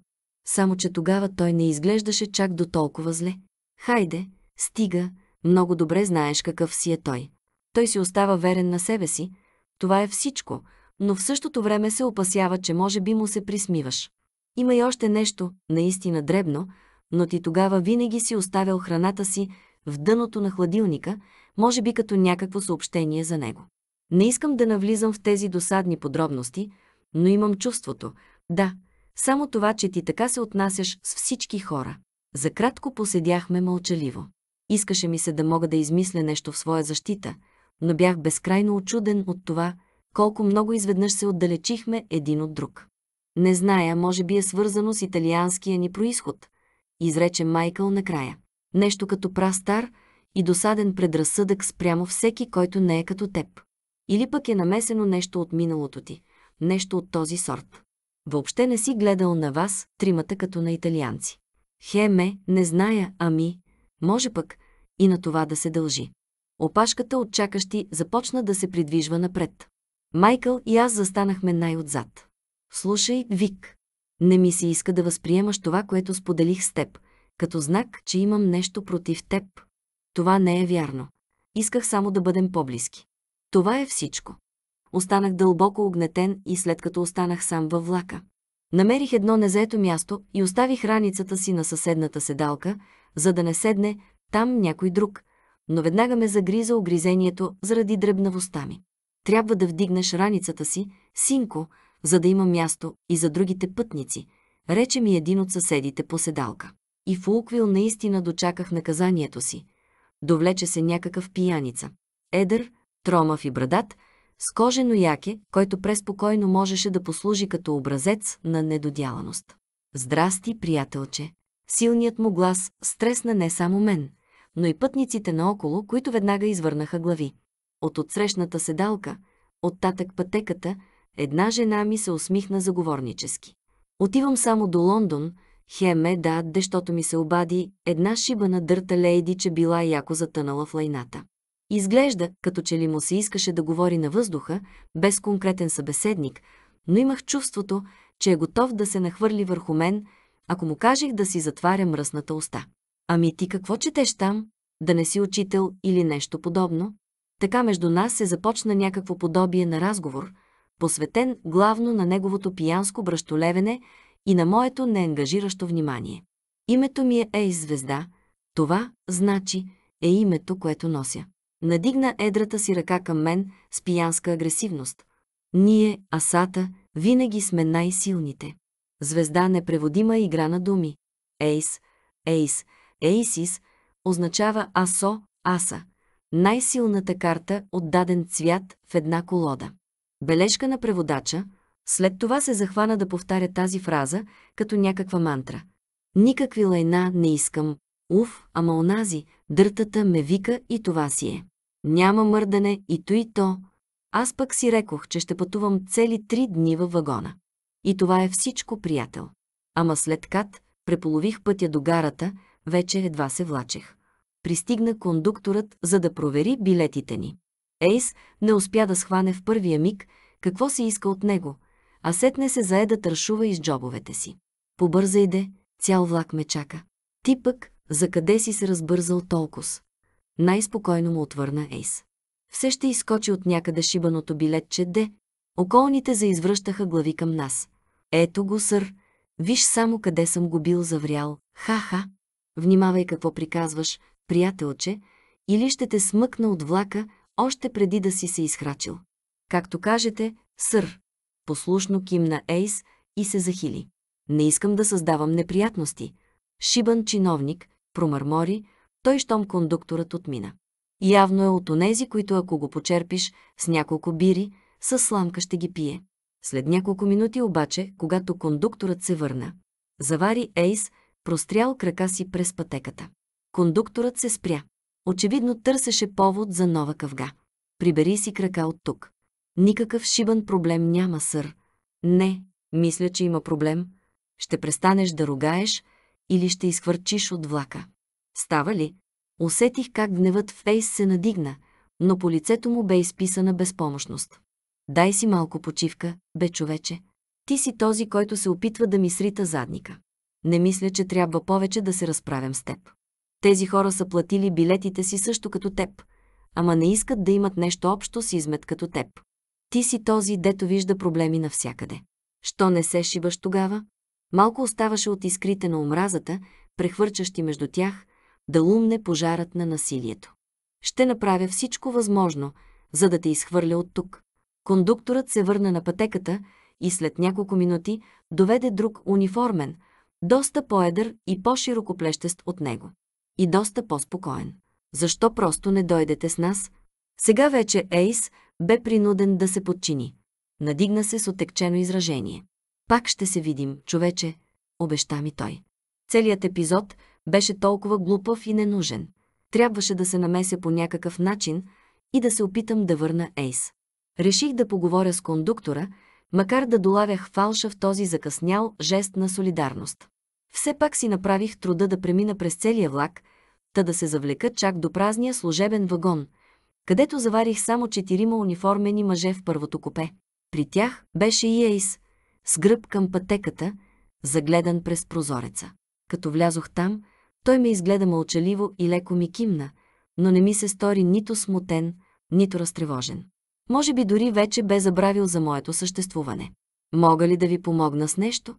Само, че тогава той не изглеждаше чак до толкова зле. Хайде, стига, много добре знаеш какъв си е той. Той си остава верен на себе си, това е всичко, но в същото време се опасява, че може би му се присмиваш. Има и още нещо, наистина дребно, но ти тогава винаги си оставял храната си в дъното на хладилника, може би като някакво съобщение за него. Не искам да навлизам в тези досадни подробности, но имам чувството, да, само това, че ти така се отнасяш с всички хора. За кратко поседяхме мълчаливо. Искаше ми се да мога да измисля нещо в своя защита, но бях безкрайно очуден от това, колко много изведнъж се отдалечихме един от друг. Не зная, може би е свързано с италианския ни происход, изрече Майкъл накрая. Нещо като прастар и досаден предразсъдък спрямо всеки, който не е като теб. Или пък е намесено нещо от миналото ти, нещо от този сорт. Въобще не си гледал на вас, тримата като на италианци. Хеме, не зная, ами, може пък и на това да се дължи. Опашката от чакащи започна да се придвижва напред. Майкъл и аз застанахме най-отзад. Слушай, Вик, не ми се иска да възприемаш това, което споделих с теб, като знак, че имам нещо против теб. Това не е вярно. Исках само да бъдем по-близки. Това е всичко. Останах дълбоко огнетен и след като останах сам във влака. Намерих едно незаето място и оставих раницата си на съседната седалка, за да не седне там някой друг, но веднага ме загриза огризението заради дребнавостта ми. Трябва да вдигнеш раницата си, синко, за да има място и за другите пътници, рече ми един от съседите по седалка. И в Улквил наистина дочаках наказанието си. Довлече се някакъв пияница. Едър, тромав и брадат, с кожено яке, който преспокойно можеше да послужи като образец на недодяланост. Здрасти, приятелче! Силният му глас стресна не само мен, но и пътниците наоколо, които веднага извърнаха глави. От отсрещната седалка, от татък пътеката, Една жена ми се усмихна заговорнически. Отивам само до Лондон, хеме да, дещото ми се обади, една шибана дърта лейди, че била яко затънала в лайната. Изглежда, като че ли му се искаше да говори на въздуха, без конкретен събеседник, но имах чувството, че е готов да се нахвърли върху мен, ако му кажех да си затваря мръсната уста. Ами ти какво четеш там? Да не си учител или нещо подобно? Така между нас се започна някакво подобие на разговор – посветен главно на неговото пиянско бръщолевене и на моето неангажиращо внимание. Името ми е Ей Звезда. Това, значи, е името, което нося. Надигна едрата си ръка към мен с пиянска агресивност. Ние, асата, винаги сме най-силните. Звезда непреводима игра на думи. Ейс, Ейс, Ейсис означава Асо, Аса. Най-силната карта от даден цвят в една колода. Бележка на преводача, след това се захвана да повтаря тази фраза като някаква мантра. Никакви лайна не искам, уф, ама онази, дъртата ме вика и това си е. Няма мърдане и то и то. Аз пък си рекох, че ще пътувам цели три дни във вагона. И това е всичко, приятел. Ама след кат, преполових пътя до гарата, вече едва се влачех. Пристигна кондукторът, за да провери билетите ни. Ейс не успя да схване в първия миг какво се иска от него, а сетне се зае да тършува из джобовете си. Побърза иде, цял влак ме чака. Ти пък, за къде си се разбързал толкос? Най-спокойно му отвърна Ейс. Все ще изкочи от някъде шибаното билетче де. Околните заизвръщаха глави към нас. Ето го, сър. Виж само къде съм го бил заврял. Ха-ха. Внимавай какво приказваш, приятелче, или ще те смъкна от влака, още преди да си се изхрачил. Както кажете, сър, послушно кимна Ейс и се захили. Не искам да създавам неприятности. Шибан чиновник, промърмори, той щом кондукторът отмина. Явно е от онези, които ако го почерпиш с няколко бири, със сламка ще ги пие. След няколко минути обаче, когато кондукторът се върна, завари Ейс, прострял крака си през пътеката. Кондукторът се спря. Очевидно търсеше повод за нова къвга. Прибери си крака от тук. Никакъв шибан проблем няма, сър. Не, мисля, че има проблем. Ще престанеш да ругаеш или ще изхвърчиш от влака. Става ли? Усетих как гневът в Фейс се надигна, но по лицето му бе изписана безпомощност. Дай си малко почивка, бе човече. Ти си този, който се опитва да ми срита задника. Не мисля, че трябва повече да се разправям с теб. Тези хора са платили билетите си също като теб, ама не искат да имат нещо общо с измет като теб. Ти си този, дето вижда проблеми навсякъде. Що не се шибаш тогава? Малко оставаше от искрите на омразата, прехвърчащи между тях, да лумне пожарът на насилието. Ще направя всичко възможно, за да те изхвърля от тук. Кондукторът се върна на пътеката и след няколко минути доведе друг униформен, доста по-едър и по-широкоплещест от него и доста по-спокоен. Защо просто не дойдете с нас? Сега вече Ейс бе принуден да се подчини. Надигна се с отекчено изражение. Пак ще се видим, човече, обеща ми той. Целият епизод беше толкова глупав и ненужен. Трябваше да се намеся по някакъв начин и да се опитам да върна Ейс. Реших да поговоря с кондуктора, макар да долавях фалша в този закъснял жест на солидарност. Все пак си направих труда да премина през целия влак, та да се завлека чак до празния служебен вагон, където заварих само четирима униформени мъже в първото купе. При тях беше и Ейс, с гръб към пътеката, загледан през прозореца. Като влязох там, той ме изгледа мълчаливо и леко ми кимна, но не ми се стори нито смутен, нито разтревожен. Може би дори вече бе забравил за моето съществуване. Мога ли да ви помогна с нещо?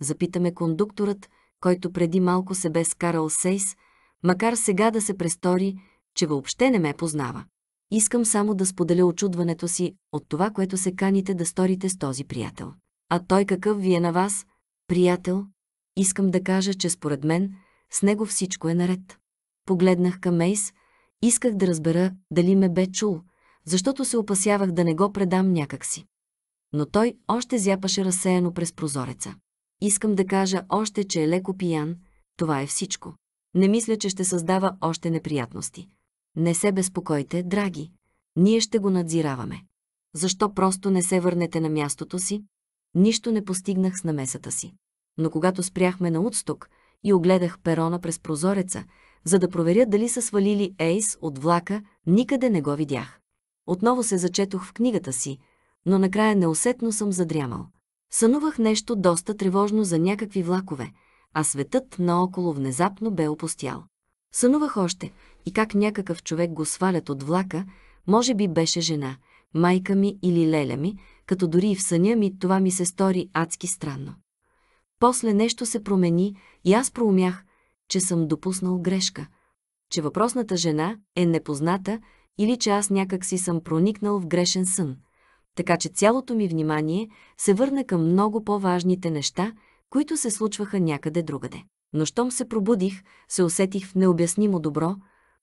Запитаме кондукторът, който преди малко се бе скарал Сейс, макар сега да се престори, че въобще не ме познава. Искам само да споделя очудването си от това, което се каните да сторите с този приятел. А той какъв ви е на вас, приятел? Искам да кажа, че според мен с него всичко е наред. Погледнах към Мейс, исках да разбера дали ме бе чул, защото се опасявах да не го предам някакси. Но той още зяпаше разсеяно през прозореца. Искам да кажа още, че е леко пиян. Това е всичко. Не мисля, че ще създава още неприятности. Не се безпокойте, драги. Ние ще го надзираваме. Защо просто не се върнете на мястото си? Нищо не постигнах с намесата си. Но когато спряхме на отсток и огледах перона през прозореца, за да проверя дали са свалили Ейс от влака, никъде не го видях. Отново се зачетох в книгата си, но накрая неусетно съм задрямал. Сънувах нещо доста тревожно за някакви влакове, а светът наоколо внезапно бе опустял. Сънувах още и как някакъв човек го свалят от влака, може би беше жена, майка ми или леля ми, като дори и в съня ми това ми се стори адски странно. После нещо се промени и аз проумях, че съм допуснал грешка, че въпросната жена е непозната или че аз някак си съм проникнал в грешен сън така че цялото ми внимание се върна към много по-важните неща, които се случваха някъде другаде. Но щом се пробудих, се усетих в необяснимо добро,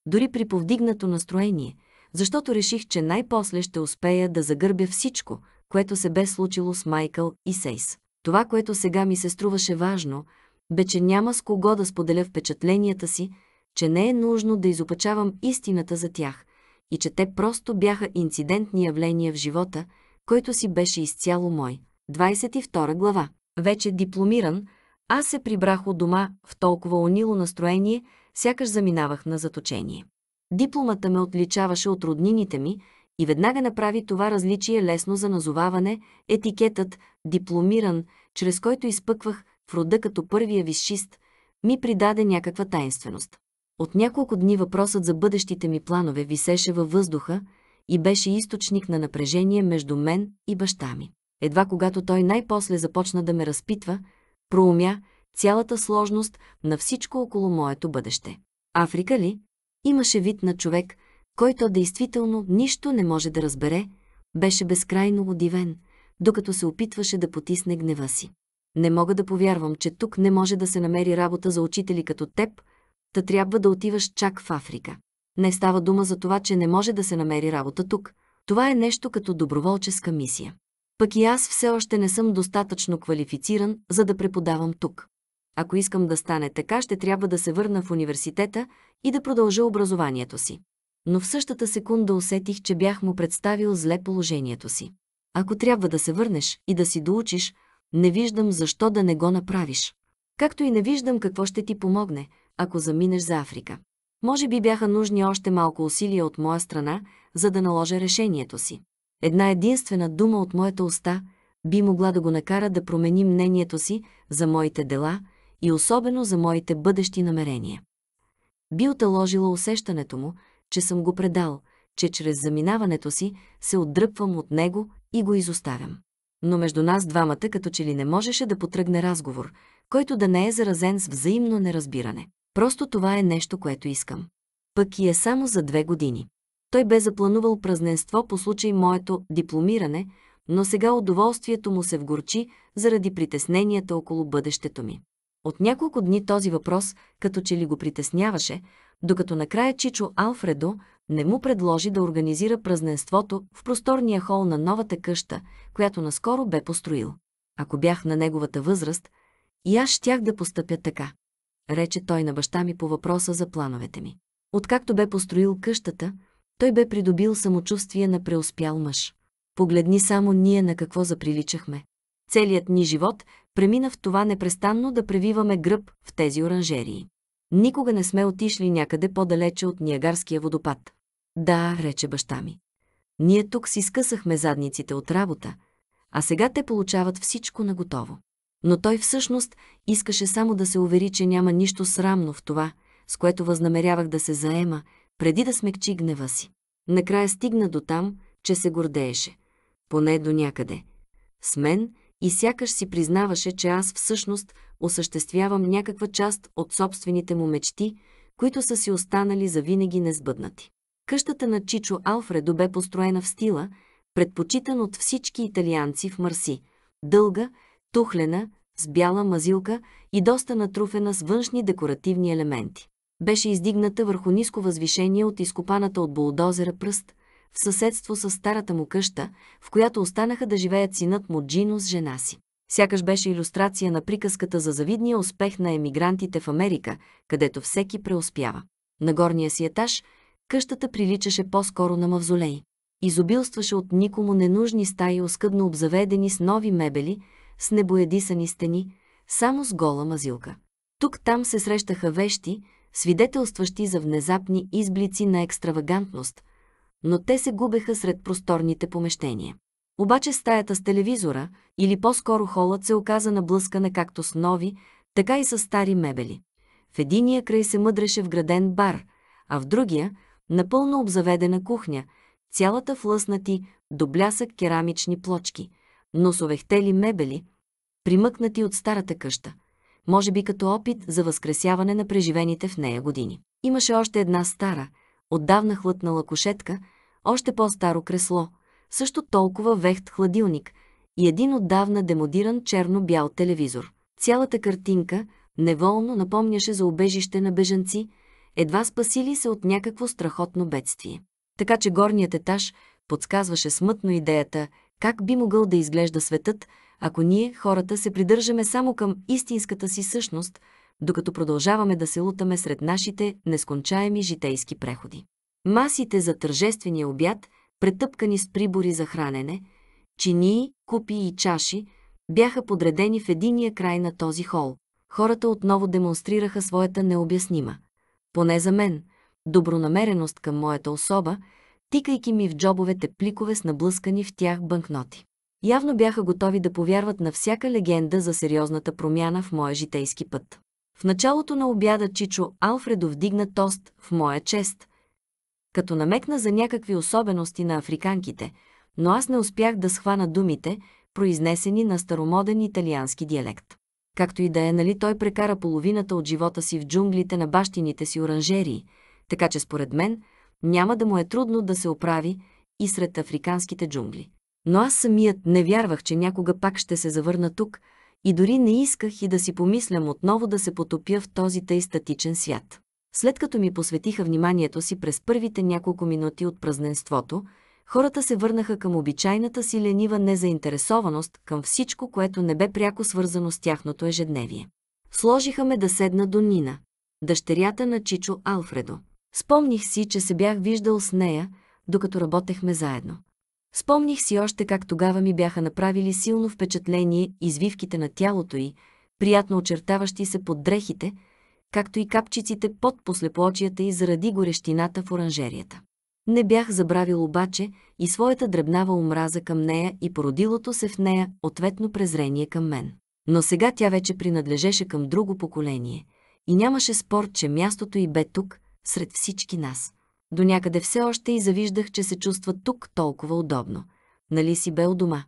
дори при повдигнато настроение, защото реших, че най-после ще успея да загърбя всичко, което се бе случило с Майкъл и Сейс. Това, което сега ми се струваше важно, бе, че няма с кого да споделя впечатленията си, че не е нужно да изопачавам истината за тях, и че те просто бяха инцидентни явления в живота, който си беше изцяло мой. 22 глава. Вече дипломиран, аз се прибрах от дома в толкова унило настроение, сякаш заминавах на заточение. Дипломата ме отличаваше от роднините ми и веднага направи това различие лесно за назоваване, етикетът «дипломиран», чрез който изпъквах в рода като първия висшист, ми придаде някаква таинственост. От няколко дни въпросът за бъдещите ми планове висеше във въздуха и беше източник на напрежение между мен и баща ми. Едва когато той най-после започна да ме разпитва, проумя цялата сложност на всичко около моето бъдеще. Африка ли? Имаше вид на човек, който действително нищо не може да разбере, беше безкрайно удивен, докато се опитваше да потисне гнева си. Не мога да повярвам, че тук не може да се намери работа за учители като теб, та трябва да отиваш чак в Африка. Не става дума за това, че не може да се намери работа тук. Това е нещо като доброволческа мисия. Пък и аз все още не съм достатъчно квалифициран, за да преподавам тук. Ако искам да стане така, ще трябва да се върна в университета и да продължа образованието си. Но в същата секунда усетих, че бях му представил зле положението си. Ако трябва да се върнеш и да си доучиш, не виждам защо да не го направиш. Както и не виждам какво ще ти помогне, ако заминеш за Африка. Може би бяха нужни още малко усилия от моя страна, за да наложа решението си. Една единствена дума от моята уста би могла да го накара да промени мнението си за моите дела и особено за моите бъдещи намерения. Би оталожила усещането му, че съм го предал, че чрез заминаването си се отдръпвам от него и го изоставям. Но между нас двамата като че ли не можеше да потръгне разговор, който да не е заразен с взаимно неразбиране. Просто това е нещо, което искам. Пък и е само за две години. Той бе запланувал празненство по случай моето дипломиране, но сега удоволствието му се вгорчи заради притесненията около бъдещето ми. От няколко дни този въпрос като че ли го притесняваше, докато накрая Чичо Алфредо не му предложи да организира празненството в просторния хол на новата къща, която наскоро бе построил. Ако бях на неговата възраст, и аз щях да постъпя така рече той на баща ми по въпроса за плановете ми. Откакто бе построил къщата, той бе придобил самочувствие на преуспял мъж. Погледни само ние на какво заприличахме. Целият ни живот премина в това непрестанно да превиваме гръб в тези оранжерии. Никога не сме отишли някъде по-далече от Ниагарския водопад. Да, рече баща ми. Ние тук си скъсахме задниците от работа, а сега те получават всичко наготово. Но той всъщност искаше само да се увери, че няма нищо срамно в това, с което възнамерявах да се заема, преди да смекчи гнева си. Накрая стигна до там, че се гордееше. Поне до някъде. С мен и сякаш си признаваше, че аз всъщност осъществявам някаква част от собствените му мечти, които са си останали завинаги несбъднати. Къщата на Чичо Алфредо бе построена в стила, предпочитан от всички италианци в Марси, дълга, тухлена, с бяла мазилка и доста натруфена с външни декоративни елементи. Беше издигната върху ниско възвишение от изкопаната от булдозера пръст, в съседство с старата му къща, в която останаха да живеят синът му Джино с жена си. Сякаш беше иллюстрация на приказката за завидния успех на емигрантите в Америка, където всеки преуспява. На горния си етаж къщата приличаше по-скоро на мавзолей. Изобилстваше от никому ненужни стаи, оскъдно обзаведени с нови мебели – с небоядисани стени, само с гола мазилка. Тук-там се срещаха вещи, свидетелстващи за внезапни изблици на екстравагантност, но те се губеха сред просторните помещения. Обаче стаята с телевизора, или по-скоро холът се оказа наблъскана както с нови, така и с стари мебели. В единия край се мъдреше вграден бар, а в другия – напълно обзаведена кухня, цялата влъснати до блясък керамични плочки – но с овехтели мебели, примъкнати от старата къща, може би като опит за възкресяване на преживените в нея години. Имаше още една стара, отдавна хлътнала кошетка, още по-старо кресло, също толкова вехт хладилник и един отдавна демодиран черно-бял телевизор. Цялата картинка неволно напомняше за убежище на бежанци, едва спасили се от някакво страхотно бедствие. Така че горният етаж подсказваше смътно идеята, как би могъл да изглежда светът, ако ние, хората, се придържаме само към истинската си същност, докато продължаваме да се лутаме сред нашите нескончаеми житейски преходи? Масите за тържествения обяд, претъпкани с прибори за хранене, чинии, купи и чаши, бяха подредени в единия край на този хол. Хората отново демонстрираха своята необяснима, поне за мен, добронамереност към моята особа – тикайки ми в джобовете пликове с наблъскани в тях банкноти. Явно бяха готови да повярват на всяка легенда за сериозната промяна в моя житейски път. В началото на обяда Чичо Алфредо вдигна тост в моя чест, като намекна за някакви особености на африканките, но аз не успях да схвана думите, произнесени на старомоден италиански диалект. Както и да е, нали той прекара половината от живота си в джунглите на бащините си оранжерии, така че според мен – няма да му е трудно да се оправи и сред африканските джунгли. Но аз самият не вярвах, че някога пак ще се завърна тук и дори не исках и да си помислям отново да се потопя в този тъй статичен свят. След като ми посветиха вниманието си през първите няколко минути от празненството, хората се върнаха към обичайната си ленива незаинтересованост към всичко, което не бе пряко свързано с тяхното ежедневие. Сложиха ме да седна до Нина, дъщерята на Чичо Алфредо. Спомних си, че се бях виждал с нея, докато работехме заедно. Спомних си още как тогава ми бяха направили силно впечатление извивките на тялото й, приятно очертаващи се под дрехите, както и капчиците под послепоочията й заради горещината в оранжерията. Не бях забравил обаче и своята дребнава омраза към нея и породилото се в нея ответно презрение към мен. Но сега тя вече принадлежеше към друго поколение и нямаше спор, че мястото й бе тук – сред всички нас. До някъде все още и завиждах, че се чувства тук толкова удобно. Нали си бе у дома?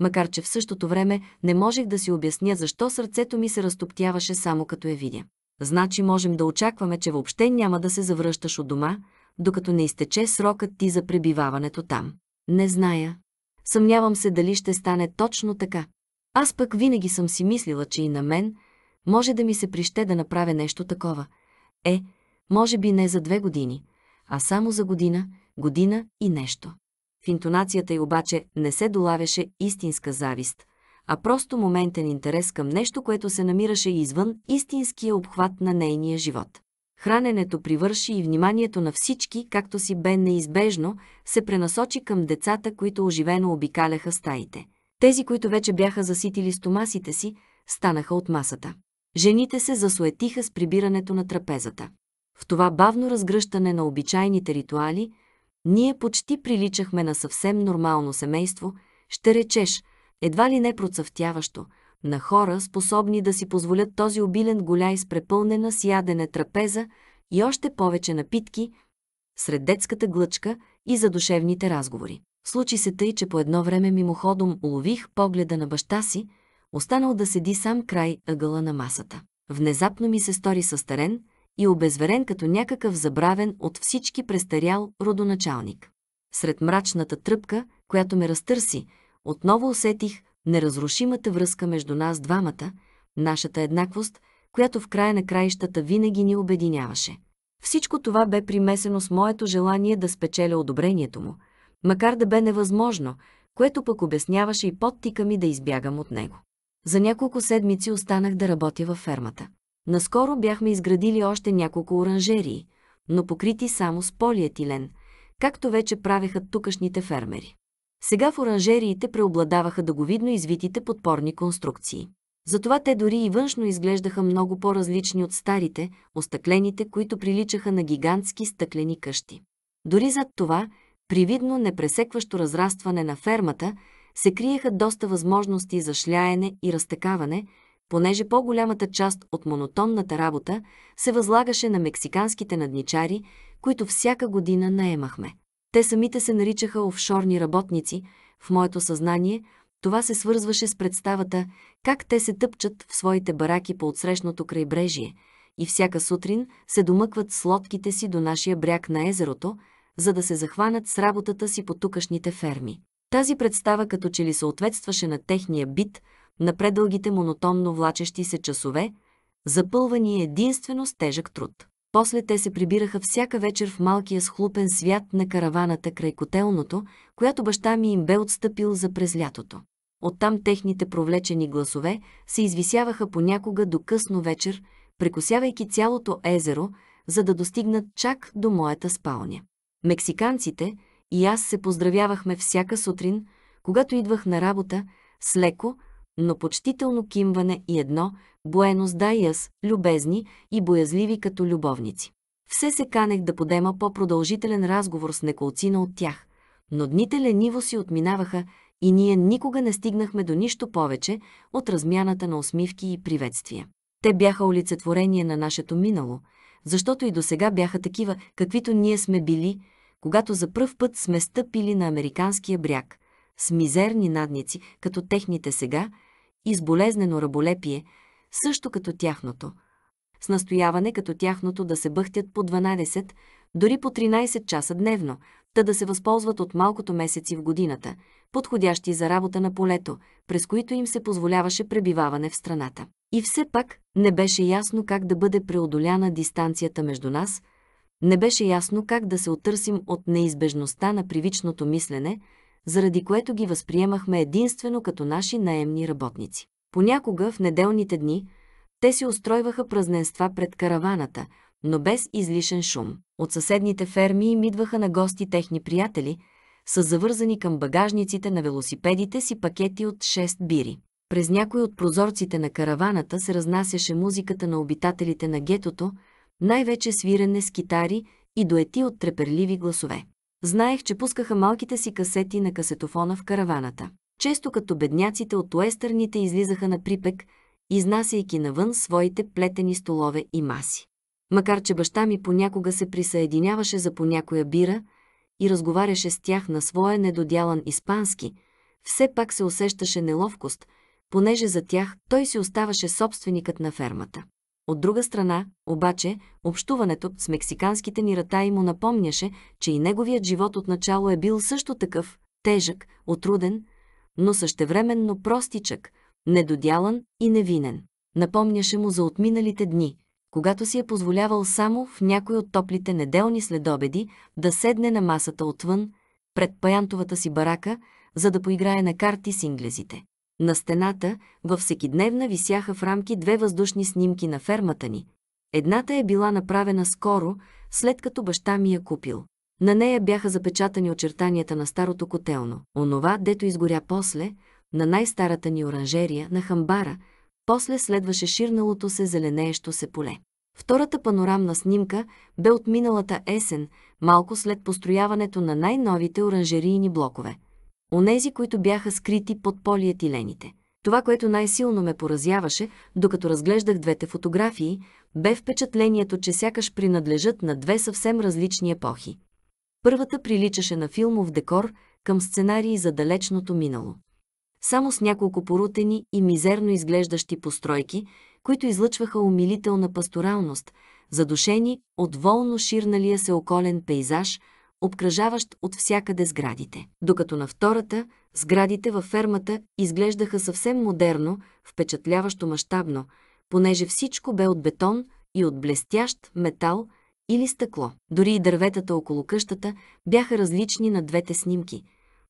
Макар, че в същото време не можех да си обясня защо сърцето ми се разтоптяваше само като я видя. Значи можем да очакваме, че въобще няма да се завръщаш от дома, докато не изтече срокът ти за пребиваването там. Не зная. Съмнявам се дали ще стане точно така. Аз пък винаги съм си мислила, че и на мен може да ми се прище да направя нещо такова. Е, може би не за две години, а само за година, година и нещо. В интонацията й обаче не се долавяше истинска завист, а просто моментен интерес към нещо, което се намираше извън истинския обхват на нейния живот. Храненето привърши и вниманието на всички, както си бе неизбежно, се пренасочи към децата, които оживено обикаляха стаите. Тези, които вече бяха заситили стомасите си, станаха от масата. Жените се засуетиха с прибирането на трапезата. В това бавно разгръщане на обичайните ритуали, ние почти приличахме на съвсем нормално семейство, ще речеш, едва ли не процъфтяващо, на хора, способни да си позволят този обилен голяй с препълнена с ядене трапеза и още повече напитки, сред детската глъчка и задушевните разговори. Случи се тъй, че по едно време мимоходом улових погледа на баща си, останал да седи сам край ъгъла на масата. Внезапно ми се стори състарен, и обезверен като някакъв забравен от всички престарял родоначалник. Сред мрачната тръпка, която ме разтърси, отново усетих неразрушимата връзка между нас двамата, нашата еднаквост, която в края на краищата винаги ни обединяваше. Всичко това бе примесено с моето желание да спечеля одобрението му, макар да бе невъзможно, което пък обясняваше и подтика ми да избягам от него. За няколко седмици останах да работя във фермата. Наскоро бяхме изградили още няколко оранжерии, но покрити само с полиетилен, както вече правеха тукашните фермери. Сега в оранжериите преобладаваха дъговидно извитите подпорни конструкции. Затова те дори и външно изглеждаха много по-различни от старите, остъклените, които приличаха на гигантски стъклени къщи. Дори зад това, привидно непресекващо разрастване на фермата, се криеха доста възможности за шляене и разтекаване, понеже по-голямата част от монотонната работа се възлагаше на мексиканските надничари, които всяка година наемахме. Те самите се наричаха офшорни работници, в моето съзнание това се свързваше с представата как те се тъпчат в своите бараки по отсрещното крайбрежие и всяка сутрин се домъкват с лодките си до нашия бряг на езерото, за да се захванат с работата си по тукашните ферми. Тази представа като че ли съответстваше на техния бит – на предългите монотонно влачещи се часове, запълвани единствено с тежък труд. После те се прибираха всяка вечер в малкия схлупен свят на караваната край котелното, която баща ми им бе отстъпил за през лятото. Оттам техните провлечени гласове се извисяваха понякога до късно вечер, прекосявайки цялото езеро, за да достигнат чак до моята спалня. Мексиканците и аз се поздравявахме всяка сутрин, когато идвах на работа, с леко, но почтително кимване и едно «Буенос дайяс», любезни и боязливи като любовници. Все се канех да подема по-продължителен разговор с неколцина от тях, но дните лениво си отминаваха и ние никога не стигнахме до нищо повече от размяната на усмивки и приветствия. Те бяха олицетворение на нашето минало, защото и до сега бяха такива, каквито ние сме били, когато за пръв път сме стъпили на американския бряг – с мизерни надници, като техните сега, и с болезнено раболепие, също като тяхното, с настояване като тяхното да се бъхтят по 12, дори по 13 часа дневно, та да се възползват от малкото месеци в годината, подходящи за работа на полето, през които им се позволяваше пребиваване в страната. И все пак не беше ясно как да бъде преодоляна дистанцията между нас, не беше ясно как да се отърсим от неизбежността на привичното мислене, заради което ги възприемахме единствено като наши наемни работници. Понякога в неделните дни те си устройваха празненства пред караваната, но без излишен шум. От съседните ферми им идваха на гости техни приятели, с завързани към багажниците на велосипедите си пакети от 6 бири. През някои от прозорците на караваната се разнасяше музиката на обитателите на гетото, най-вече свирене с китари и дуети от треперливи гласове. Знаех, че пускаха малките си касети на касетофона в караваната. Често като бедняците от уестърните излизаха на припек, изнасяйки навън своите плетени столове и маси. Макар, че баща ми понякога се присъединяваше за по някоя бира и разговаряше с тях на своя недодялан испански, все пак се усещаше неловкост, понеже за тях той си оставаше собственикът на фермата. От друга страна, обаче, общуването с мексиканските ни ратаи му напомняше, че и неговият живот отначало е бил също такъв, тежък, отруден, но същевременно простичък, недодялан и невинен. Напомняше му за отминалите дни, когато си е позволявал само в някой от топлите неделни следобеди да седне на масата отвън, пред паянтовата си барака, за да поиграе на карти с инглезите. На стената, във всекидневна, висяха в рамки две въздушни снимки на фермата ни. Едната е била направена скоро, след като баща ми я купил. На нея бяха запечатани очертанията на старото котелно, онова, дето изгоря после, на най-старата ни оранжерия, на хамбара, после следваше ширналото се зеленеещо се поле. Втората панорамна снимка бе от миналата есен, малко след построяването на най-новите оранжерийни блокове – онези, които бяха скрити под полиетилените. Това, което най-силно ме поразяваше, докато разглеждах двете фотографии, бе впечатлението, че сякаш принадлежат на две съвсем различни епохи. Първата приличаше на филмов декор към сценарии за далечното минало. Само с няколко порутени и мизерно изглеждащи постройки, които излъчваха умилителна пасторалност, задушени от волно ширналия се околен пейзаж – обкръжаващ от всякъде сградите. Докато на втората, сградите във фермата изглеждаха съвсем модерно, впечатляващо мащабно, понеже всичко бе от бетон и от блестящ метал или стъкло. Дори и дърветата около къщата бяха различни на двете снимки.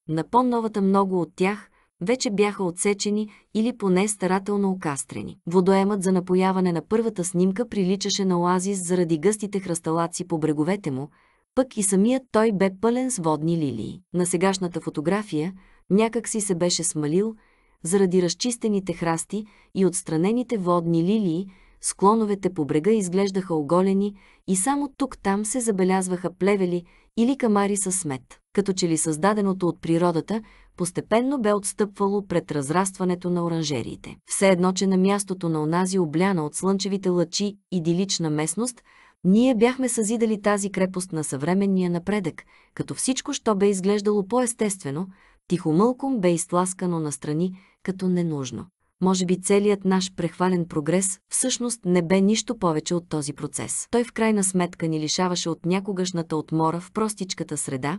На по-новата много от тях вече бяха отсечени или поне старателно окастрени. Водоемът за напояване на първата снимка приличаше на оазис заради гъстите хръсталаци по бреговете му – пък и самият той бе пълен с водни лилии. На сегашната фотография някак си се беше смалил, заради разчистените храсти и отстранените водни лилии, склоновете по брега изглеждаха оголени и само тук-там се забелязваха плевели или камари със смет. Като че ли създаденото от природата постепенно бе отстъпвало пред разрастването на оранжериите. Все едно, че на мястото на онази обляна от слънчевите лъчи идилична местност – ние бяхме съзидали тази крепост на съвременния напредък, като всичко, що бе изглеждало по-естествено, тихомълком бе изтласкано настрани, като ненужно. Може би целият наш прехвален прогрес всъщност не бе нищо повече от този процес. Той в крайна сметка ни лишаваше от някогашната отмора в простичката среда,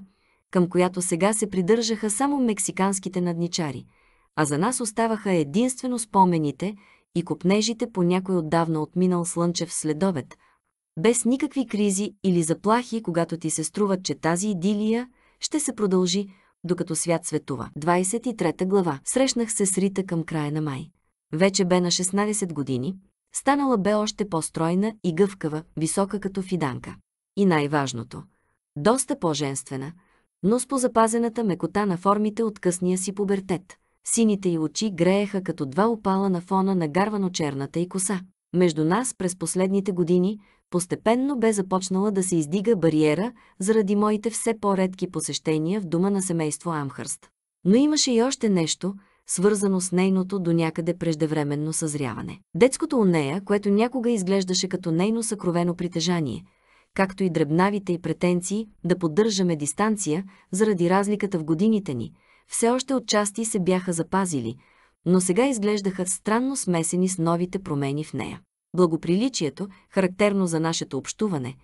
към която сега се придържаха само мексиканските надничари, а за нас оставаха единствено спомените и копнежите по някой отдавна отминал слънчев следобед – без никакви кризи или заплахи, когато ти се струва, че тази идилия ще се продължи, докато свят светува. 23 глава. Срещнах се с Рита към края на май. Вече бе на 16 години, станала бе още по-стройна и гъвкава, висока като фиданка. И най-важното – доста по-женствена, но с позапазената мекота на формите от късния си пубертет. Сините й очи грееха като два опала на фона на гарвано черната й коса. Между нас през последните години Постепенно бе започнала да се издига бариера заради моите все по-редки посещения в дома на семейство Амхърст. Но имаше и още нещо, свързано с нейното до някъде преждевременно съзряване. Детското у нея, което някога изглеждаше като нейно съкровено притежание, както и дребнавите и претенции да поддържаме дистанция заради разликата в годините ни, все още отчасти се бяха запазили, но сега изглеждаха странно смесени с новите промени в нея. Благоприличието, характерно за нашето общуване,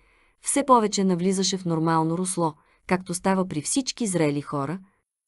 все повече навлизаше в нормално русло, както става при всички зрели хора,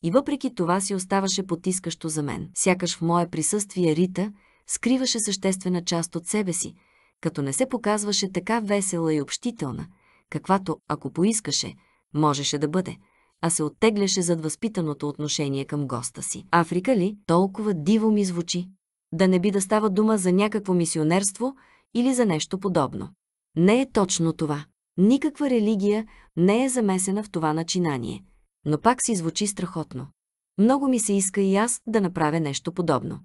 и въпреки това си оставаше потискащо за мен. Сякаш в мое присъствие Рита скриваше съществена част от себе си, като не се показваше така весела и общителна, каквато, ако поискаше, можеше да бъде, а се оттегляше зад възпитаното отношение към госта си. Африка ли? Толкова диво ми звучи. Да не би да става дума за някакво мисионерство – или за нещо подобно. Не е точно това. Никаква религия не е замесена в това начинание. Но пак си звучи страхотно. Много ми се иска и аз да направя нещо подобно.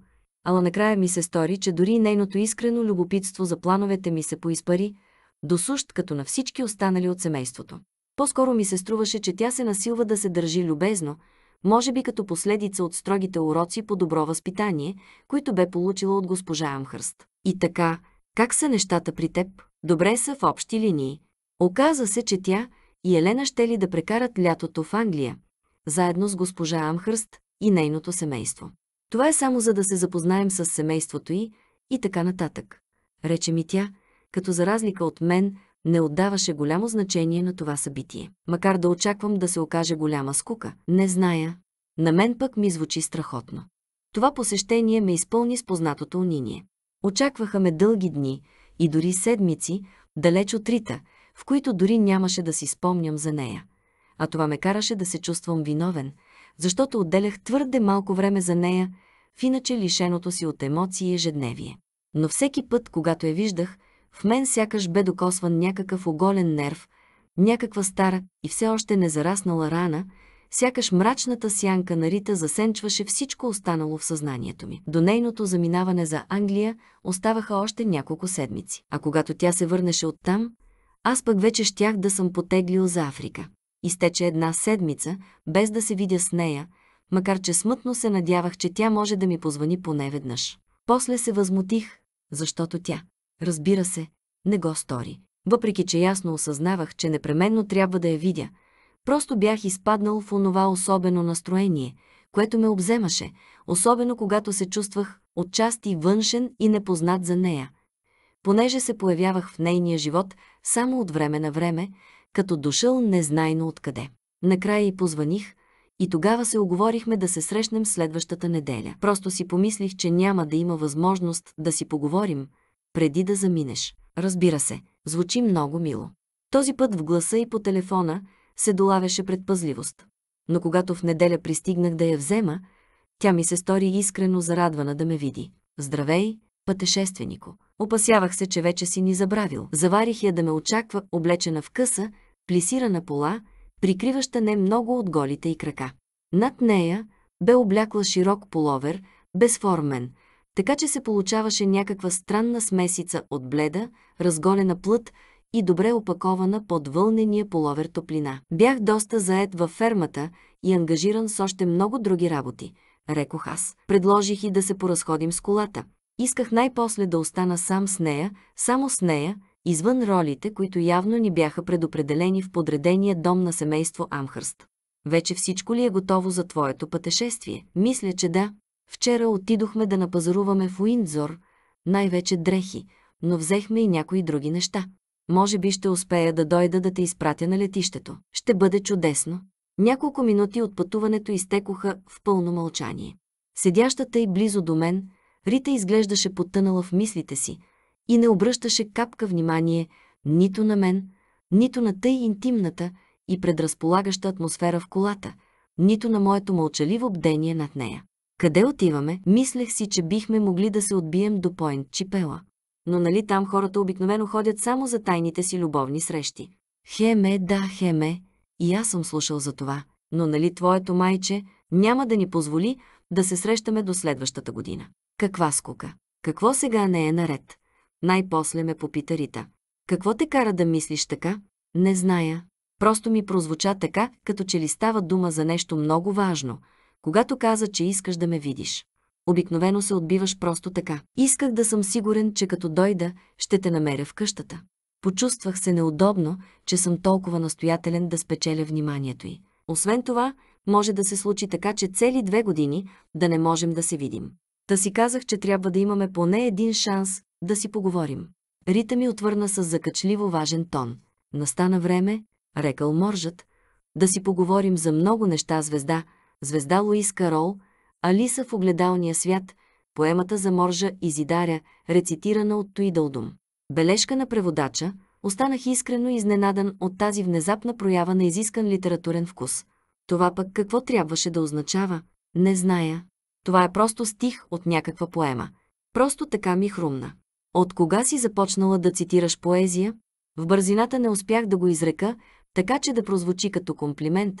Ала накрая ми се стори, че дори нейното искрено любопитство за плановете ми се поизпари, досущ като на всички останали от семейството. По-скоро ми се струваше, че тя се насилва да се държи любезно, може би като последица от строгите уроци по добро възпитание, които бе получила от госпожа Амхърст. И така, как са нещата при теб? Добре са в общи линии. Оказа се, че тя и Елена ще ли да прекарат лятото в Англия, заедно с госпожа Амхърст и нейното семейство. Това е само за да се запознаем с семейството й и така нататък. Рече ми тя, като за разлика от мен, не отдаваше голямо значение на това събитие. Макар да очаквам да се окаже голяма скука, не зная. На мен пък ми звучи страхотно. Това посещение ме изпълни с познатото униние. Очакваха ме дълги дни и дори седмици, далеч от Рита, в които дори нямаше да си спомням за нея. А това ме караше да се чувствам виновен, защото отделях твърде малко време за нея, в иначе лишеното си от емоции ежедневие. Но всеки път, когато я виждах, в мен сякаш бе докосван някакъв оголен нерв, някаква стара и все още незараснала рана, сякаш мрачната сянка на Рита засенчваше всичко останало в съзнанието ми. До нейното заминаване за Англия оставаха още няколко седмици, а когато тя се върнеше оттам, аз пък вече щях да съм потеглил за Африка. Изтече една седмица, без да се видя с нея, макар че смътно се надявах, че тя може да ми позвани поне веднъж. После се възмутих, защото тя, разбира се, не го стори. Въпреки, че ясно осъзнавах, че непременно трябва да я видя – Просто бях изпаднал в онова особено настроение, което ме обземаше, особено когато се чувствах отчасти външен и непознат за нея. Понеже се появявах в нейния живот само от време на време, като дошъл незнайно откъде. Накрая й позваних и тогава се оговорихме да се срещнем следващата неделя. Просто си помислих, че няма да има възможност да си поговорим, преди да заминеш. Разбира се, звучи много мило. Този път в гласа и по телефона – се долавяше предпазливост. Но когато в неделя пристигнах да я взема, тя ми се стори искрено зарадвана да ме види. Здравей, пътешественико. Опасявах се, че вече си ни забравил. Заварих я да ме очаква, облечена в къса, плисирана пола, прикриваща не много от голите и крака. Над нея бе облякла широк половер, безформен, така че се получаваше някаква странна смесица от бледа, разголена плът, и добре опакована под вълнения половер топлина. Бях доста заед във фермата и ангажиран с още много други работи, рекох аз. Предложих и да се поразходим с колата. Исках най-после да остана сам с нея, само с нея, извън ролите, които явно ни бяха предопределени в подредения дом на семейство Амхърст. Вече всичко ли е готово за твоето пътешествие? Мисля, че да. Вчера отидохме да напазаруваме в Уиндзор, най-вече дрехи, но взехме и някои други неща. Може би ще успея да дойда да те изпратя на летището. Ще бъде чудесно. Няколко минути от пътуването изтекоха в пълно мълчание. Седящата и близо до мен, Рита изглеждаше потънала в мислите си и не обръщаше капка внимание нито на мен, нито на тъй интимната и предразполагаща атмосфера в колата, нито на моето мълчаливо бдение над нея. Къде отиваме? Мислех си, че бихме могли да се отбием до Пойнт Чипела но нали там хората обикновено ходят само за тайните си любовни срещи. Хеме, да, хеме, и аз съм слушал за това, но нали твоето майче няма да ни позволи да се срещаме до следващата година. Каква скука? Какво сега не е наред? Най-после ме попита Рита. Какво те кара да мислиш така? Не зная. Просто ми прозвуча така, като че ли става дума за нещо много важно, когато каза, че искаш да ме видиш. Обикновено се отбиваш просто така. Исках да съм сигурен, че като дойда, ще те намеря в къщата. Почувствах се неудобно, че съм толкова настоятелен да спечеля вниманието й. Освен това, може да се случи така, че цели две години да не можем да се видим. Та си казах, че трябва да имаме поне един шанс да си поговорим. Рита ми отвърна с закачливо важен тон. Настана време, рекал моржът, да си поговорим за много неща звезда, звезда Луис Карол, Алиса в огледалния свят, поемата за моржа и зидаря, рецитирана от Туидълдум. Бележка на преводача, останах искрено изненадан от тази внезапна проява на изискан литературен вкус. Това пък какво трябваше да означава? Не зная. Това е просто стих от някаква поема. Просто така ми хрумна. От кога си започнала да цитираш поезия? В бързината не успях да го изрека, така че да прозвучи като комплимент,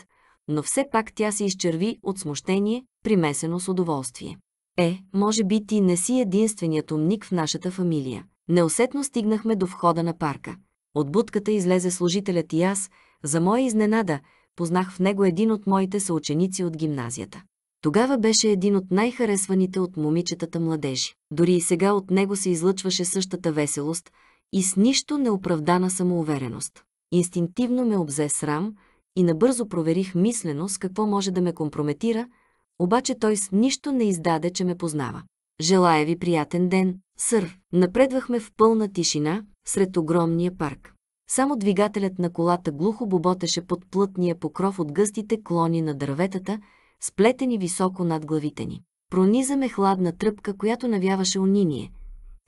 но все пак тя се изчерви от смущение, примесено с удоволствие. Е, може би ти не си единственият умник в нашата фамилия. Неусетно стигнахме до входа на парка. От будката излезе служителят и аз, за моя изненада, познах в него един от моите съученици от гимназията. Тогава беше един от най-харесваните от момичетата младежи. Дори и сега от него се излъчваше същата веселост и с нищо неоправдана самоувереност. Инстинктивно ме обзе срам, и набързо проверих мислено с какво може да ме компрометира, обаче той с нищо не издаде, че ме познава. Желая ви приятен ден, сър. Напредвахме в пълна тишина, сред огромния парк. Само двигателят на колата глухо боботеше под плътния покров от гъстите клони на дърветата, сплетени високо над главите ни. Пронизаме хладна тръпка, която навяваше униние.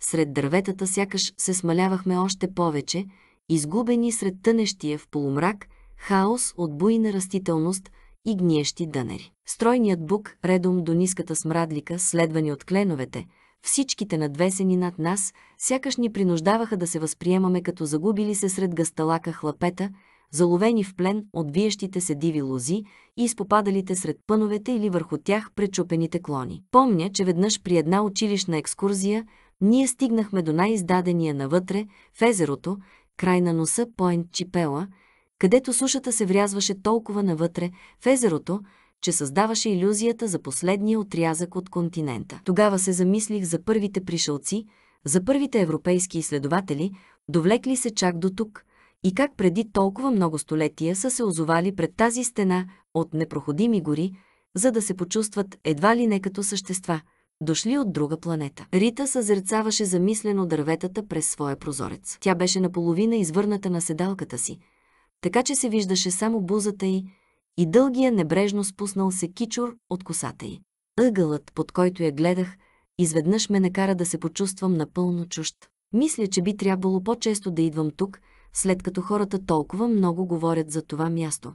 Сред дърветата сякаш се смалявахме още повече, изгубени сред тънещия в полумрак – хаос от буйна растителност и гниещи дънери. Стройният бук, редом до ниската смрадлика, следвани от кленовете, всичките надвесени над нас, сякаш ни принуждаваха да се възприемаме като загубили се сред гасталака хлапета, заловени в плен от виещите се диви лози и изпопадалите сред пъновете или върху тях пречупените клони. Помня, че веднъж при една училищна екскурзия ние стигнахме до най-издадения навътре, в езерото, край на носа Поент Чипела – където сушата се врязваше толкова навътре в езерото, че създаваше иллюзията за последния отрязък от континента. Тогава се замислих за първите пришелци, за първите европейски изследователи, довлекли се чак до тук и как преди толкова много столетия са се озовали пред тази стена от непроходими гори, за да се почувстват едва ли не като същества, дошли от друга планета. Рита съзерцаваше замислено дърветата през своя прозорец. Тя беше наполовина извърната на седалката си – така че се виждаше само бузата й и дългия небрежно спуснал се кичур от косата й. Ъгълът, под който я гледах, изведнъж ме накара да се почувствам напълно чужд. Мисля, че би трябвало по-често да идвам тук, след като хората толкова много говорят за това място.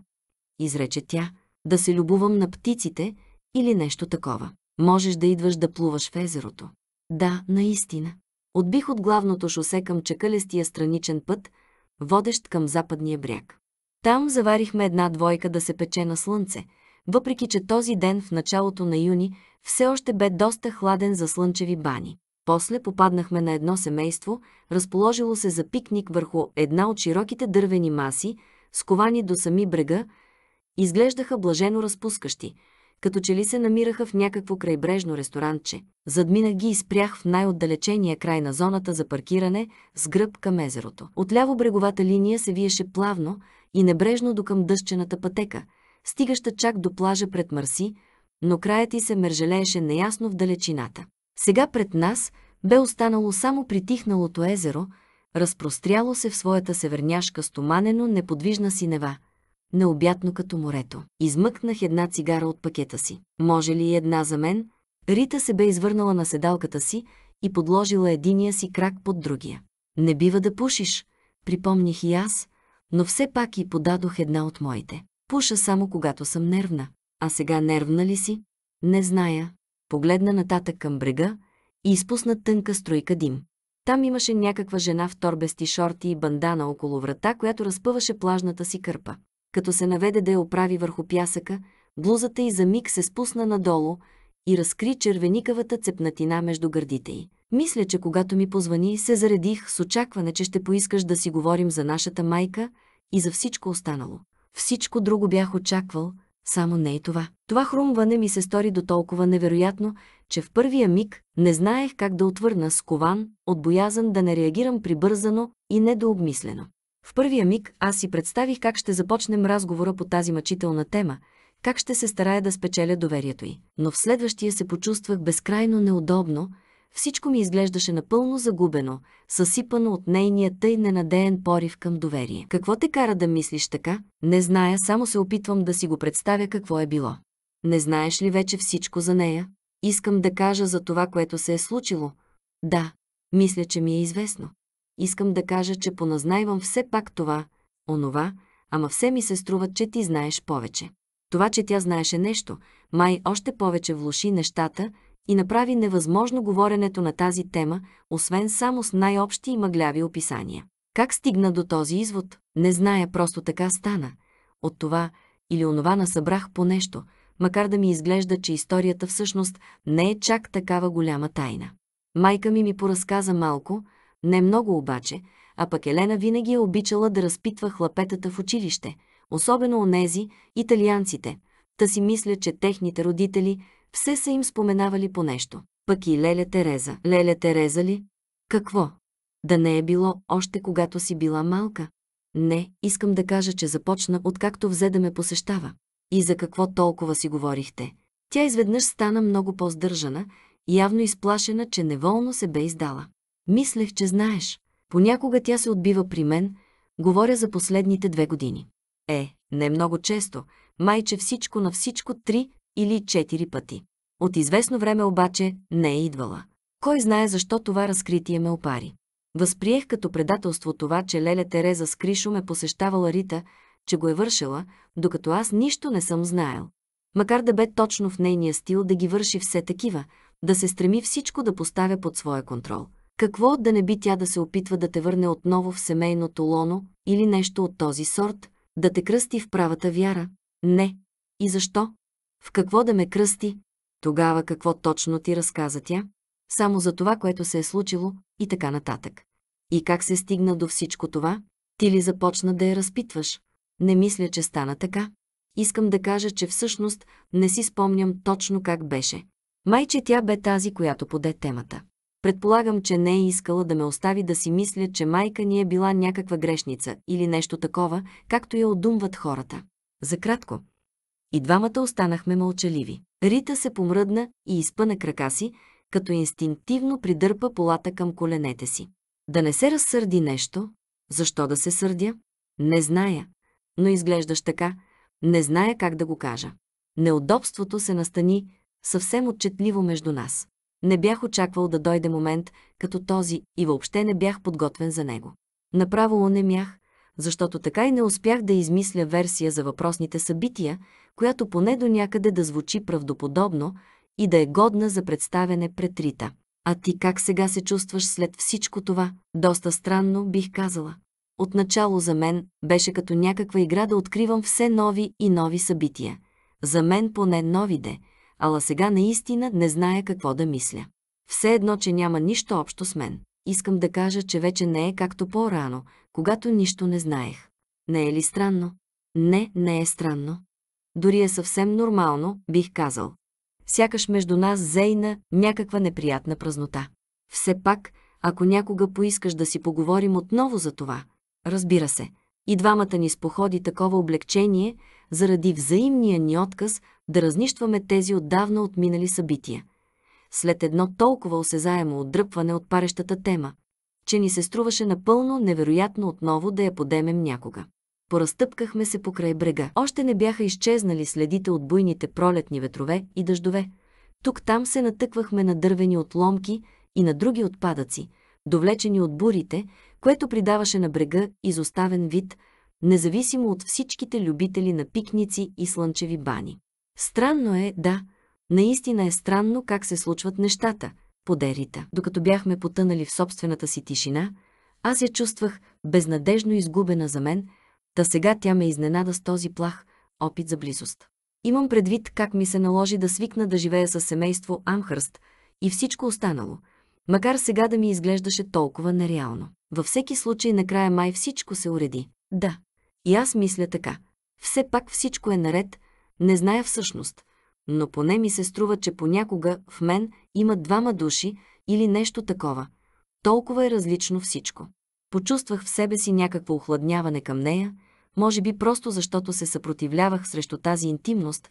Изрече тя, да се любувам на птиците или нещо такова. Можеш да идваш да плуваш в езерото. Да, наистина. Отбих от главното шосе към чекалестия страничен път – водещ към западния бряг. Там заварихме една двойка да се пече на слънце, въпреки че този ден в началото на юни все още бе доста хладен за слънчеви бани. После попаднахме на едно семейство, разположило се за пикник върху една от широките дървени маси, сковани до сами брега, изглеждаха блажено разпускащи, като че ли се намираха в някакво крайбрежно ресторанче. Задминах ги и спрях в най-отдалечения край на зоната за паркиране с гръб към езерото. Отляво бреговата линия се виеше плавно и небрежно до към дъщената пътека, стигаща чак до плажа пред Марси, но краят й се мержелееше неясно в далечината. Сега пред нас бе останало само притихналото езеро, разпростряло се в своята северняшка стоманено неподвижна синева – необятно като морето. Измъкнах една цигара от пакета си. Може ли една за мен? Рита се бе извърнала на седалката си и подложила единия си крак под другия. Не бива да пушиш, припомних и аз, но все пак и подадох една от моите. Пуша само когато съм нервна. А сега нервна ли си? Не зная. Погледна нататък към брега и изпусна тънка струйка дим. Там имаше някаква жена в торбести шорти и бандана около врата, която разпъваше плажната си кърпа. Като се наведе да я оправи върху пясъка, блузата й за миг се спусна надолу и разкри червеникавата цепнатина между гърдите й. Мисля, че когато ми позвани, се заредих с очакване, че ще поискаш да си говорим за нашата майка и за всичко останало. Всичко друго бях очаквал, само не и е това. Това хрумване ми се стори до толкова невероятно, че в първия миг не знаех как да отвърна скован, от боязан да не реагирам прибързано и недообмислено. В първия миг аз си представих как ще започнем разговора по тази мъчителна тема, как ще се старая да спечеля доверието й. Но в следващия се почувствах безкрайно неудобно, всичко ми изглеждаше напълно загубено, съсипано от нейния тъй ненадеен порив към доверие. Какво те кара да мислиш така? Не зная, само се опитвам да си го представя какво е било. Не знаеш ли вече всичко за нея? Искам да кажа за това, което се е случило. Да, мисля, че ми е известно. Искам да кажа, че поназнайвам все пак това, онова, ама все ми се струва, че ти знаеш повече. Това, че тя знаеше нещо, май още повече влуши нещата и направи невъзможно говоренето на тази тема, освен само с най-общи и мъгляви описания. Как стигна до този извод? Не зная, просто така стана. От това или онова насъбрах по нещо, макар да ми изглежда, че историята всъщност не е чак такава голяма тайна. Майка ми ми поразказа малко, не много обаче, а пък Елена винаги е обичала да разпитва хлапетата в училище, особено онези, италианците. Та си мисля, че техните родители все са им споменавали по нещо. Пък и Леля Тереза. Леля Тереза ли? Какво? Да не е било още когато си била малка? Не, искам да кажа, че започна откакто взе да ме посещава. И за какво толкова си говорихте? Тя изведнъж стана много по-здържана, явно изплашена, че неволно се бе издала. Мислех, че знаеш. Понякога тя се отбива при мен, говоря за последните две години. Е, не много често, майче всичко на всичко три или четири пъти. От известно време обаче не е идвала. Кой знае защо това разкритие ме опари. Възприех като предателство това, че Леля Тереза с Кришо ме посещавала Рита, че го е вършила, докато аз нищо не съм знаел. Макар да бе точно в нейния стил да ги върши все такива, да се стреми всичко да поставя под своя контрол – какво да не би тя да се опитва да те върне отново в семейното лоно или нещо от този сорт, да те кръсти в правата вяра? Не. И защо? В какво да ме кръсти? Тогава какво точно ти разказа тя? Само за това, което се е случило и така нататък. И как се стигна до всичко това? Ти ли започна да я разпитваш? Не мисля, че стана така. Искам да кажа, че всъщност не си спомням точно как беше. Майче тя бе тази, която поде темата. Предполагам, че не е искала да ме остави да си мисля, че майка ни е била някаква грешница или нещо такова, както я одумват хората. За кратко. И двамата останахме мълчаливи. Рита се помръдна и изпъна крака си, като инстинктивно придърпа полата към коленете си. Да не се разсърди нещо, защо да се сърдя? Не зная, но изглеждаш така, не зная как да го кажа. Неудобството се настани съвсем отчетливо между нас. Не бях очаквал да дойде момент като този и въобще не бях подготвен за него. Направо онемях, защото така и не успях да измисля версия за въпросните събития, която поне до някъде да звучи правдоподобно и да е годна за представяне пред Рита. А ти как сега се чувстваш след всичко това? Доста странно, бих казала. Отначало за мен беше като някаква игра да откривам все нови и нови събития. За мен поне новите ала сега наистина не зная какво да мисля. Все едно, че няма нищо общо с мен. Искам да кажа, че вече не е както по-рано, когато нищо не знаех. Не е ли странно? Не, не е странно. Дори е съвсем нормално, бих казал. Сякаш между нас зейна някаква неприятна празнота. Все пак, ако някога поискаш да си поговорим отново за това, разбира се, и двамата ни споходи такова облегчение, заради взаимния ни отказ да разнищваме тези отдавна отминали събития. След едно толкова осезаемо отдръпване от парещата тема, че ни се струваше напълно невероятно отново да я подемем някога. Поразтъпкахме се покрай брега. Още не бяха изчезнали следите от буйните пролетни ветрове и дъждове. Тук-там се натъквахме на дървени отломки и на други отпадъци, довлечени от бурите, което придаваше на брега изоставен вид, независимо от всичките любители на пикници и слънчеви бани. Странно е, да, наистина е странно как се случват нещата, подерита. Докато бяхме потънали в собствената си тишина, аз я чувствах безнадежно изгубена за мен, та сега тя ме изненада с този плах опит за близост. Имам предвид как ми се наложи да свикна да живея със семейство Амхърст и всичко останало, макар сега да ми изглеждаше толкова нереално. Във всеки случай накрая май всичко се уреди. Да, и аз мисля така. Все пак всичко е наред, не зная всъщност, но поне ми се струва, че понякога в мен има двама души или нещо такова. Толкова е различно всичко. Почувствах в себе си някакво охладняване към нея, може би просто защото се съпротивлявах срещу тази интимност,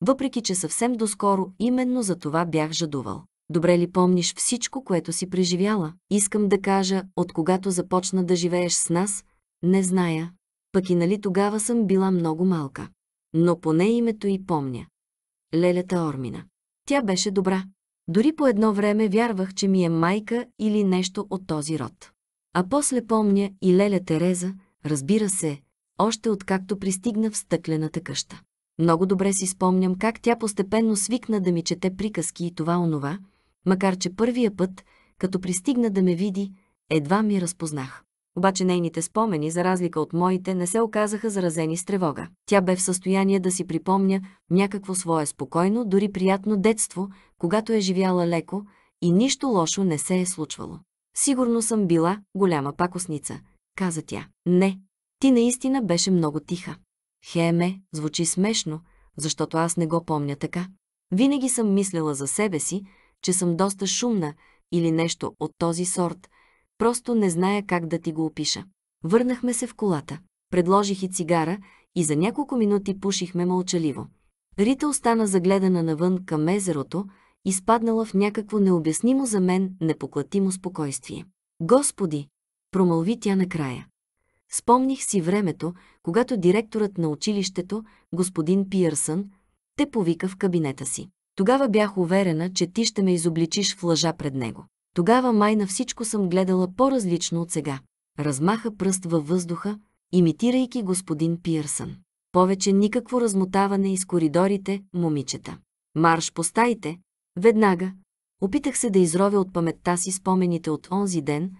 въпреки че съвсем доскоро именно за това бях жадувал. Добре ли помниш всичко, което си преживяла? Искам да кажа, от когато започна да живееш с нас, не зная. Пък и нали тогава съм била много малка но поне името и помня. Лелята Ормина. Тя беше добра. Дори по едно време вярвах, че ми е майка или нещо от този род. А после помня и Леля Тереза, разбира се, още откакто пристигна в стъклената къща. Много добре си спомням как тя постепенно свикна да ми чете приказки и това-онова, макар че първия път, като пристигна да ме види, едва ми разпознах обаче нейните спомени, за разлика от моите, не се оказаха заразени с тревога. Тя бе в състояние да си припомня някакво свое спокойно, дори приятно детство, когато е живяла леко и нищо лошо не се е случвало. Сигурно съм била голяма пакосница, каза тя. Не, ти наистина беше много тиха. Хеме, звучи смешно, защото аз не го помня така. Винаги съм мислела за себе си, че съм доста шумна или нещо от този сорт – Просто не зная как да ти го опиша. Върнахме се в колата. Предложих и цигара и за няколко минути пушихме мълчаливо. Рита остана загледана навън към езерото, изпаднала в някакво необяснимо за мен непоклатимо спокойствие. Господи! промълви тя накрая. Спомних си времето, когато директорът на училището, господин Пиърсън, те повика в кабинета си. Тогава бях уверена, че ти ще ме изобличиш в лъжа пред него. Тогава май на всичко съм гледала по-различно от сега. Размаха пръст във въздуха, имитирайки господин Пиърсън. Повече никакво размотаване из коридорите, момичета. Марш по стаите. Веднага. Опитах се да изровя от паметта си спомените от онзи ден,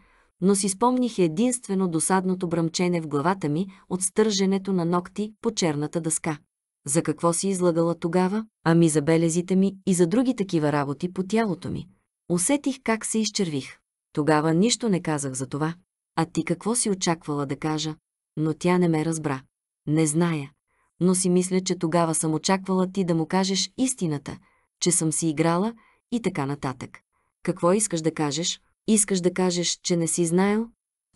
но си спомних единствено досадното бръмчене в главата ми от стърженето на ногти по черната дъска. За какво си излагала тогава? Ами за белезите ми и за други такива работи по тялото ми. Усетих как се изчервих. Тогава нищо не казах за това. А ти какво си очаквала да кажа? Но тя не ме разбра. Не зная. Но си мисля, че тогава съм очаквала ти да му кажеш истината, че съм си играла и така нататък. Какво искаш да кажеш? Искаш да кажеш, че не си знаел?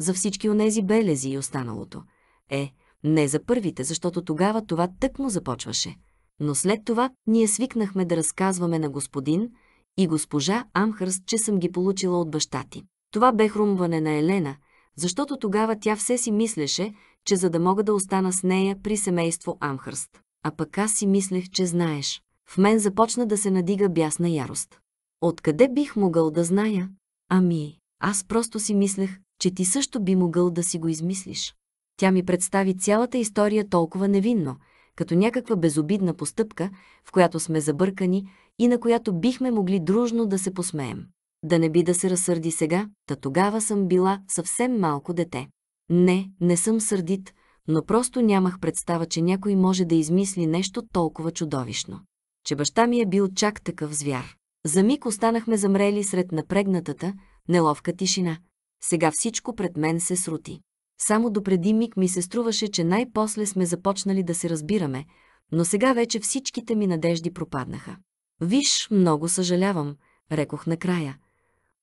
За всички онези белези и останалото. Е, не за първите, защото тогава това тъкмо започваше. Но след това ние свикнахме да разказваме на господин – и госпожа Амхърст, че съм ги получила от баща ти. Това бе хрумване на Елена, защото тогава тя все си мислеше, че за да мога да остана с нея при семейство Амхърст. А пък аз си мислех, че знаеш. В мен започна да се надига бясна ярост. Откъде бих могъл да зная? Ами, аз просто си мислех, че ти също би могъл да си го измислиш. Тя ми представи цялата история толкова невинно, като някаква безобидна постъпка, в която сме забъркани и на която бихме могли дружно да се посмеем. Да не би да се разсърди сега, та тогава съм била съвсем малко дете. Не, не съм сърдит, но просто нямах представа, че някой може да измисли нещо толкова чудовищно. Че баща ми е бил чак такъв звяр. За миг останахме замрели сред напрегнатата, неловка тишина. Сега всичко пред мен се срути. Само допреди миг ми се струваше, че най-после сме започнали да се разбираме, но сега вече всичките ми надежди пропаднаха. Виж, много съжалявам, рекох накрая.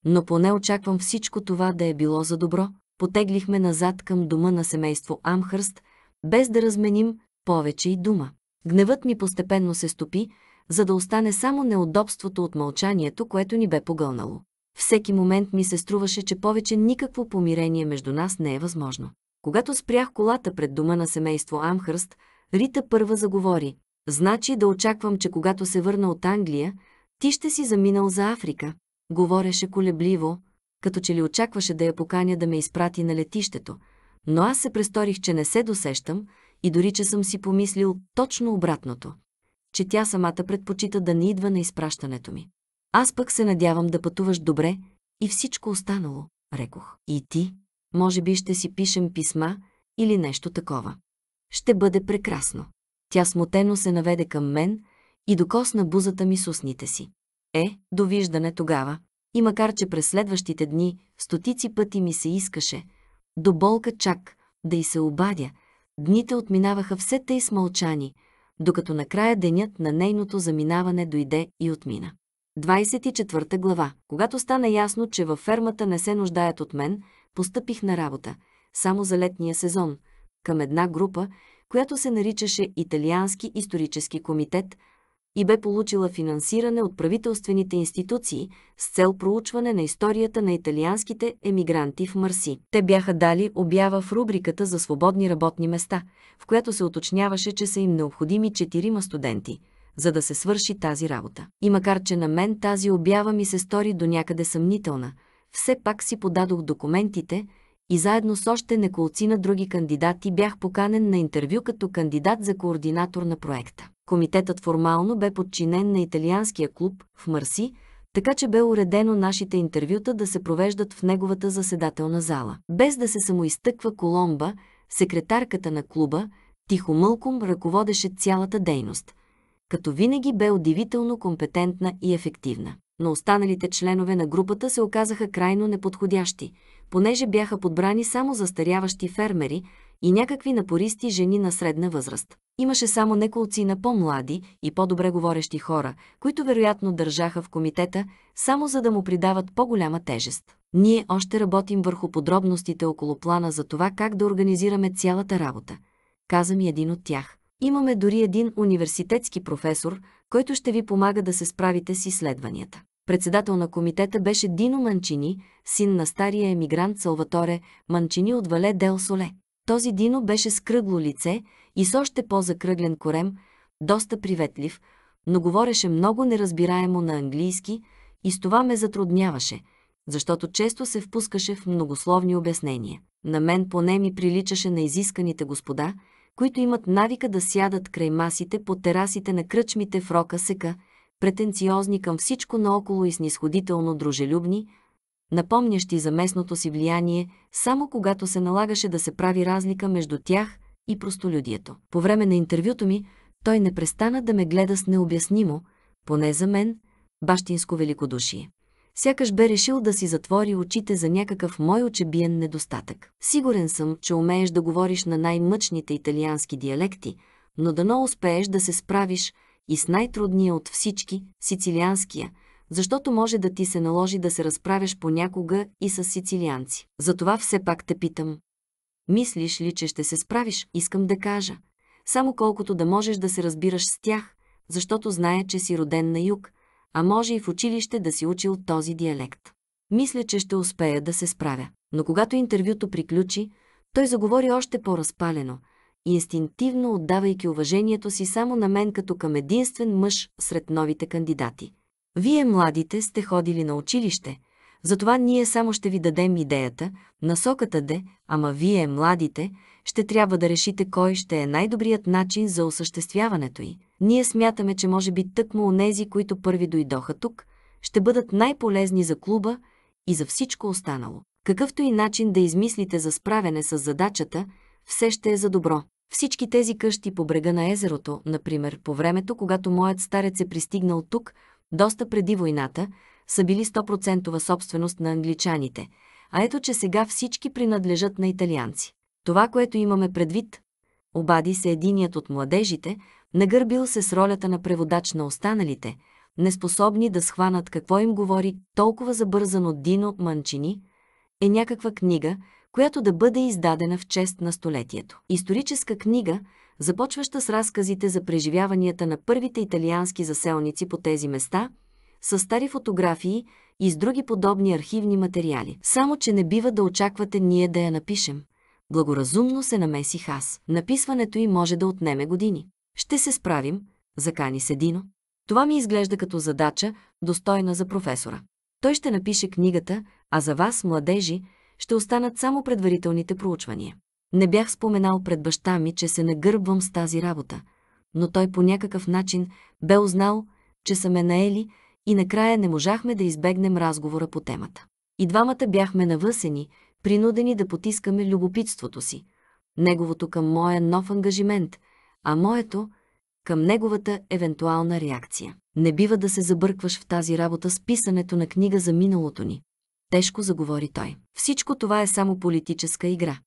Но поне очаквам всичко това да е било за добро. Потеглихме назад към дома на семейство Амхърст, без да разменим повече и дума. Гневът ми постепенно се стопи, за да остане само неудобството от мълчанието, което ни бе погълнало. Всеки момент ми се струваше, че повече никакво помирение между нас не е възможно. Когато спрях колата пред дома на семейство Амхърст, Рита първа заговори. Значи да очаквам, че когато се върна от Англия, ти ще си заминал за Африка. Говореше колебливо, като че ли очакваше да я поканя да ме изпрати на летището, но аз се престорих, че не се досещам и дори, че съм си помислил точно обратното, че тя самата предпочита да не идва на изпращането ми. Аз пък се надявам да пътуваш добре и всичко останало, рекох. И ти? Може би ще си пишем писма или нещо такова. Ще бъде прекрасно. Тя смутено се наведе към мен и докосна бузата ми с устните си. Е, довиждане тогава. И макар, че през следващите дни стотици пъти ми се искаше, до болка чак, да й се обадя, дните отминаваха все тъй смълчани, докато накрая денят на нейното заминаване дойде и отмина. 24 глава. Когато стана ясно, че във фермата не се нуждаят от мен, постъпих на работа, само за летния сезон, към една група, която се наричаше Италиански исторически комитет и бе получила финансиране от правителствените институции с цел проучване на историята на италианските емигранти в Марси. Те бяха дали обява в рубриката за свободни работни места, в която се уточняваше, че са им необходими четирима студенти – за да се свърши тази работа. И макар, че на мен тази обява ми се стори до някъде съмнителна, все пак си подадох документите – и заедно с още на други кандидати бях поканен на интервю като кандидат за координатор на проекта. Комитетът формално бе подчинен на италианския клуб в Марси, така че бе уредено нашите интервюта да се провеждат в неговата заседателна зала. Без да се самоизтъква Коломба, секретарката на клуба, Тихо Мълкум ръководеше цялата дейност, като винаги бе удивително компетентна и ефективна. Но останалите членове на групата се оказаха крайно неподходящи – понеже бяха подбрани само застаряващи фермери и някакви напористи жени на средна възраст. Имаше само неколци на по-млади и по-добре говорещи хора, които вероятно държаха в комитета, само за да му придават по-голяма тежест. Ние още работим върху подробностите около плана за това как да организираме цялата работа, каза ми един от тях. Имаме дори един университетски професор, който ще ви помага да се справите с изследванията. Председател на комитета беше Дино Манчини, син на стария емигрант Салваторе Манчини от Вале Дел Соле. Този Дино беше с кръгло лице и с още по-закръглен корем, доста приветлив, но говореше много неразбираемо на английски и с това ме затрудняваше, защото често се впускаше в многословни обяснения. На мен поне ми приличаше на изисканите господа, които имат навика да сядат край масите по терасите на кръчмите в Рока Сека – претенциозни към всичко наоколо и снисходително дружелюбни, напомнящи за местното си влияние, само когато се налагаше да се прави разлика между тях и простолюдието. По време на интервюто ми, той не престана да ме гледа с необяснимо, поне за мен, бащинско великодушие. Сякаш бе решил да си затвори очите за някакъв мой очебиен недостатък. Сигурен съм, че умееш да говориш на най-мъчните италиански диалекти, но дано успееш да се справиш и с най-трудния от всички – сицилианския, защото може да ти се наложи да се разправяш понякога и с сицилианци. Затова все пак те питам. Мислиш ли, че ще се справиш? Искам да кажа. Само колкото да можеш да се разбираш с тях, защото знае, че си роден на юг, а може и в училище да си учил този диалект. Мисля, че ще успея да се справя. Но когато интервюто приключи, той заговори още по-разпалено – инстинктивно отдавайки уважението си само на мен като към единствен мъж сред новите кандидати. Вие, младите, сте ходили на училище, затова ние само ще ви дадем идеята, насоката де, ама вие, младите, ще трябва да решите кой ще е най-добрият начин за осъществяването й. Ние смятаме, че може би тъкмо онези, които първи дойдоха тук, ще бъдат най-полезни за клуба и за всичко останало. Какъвто и начин да измислите за справяне с задачата, все ще е за добро. Всички тези къщи по брега на езерото, например, по времето, когато моят старец е пристигнал тук, доста преди войната, са били 100% собственост на англичаните, а ето, че сега всички принадлежат на италианци. Това, което имаме предвид, обади се единият от младежите, нагърбил се с ролята на преводач на останалите, неспособни да схванат какво им говори толкова забързано Дино Манчини, е някаква книга, която да бъде издадена в чест на столетието. Историческа книга, започваща с разказите за преживяванията на първите италиански заселници по тези места, с стари фотографии и с други подобни архивни материали. Само, че не бива да очаквате ние да я напишем. Благоразумно се намесих аз. Написването й може да отнеме години. Ще се справим, закани се Дино. Това ми изглежда като задача, достойна за професора. Той ще напише книгата, а за вас, младежи, ще останат само предварителните проучвания. Не бях споменал пред баща ми, че се нагърбвам с тази работа, но той по някакъв начин бе узнал, че са ме наели и накрая не можахме да избегнем разговора по темата. И двамата бяхме навъсени, принудени да потискаме любопитството си, неговото към моя нов ангажимент, а моето към неговата евентуална реакция. Не бива да се забъркваш в тази работа с писането на книга за миналото ни тежко заговори той. Всичко това е само политическа игра.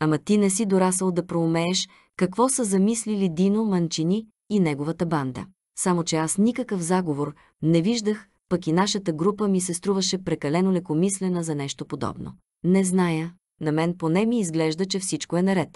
Ама ти не си дорасъл да проумееш какво са замислили Дино Манчини и неговата банда. Само че аз никакъв заговор не виждах, пък и нашата група ми се струваше прекалено лекомислена за нещо подобно. Не зная, на мен поне ми изглежда, че всичко е наред.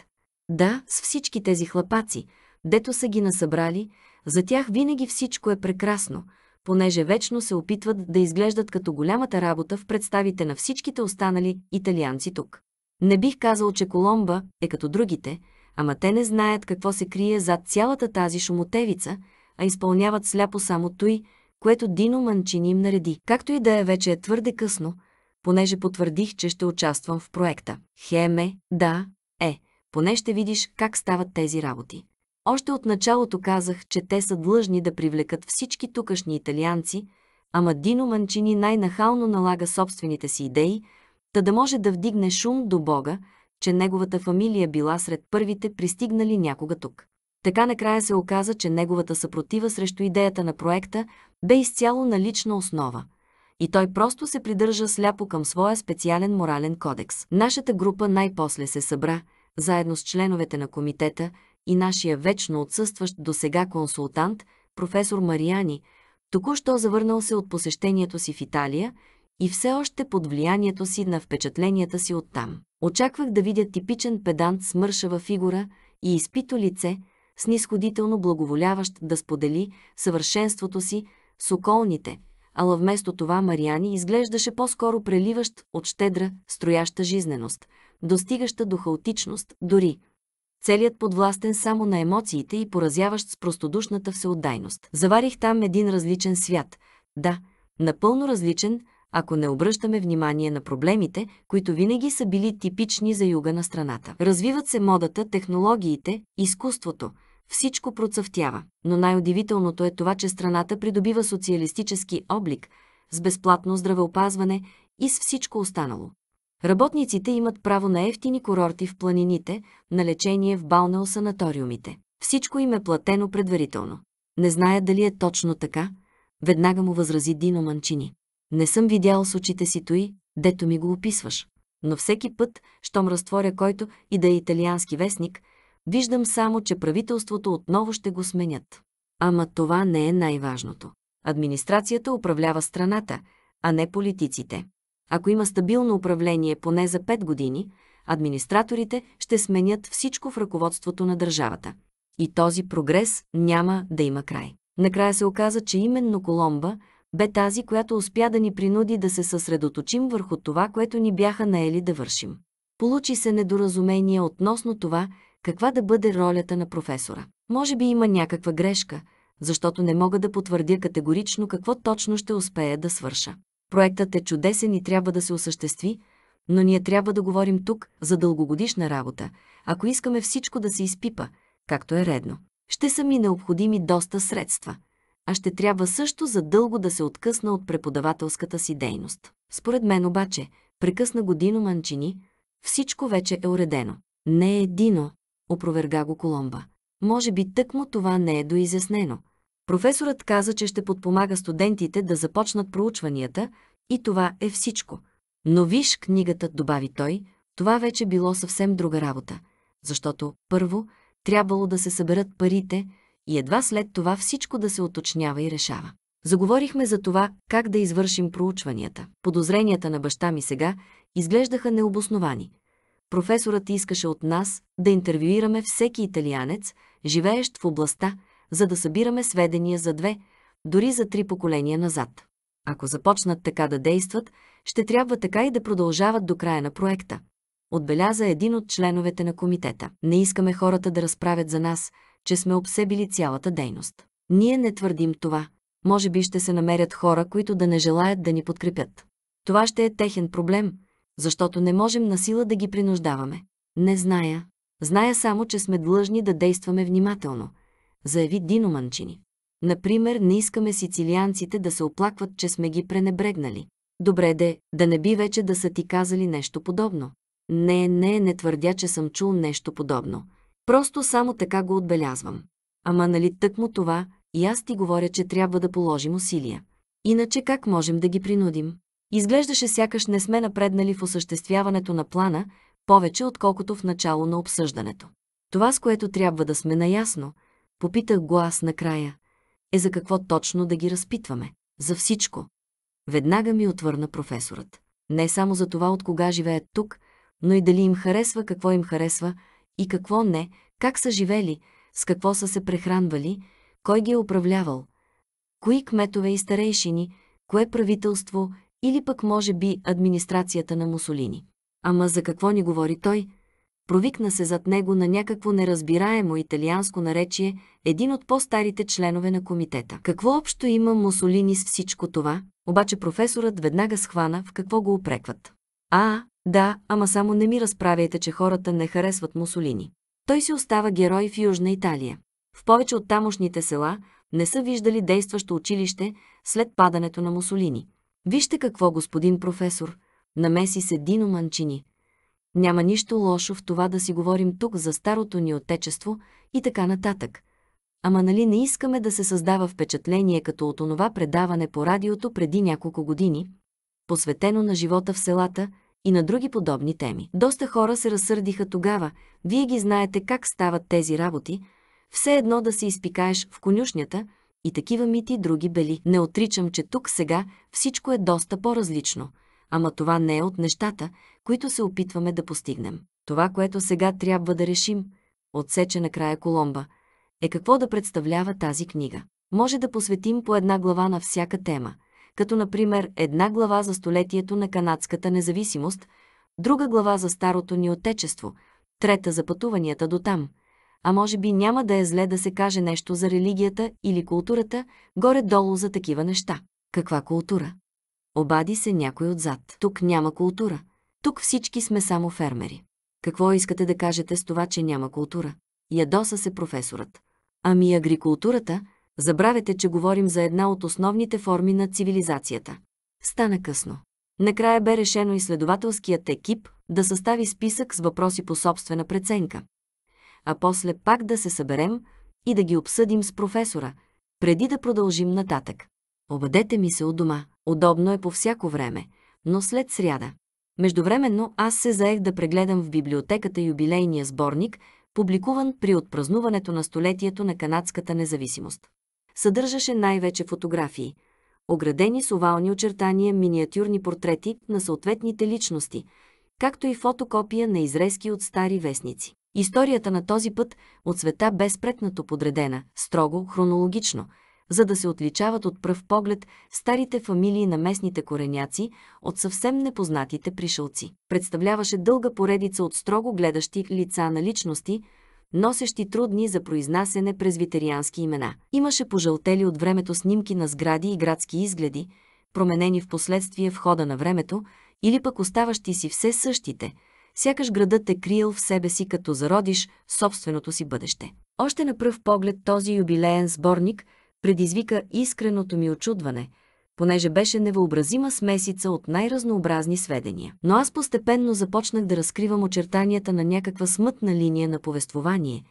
Да, с всички тези хлапаци, дето са ги насъбрали, за тях винаги всичко е прекрасно – понеже вечно се опитват да изглеждат като голямата работа в представите на всичките останали италианци тук. Не бих казал, че Коломба е като другите, ама те не знаят какво се крие зад цялата тази шумотевица, а изпълняват сляпо само той, което Дино Манчини им нареди. Както и да е вече е твърде късно, понеже потвърдих, че ще участвам в проекта. Хеме, да, е, поне ще видиш как стават тези работи. Още от началото казах, че те са длъжни да привлекат всички тукашни италианци, ама Дино Манчини най-нахално налага собствените си идеи, та да може да вдигне шум до Бога, че неговата фамилия била сред първите пристигнали някога тук. Така накрая се оказа, че неговата съпротива срещу идеята на проекта бе изцяло на лична основа. И той просто се придържа сляпо към своя специален морален кодекс. Нашата група най-после се събра, заедно с членовете на комитета, и нашия вечно отсъстващ до сега консултант, професор Мариани, току-що завърнал се от посещението си в Италия и все още под влиянието си на впечатленията си оттам. Очаквах да видя типичен педант с мършава фигура и изпито лице, снисходително благоволяващ да сподели съвършенството си с околните, ала вместо това Мариани изглеждаше по-скоро преливащ от щедра, строяща жизненост, достигаща до хаотичност, дори – целият подвластен само на емоциите и поразяващ с простодушната всеотдайност. Заварих там един различен свят. Да, напълно различен, ако не обръщаме внимание на проблемите, които винаги са били типични за юга на страната. Развиват се модата, технологиите, изкуството. Всичко процъфтява. Но най-удивителното е това, че страната придобива социалистически облик – с безплатно здравеопазване и с всичко останало. Работниците имат право на ефтини курорти в планините, на лечение в балнео санаториумите. Всичко им е платено предварително. Не зная дали е точно така, веднага му възрази Дино Манчини. Не съм видял с очите си той, дето ми го описваш. Но всеки път, щом разтворя който и да е италиански вестник, виждам само, че правителството отново ще го сменят. Ама това не е най-важното. Администрацията управлява страната, а не политиците. Ако има стабилно управление поне за 5 години, администраторите ще сменят всичко в ръководството на държавата. И този прогрес няма да има край. Накрая се оказа, че именно Коломба бе тази, която успя да ни принуди да се съсредоточим върху това, което ни бяха наели да вършим. Получи се недоразумение относно това, каква да бъде ролята на професора. Може би има някаква грешка, защото не мога да потвърдя категорично какво точно ще успея да свърша. Проектът е чудесен и трябва да се осъществи, но ние трябва да говорим тук за дългогодишна работа, ако искаме всичко да се изпипа, както е редно. Ще са ми необходими доста средства, а ще трябва също задълго да се откъсна от преподавателската си дейност. Според мен обаче, прекъсна годино манчини, всичко вече е уредено. Не е едино, опроверга го Коломба. Може би тъкмо това не е доизяснено – Професорът каза, че ще подпомага студентите да започнат проучванията и това е всичко. Но виж книгата, добави той, това вече било съвсем друга работа, защото първо трябвало да се съберат парите и едва след това всичко да се оточнява и решава. Заговорихме за това как да извършим проучванията. Подозренията на баща ми сега изглеждаха необосновани. Професорът искаше от нас да интервюираме всеки италианец, живеещ в областта, за да събираме сведения за две, дори за три поколения назад. Ако започнат така да действат, ще трябва така и да продължават до края на проекта. Отбеляза един от членовете на комитета. Не искаме хората да разправят за нас, че сме обсебили цялата дейност. Ние не твърдим това. Може би ще се намерят хора, които да не желаят да ни подкрепят. Това ще е техен проблем, защото не можем на сила да ги принуждаваме. Не зная. Зная само, че сме длъжни да действаме внимателно – заяви Дино Манчини. Например, не искаме сицилианците да се оплакват, че сме ги пренебрегнали. Добре де, да не би вече да са ти казали нещо подобно. Не, не, не твърдя, че съм чул нещо подобно. Просто само така го отбелязвам. Ама нали тъкмо това, и аз ти говоря, че трябва да положим усилия. Иначе как можем да ги принудим? Изглеждаше сякаш не сме напреднали в осъществяването на плана, повече отколкото в начало на обсъждането. Това, с което трябва да сме наясно – Попитах го аз накрая. Е за какво точно да ги разпитваме? За всичко. Веднага ми отвърна професорът. Не само за това от кога живеят тук, но и дали им харесва, какво им харесва и какво не, как са живели, с какво са се прехранвали, кой ги е управлявал, кои кметове и старейшини, кое правителство или пък може би администрацията на Мусолини. Ама за какво ни говори той – провикна се зад него на някакво неразбираемо италианско наречие един от по-старите членове на комитета. Какво общо има Мусолини с всичко това? Обаче професорът веднага схвана в какво го опрекват. А, да, ама само не ми разправяйте, че хората не харесват Мусолини. Той си остава герой в Южна Италия. В повече от тамошните села не са виждали действащо училище след падането на Мусолини. Вижте какво, господин професор, намеси се Дино Манчини. Няма нищо лошо в това да си говорим тук за старото ни отечество и така нататък. Ама нали не искаме да се създава впечатление като от онова предаване по радиото преди няколко години, посветено на живота в селата и на други подобни теми. Доста хора се разсърдиха тогава, вие ги знаете как стават тези работи, все едно да се изпикаеш в конюшнята и такива мити други бели. Не отричам, че тук сега всичко е доста по-различно – Ама това не е от нещата, които се опитваме да постигнем. Това, което сега трябва да решим, отсече накрая Коломба, е какво да представлява тази книга. Може да посветим по една глава на всяка тема, като например една глава за столетието на канадската независимост, друга глава за старото ни отечество, трета за пътуванията до там. А може би няма да е зле да се каже нещо за религията или културата, горе-долу за такива неща. Каква култура? Обади се някой отзад. Тук няма култура. Тук всички сме само фермери. Какво искате да кажете с това, че няма култура? Ядоса се професорът. Ами агрикултурата, забравете, че говорим за една от основните форми на цивилизацията. Стана късно. Накрая бе решено изследователският екип да състави списък с въпроси по собствена преценка. А после пак да се съберем и да ги обсъдим с професора, преди да продължим нататък. Обадете ми се от дома. Удобно е по всяко време, но след сряда. Междувременно аз се заех да прегледам в библиотеката юбилейния сборник, публикуван при отпразнуването на столетието на канадската независимост. Съдържаше най-вече фотографии, оградени с овални очертания миниатюрни портрети на съответните личности, както и фотокопия на изрезки от стари вестници. Историята на този път от света безпрекнато подредена, строго, хронологично – за да се отличават от пръв поглед старите фамилии на местните кореняци от съвсем непознатите пришълци. Представляваше дълга поредица от строго гледащи лица на личности, носещи трудни за произнасене през витериански имена. Имаше пожълтели от времето снимки на сгради и градски изгледи, променени в последствие в хода на времето, или пък оставащи си все същите, сякаш градът е криел в себе си като зародиш собственото си бъдеще. Още на пръв поглед този юбилеен сборник – предизвика искреното ми очудване, понеже беше невъобразима смесица от най-разнообразни сведения. Но аз постепенно започнах да разкривам очертанията на някаква смътна линия на повествование,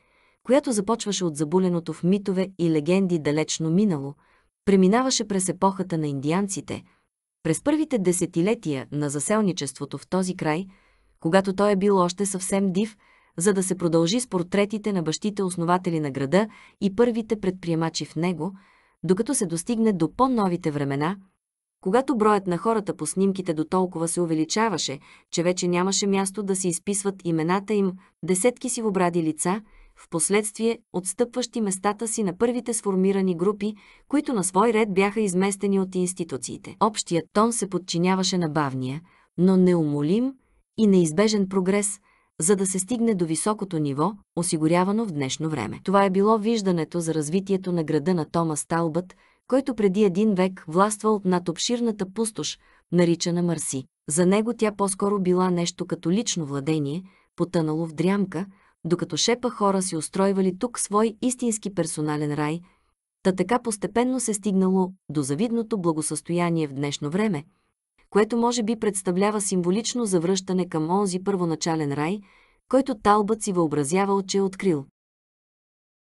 която започваше от забуленото в митове и легенди далечно минало, преминаваше през епохата на индианците, през първите десетилетия на заселничеството в този край, когато той е бил още съвсем див – за да се продължи с портретите на бащите основатели на града и първите предприемачи в него, докато се достигне до по-новите времена, когато броят на хората по снимките до толкова се увеличаваше, че вече нямаше място да се изписват имената им, десетки си вобради лица, в последствие отстъпващи местата си на първите сформирани групи, които на свой ред бяха изместени от институциите. Общият тон се подчиняваше на бавния, но неумолим и неизбежен прогрес – за да се стигне до високото ниво, осигурявано в днешно време. Това е било виждането за развитието на града на Тома Сталбът, който преди един век властвал над обширната пустош, наричана Марси. За него тя по-скоро била нещо като лично владение, потънало в дрямка, докато шепа хора си устройвали тук свой истински персонален рай, та така постепенно се стигнало до завидното благосъстояние в днешно време – което може би представлява символично завръщане към онзи първоначален рай, който Талбът си въобразявал, че е открил.